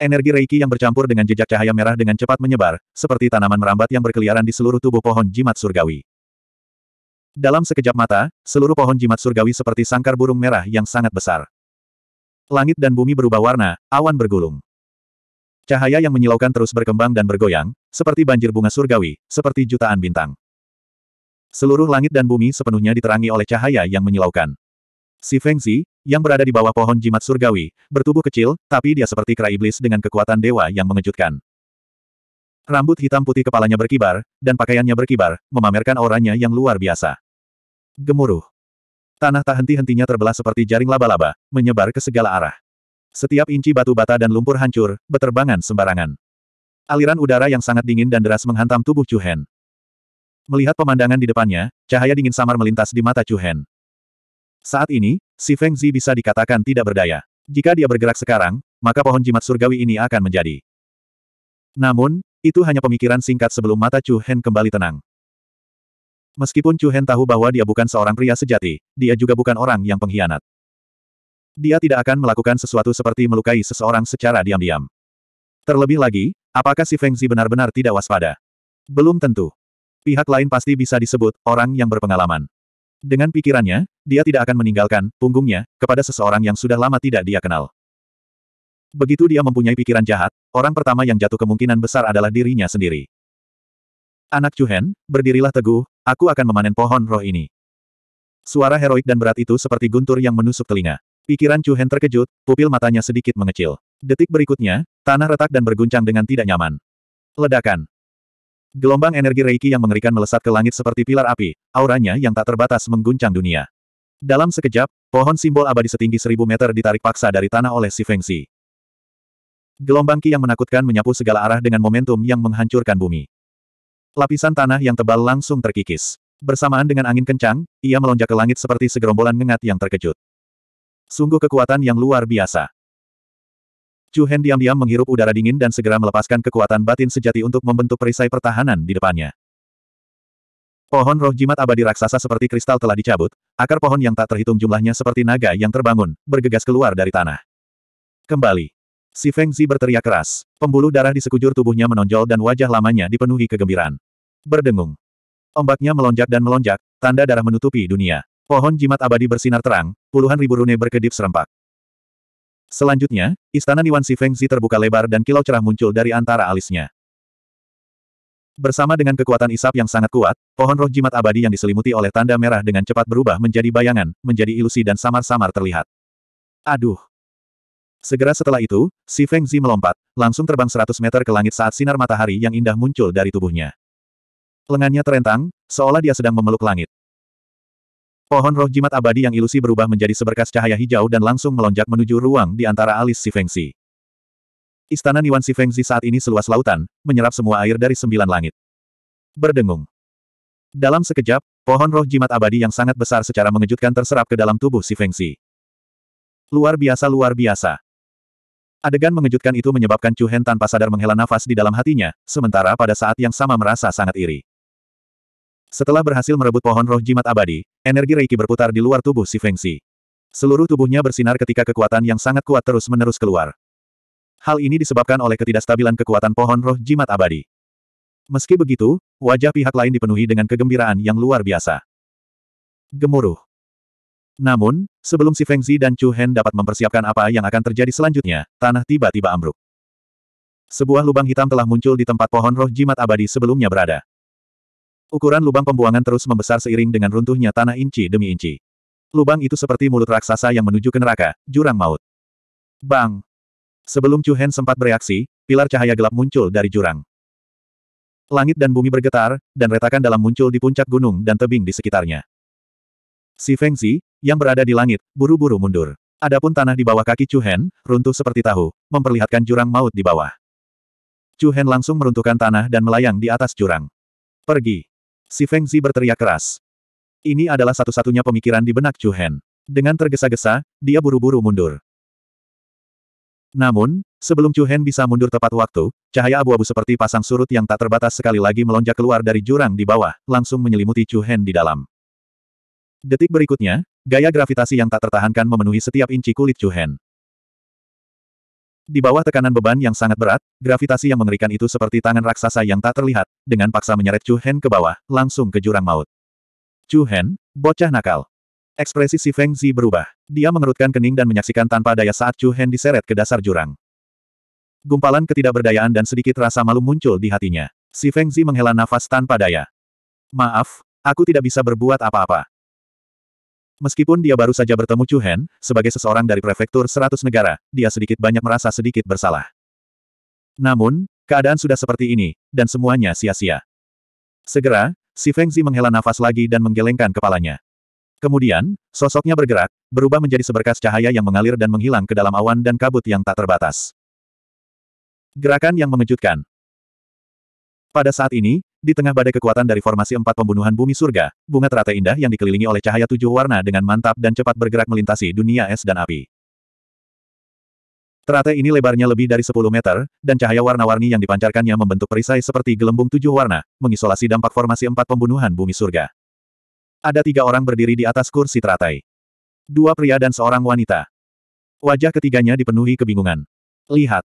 Energi Reiki yang bercampur dengan jejak cahaya merah dengan cepat menyebar, seperti tanaman merambat yang berkeliaran di seluruh tubuh pohon jimat surgawi. Dalam sekejap mata, seluruh pohon jimat surgawi seperti sangkar burung merah yang sangat besar. Langit dan bumi berubah warna, awan bergulung. Cahaya yang menyilaukan terus berkembang dan bergoyang, seperti banjir bunga surgawi, seperti jutaan bintang. Seluruh langit dan bumi sepenuhnya diterangi oleh cahaya yang menyilaukan. Si Feng Zi, yang berada di bawah pohon jimat surgawi, bertubuh kecil, tapi dia seperti kera iblis dengan kekuatan dewa yang mengejutkan. Rambut hitam putih kepalanya berkibar, dan pakaiannya berkibar, memamerkan auranya yang luar biasa. Gemuruh. Tanah tak henti-hentinya terbelah seperti jaring laba-laba, menyebar ke segala arah. Setiap inci batu bata dan lumpur hancur, beterbangan sembarangan. Aliran udara yang sangat dingin dan deras menghantam tubuh Chu Hen. Melihat pemandangan di depannya, cahaya dingin samar melintas di mata Chu Hen. Saat ini, si Feng Zi bisa dikatakan tidak berdaya. Jika dia bergerak sekarang, maka pohon jimat surgawi ini akan menjadi. Namun, itu hanya pemikiran singkat sebelum mata Chu Hen kembali tenang. Meskipun Chu Hen tahu bahwa dia bukan seorang pria sejati, dia juga bukan orang yang pengkhianat. Dia tidak akan melakukan sesuatu seperti melukai seseorang secara diam-diam. Terlebih lagi, apakah si Feng Zi benar-benar tidak waspada? Belum tentu. Pihak lain pasti bisa disebut orang yang berpengalaman. Dengan pikirannya, dia tidak akan meninggalkan punggungnya kepada seseorang yang sudah lama tidak dia kenal. Begitu dia mempunyai pikiran jahat, orang pertama yang jatuh kemungkinan besar adalah dirinya sendiri. Anak Chuhen, berdirilah teguh, aku akan memanen pohon roh ini. Suara heroik dan berat itu seperti guntur yang menusuk telinga. Pikiran Chuhen terkejut, pupil matanya sedikit mengecil. Detik berikutnya, tanah retak dan berguncang dengan tidak nyaman. Ledakan. Gelombang energi Reiki yang mengerikan melesat ke langit seperti pilar api, auranya yang tak terbatas mengguncang dunia. Dalam sekejap, pohon simbol abadi setinggi seribu meter ditarik paksa dari tanah oleh si Fengsi. Gelombang Ki yang menakutkan menyapu segala arah dengan momentum yang menghancurkan bumi. Lapisan tanah yang tebal langsung terkikis. Bersamaan dengan angin kencang, ia melonjak ke langit seperti segerombolan ngengat yang terkejut. Sungguh kekuatan yang luar biasa. Chu Hen diam-diam menghirup udara dingin dan segera melepaskan kekuatan batin sejati untuk membentuk perisai pertahanan di depannya. Pohon roh jimat abadi raksasa seperti kristal telah dicabut, akar pohon yang tak terhitung jumlahnya seperti naga yang terbangun, bergegas keluar dari tanah. Kembali. Si Feng Zi berteriak keras. Pembuluh darah di sekujur tubuhnya menonjol dan wajah lamanya dipenuhi kegembiraan. Berdengung. Ombaknya melonjak dan melonjak, tanda darah menutupi dunia. Pohon jimat abadi bersinar terang, puluhan ribu rune berkedip serempak. Selanjutnya, istana Niwan Si Feng Zi terbuka lebar dan kilau cerah muncul dari antara alisnya. Bersama dengan kekuatan isap yang sangat kuat, pohon roh jimat abadi yang diselimuti oleh tanda merah dengan cepat berubah menjadi bayangan, menjadi ilusi dan samar-samar terlihat. Aduh, Segera setelah itu, si Feng Zi melompat, langsung terbang 100 meter ke langit saat sinar matahari yang indah muncul dari tubuhnya. Lengannya terentang, seolah dia sedang memeluk langit. Pohon roh jimat abadi yang ilusi berubah menjadi seberkas cahaya hijau dan langsung melonjak menuju ruang di antara alis si Feng Zi. Istana Niwan si Feng Zi saat ini seluas lautan, menyerap semua air dari sembilan langit. Berdengung. Dalam sekejap, pohon roh jimat abadi yang sangat besar secara mengejutkan terserap ke dalam tubuh si Feng Zi. Luar biasa luar biasa. Adegan mengejutkan itu menyebabkan Chu Hen tanpa sadar menghela nafas di dalam hatinya, sementara pada saat yang sama merasa sangat iri. Setelah berhasil merebut pohon roh jimat abadi, energi Reiki berputar di luar tubuh si Feng Fengsi. Seluruh tubuhnya bersinar ketika kekuatan yang sangat kuat terus-menerus keluar. Hal ini disebabkan oleh ketidakstabilan kekuatan pohon roh jimat abadi. Meski begitu, wajah pihak lain dipenuhi dengan kegembiraan yang luar biasa. Gemuruh. Namun, sebelum si Feng Zi dan Chu Hen dapat mempersiapkan apa yang akan terjadi selanjutnya, tanah tiba-tiba ambruk. Sebuah lubang hitam telah muncul di tempat pohon roh jimat abadi sebelumnya berada. Ukuran lubang pembuangan terus membesar seiring dengan runtuhnya tanah inci demi inci. Lubang itu seperti mulut raksasa yang menuju ke neraka, jurang maut. Bang! Sebelum Chu Hen sempat bereaksi, pilar cahaya gelap muncul dari jurang. Langit dan bumi bergetar, dan retakan dalam muncul di puncak gunung dan tebing di sekitarnya. Si Feng Zi, yang berada di langit, buru-buru mundur. Adapun tanah di bawah kaki Chu Hen, runtuh seperti tahu, memperlihatkan jurang maut di bawah. Chu Hen langsung meruntuhkan tanah dan melayang di atas jurang. Pergi. Si Feng Zi berteriak keras. Ini adalah satu-satunya pemikiran di benak Chu Hen. Dengan tergesa-gesa, dia buru-buru mundur. Namun, sebelum Chu Hen bisa mundur tepat waktu, cahaya abu-abu seperti pasang surut yang tak terbatas sekali lagi melonjak keluar dari jurang di bawah, langsung menyelimuti Chu Hen di dalam. Detik berikutnya, gaya gravitasi yang tak tertahankan memenuhi setiap inci kulit Chu Hen. Di bawah tekanan beban yang sangat berat, gravitasi yang mengerikan itu seperti tangan raksasa yang tak terlihat, dengan paksa menyeret Chu Hen ke bawah, langsung ke jurang maut. Chu Hen, bocah nakal. Ekspresi si Feng Zi berubah. Dia mengerutkan kening dan menyaksikan tanpa daya saat Chu Hen diseret ke dasar jurang. Gumpalan ketidakberdayaan dan sedikit rasa malu muncul di hatinya. Si Feng Zi menghela nafas tanpa daya. Maaf, aku tidak bisa berbuat apa-apa. Meskipun dia baru saja bertemu Chu Hen, sebagai seseorang dari prefektur seratus negara, dia sedikit banyak merasa sedikit bersalah. Namun, keadaan sudah seperti ini, dan semuanya sia-sia. Segera, si Fengzi menghela nafas lagi dan menggelengkan kepalanya. Kemudian, sosoknya bergerak, berubah menjadi seberkas cahaya yang mengalir dan menghilang ke dalam awan dan kabut yang tak terbatas. Gerakan yang mengejutkan. Pada saat ini, di tengah badai kekuatan dari formasi empat pembunuhan bumi surga, bunga teratai indah yang dikelilingi oleh cahaya tujuh warna dengan mantap dan cepat bergerak melintasi dunia es dan api. Teratai ini lebarnya lebih dari 10 meter, dan cahaya warna-warni yang dipancarkannya membentuk perisai seperti gelembung tujuh warna, mengisolasi dampak formasi empat pembunuhan bumi surga. Ada tiga orang berdiri di atas kursi teratai. Dua pria dan seorang wanita. Wajah ketiganya dipenuhi kebingungan. Lihat.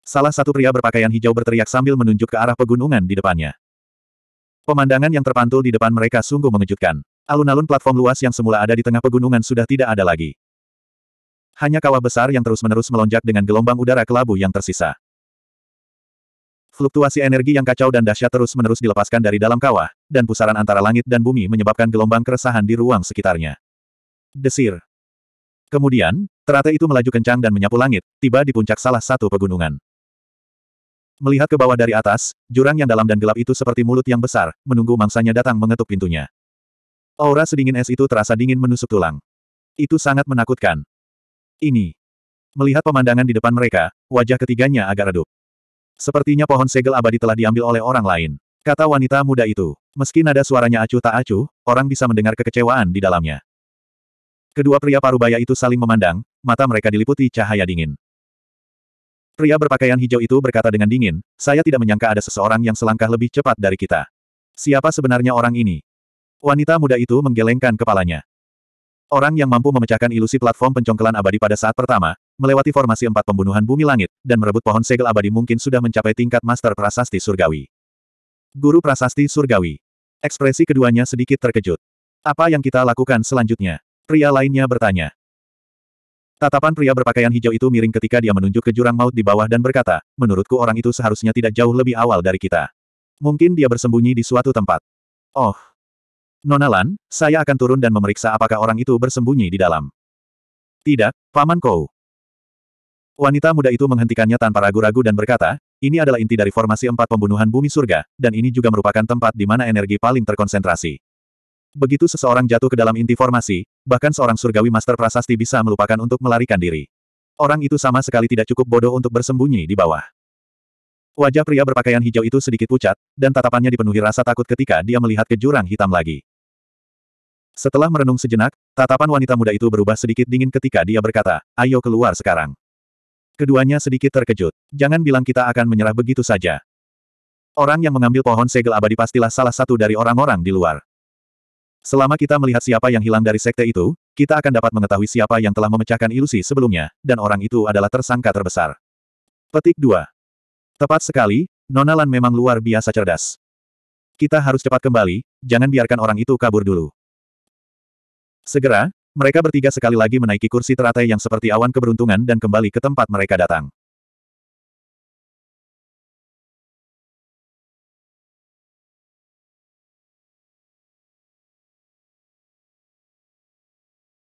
Salah satu pria berpakaian hijau berteriak sambil menunjuk ke arah pegunungan di depannya. Pemandangan yang terpantul di depan mereka sungguh mengejutkan. Alun-alun platform luas yang semula ada di tengah pegunungan sudah tidak ada lagi. Hanya kawah besar yang terus-menerus melonjak dengan gelombang udara kelabu yang tersisa. Fluktuasi energi yang kacau dan dahsyat terus-menerus dilepaskan dari dalam kawah, dan pusaran antara langit dan bumi menyebabkan gelombang keresahan di ruang sekitarnya. Desir. Kemudian, teratai itu melaju kencang dan menyapu langit, tiba di puncak salah satu pegunungan. Melihat ke bawah dari atas, jurang yang dalam dan gelap itu seperti mulut yang besar, menunggu mangsanya datang mengetuk pintunya. Aura sedingin es itu terasa dingin menusuk tulang. Itu sangat menakutkan. Ini. Melihat pemandangan di depan mereka, wajah ketiganya agak redup. Sepertinya pohon segel abadi telah diambil oleh orang lain. Kata wanita muda itu. Meski nada suaranya acuh tak acuh, orang bisa mendengar kekecewaan di dalamnya. Kedua pria parubaya itu saling memandang, mata mereka diliputi cahaya dingin. Pria berpakaian hijau itu berkata dengan dingin, saya tidak menyangka ada seseorang yang selangkah lebih cepat dari kita. Siapa sebenarnya orang ini? Wanita muda itu menggelengkan kepalanya. Orang yang mampu memecahkan ilusi platform pencongkelan abadi pada saat pertama, melewati formasi empat pembunuhan bumi langit, dan merebut pohon segel abadi mungkin sudah mencapai tingkat master prasasti surgawi. Guru prasasti surgawi. Ekspresi keduanya sedikit terkejut. Apa yang kita lakukan selanjutnya? Pria lainnya bertanya. Tatapan pria berpakaian hijau itu miring ketika dia menunjuk ke jurang maut di bawah dan berkata, menurutku orang itu seharusnya tidak jauh lebih awal dari kita. Mungkin dia bersembunyi di suatu tempat. Oh. Nona saya akan turun dan memeriksa apakah orang itu bersembunyi di dalam. Tidak, Paman Kou. Wanita muda itu menghentikannya tanpa ragu-ragu dan berkata, ini adalah inti dari formasi empat pembunuhan bumi surga, dan ini juga merupakan tempat di mana energi paling terkonsentrasi. Begitu seseorang jatuh ke dalam inti formasi, bahkan seorang surgawi master prasasti bisa melupakan untuk melarikan diri. Orang itu sama sekali tidak cukup bodoh untuk bersembunyi di bawah. Wajah pria berpakaian hijau itu sedikit pucat, dan tatapannya dipenuhi rasa takut ketika dia melihat ke jurang hitam lagi. Setelah merenung sejenak, tatapan wanita muda itu berubah sedikit dingin ketika dia berkata, ayo keluar sekarang. Keduanya sedikit terkejut. Jangan bilang kita akan menyerah begitu saja. Orang yang mengambil pohon segel abadi pastilah salah satu dari orang-orang di luar. Selama kita melihat siapa yang hilang dari sekte itu, kita akan dapat mengetahui siapa yang telah memecahkan ilusi sebelumnya, dan orang itu adalah tersangka terbesar. Petik 2. Tepat sekali, Nona Lan memang luar biasa cerdas. Kita harus cepat kembali, jangan biarkan orang itu kabur dulu. Segera, mereka bertiga sekali lagi menaiki kursi teratai yang seperti awan keberuntungan dan kembali ke tempat mereka datang.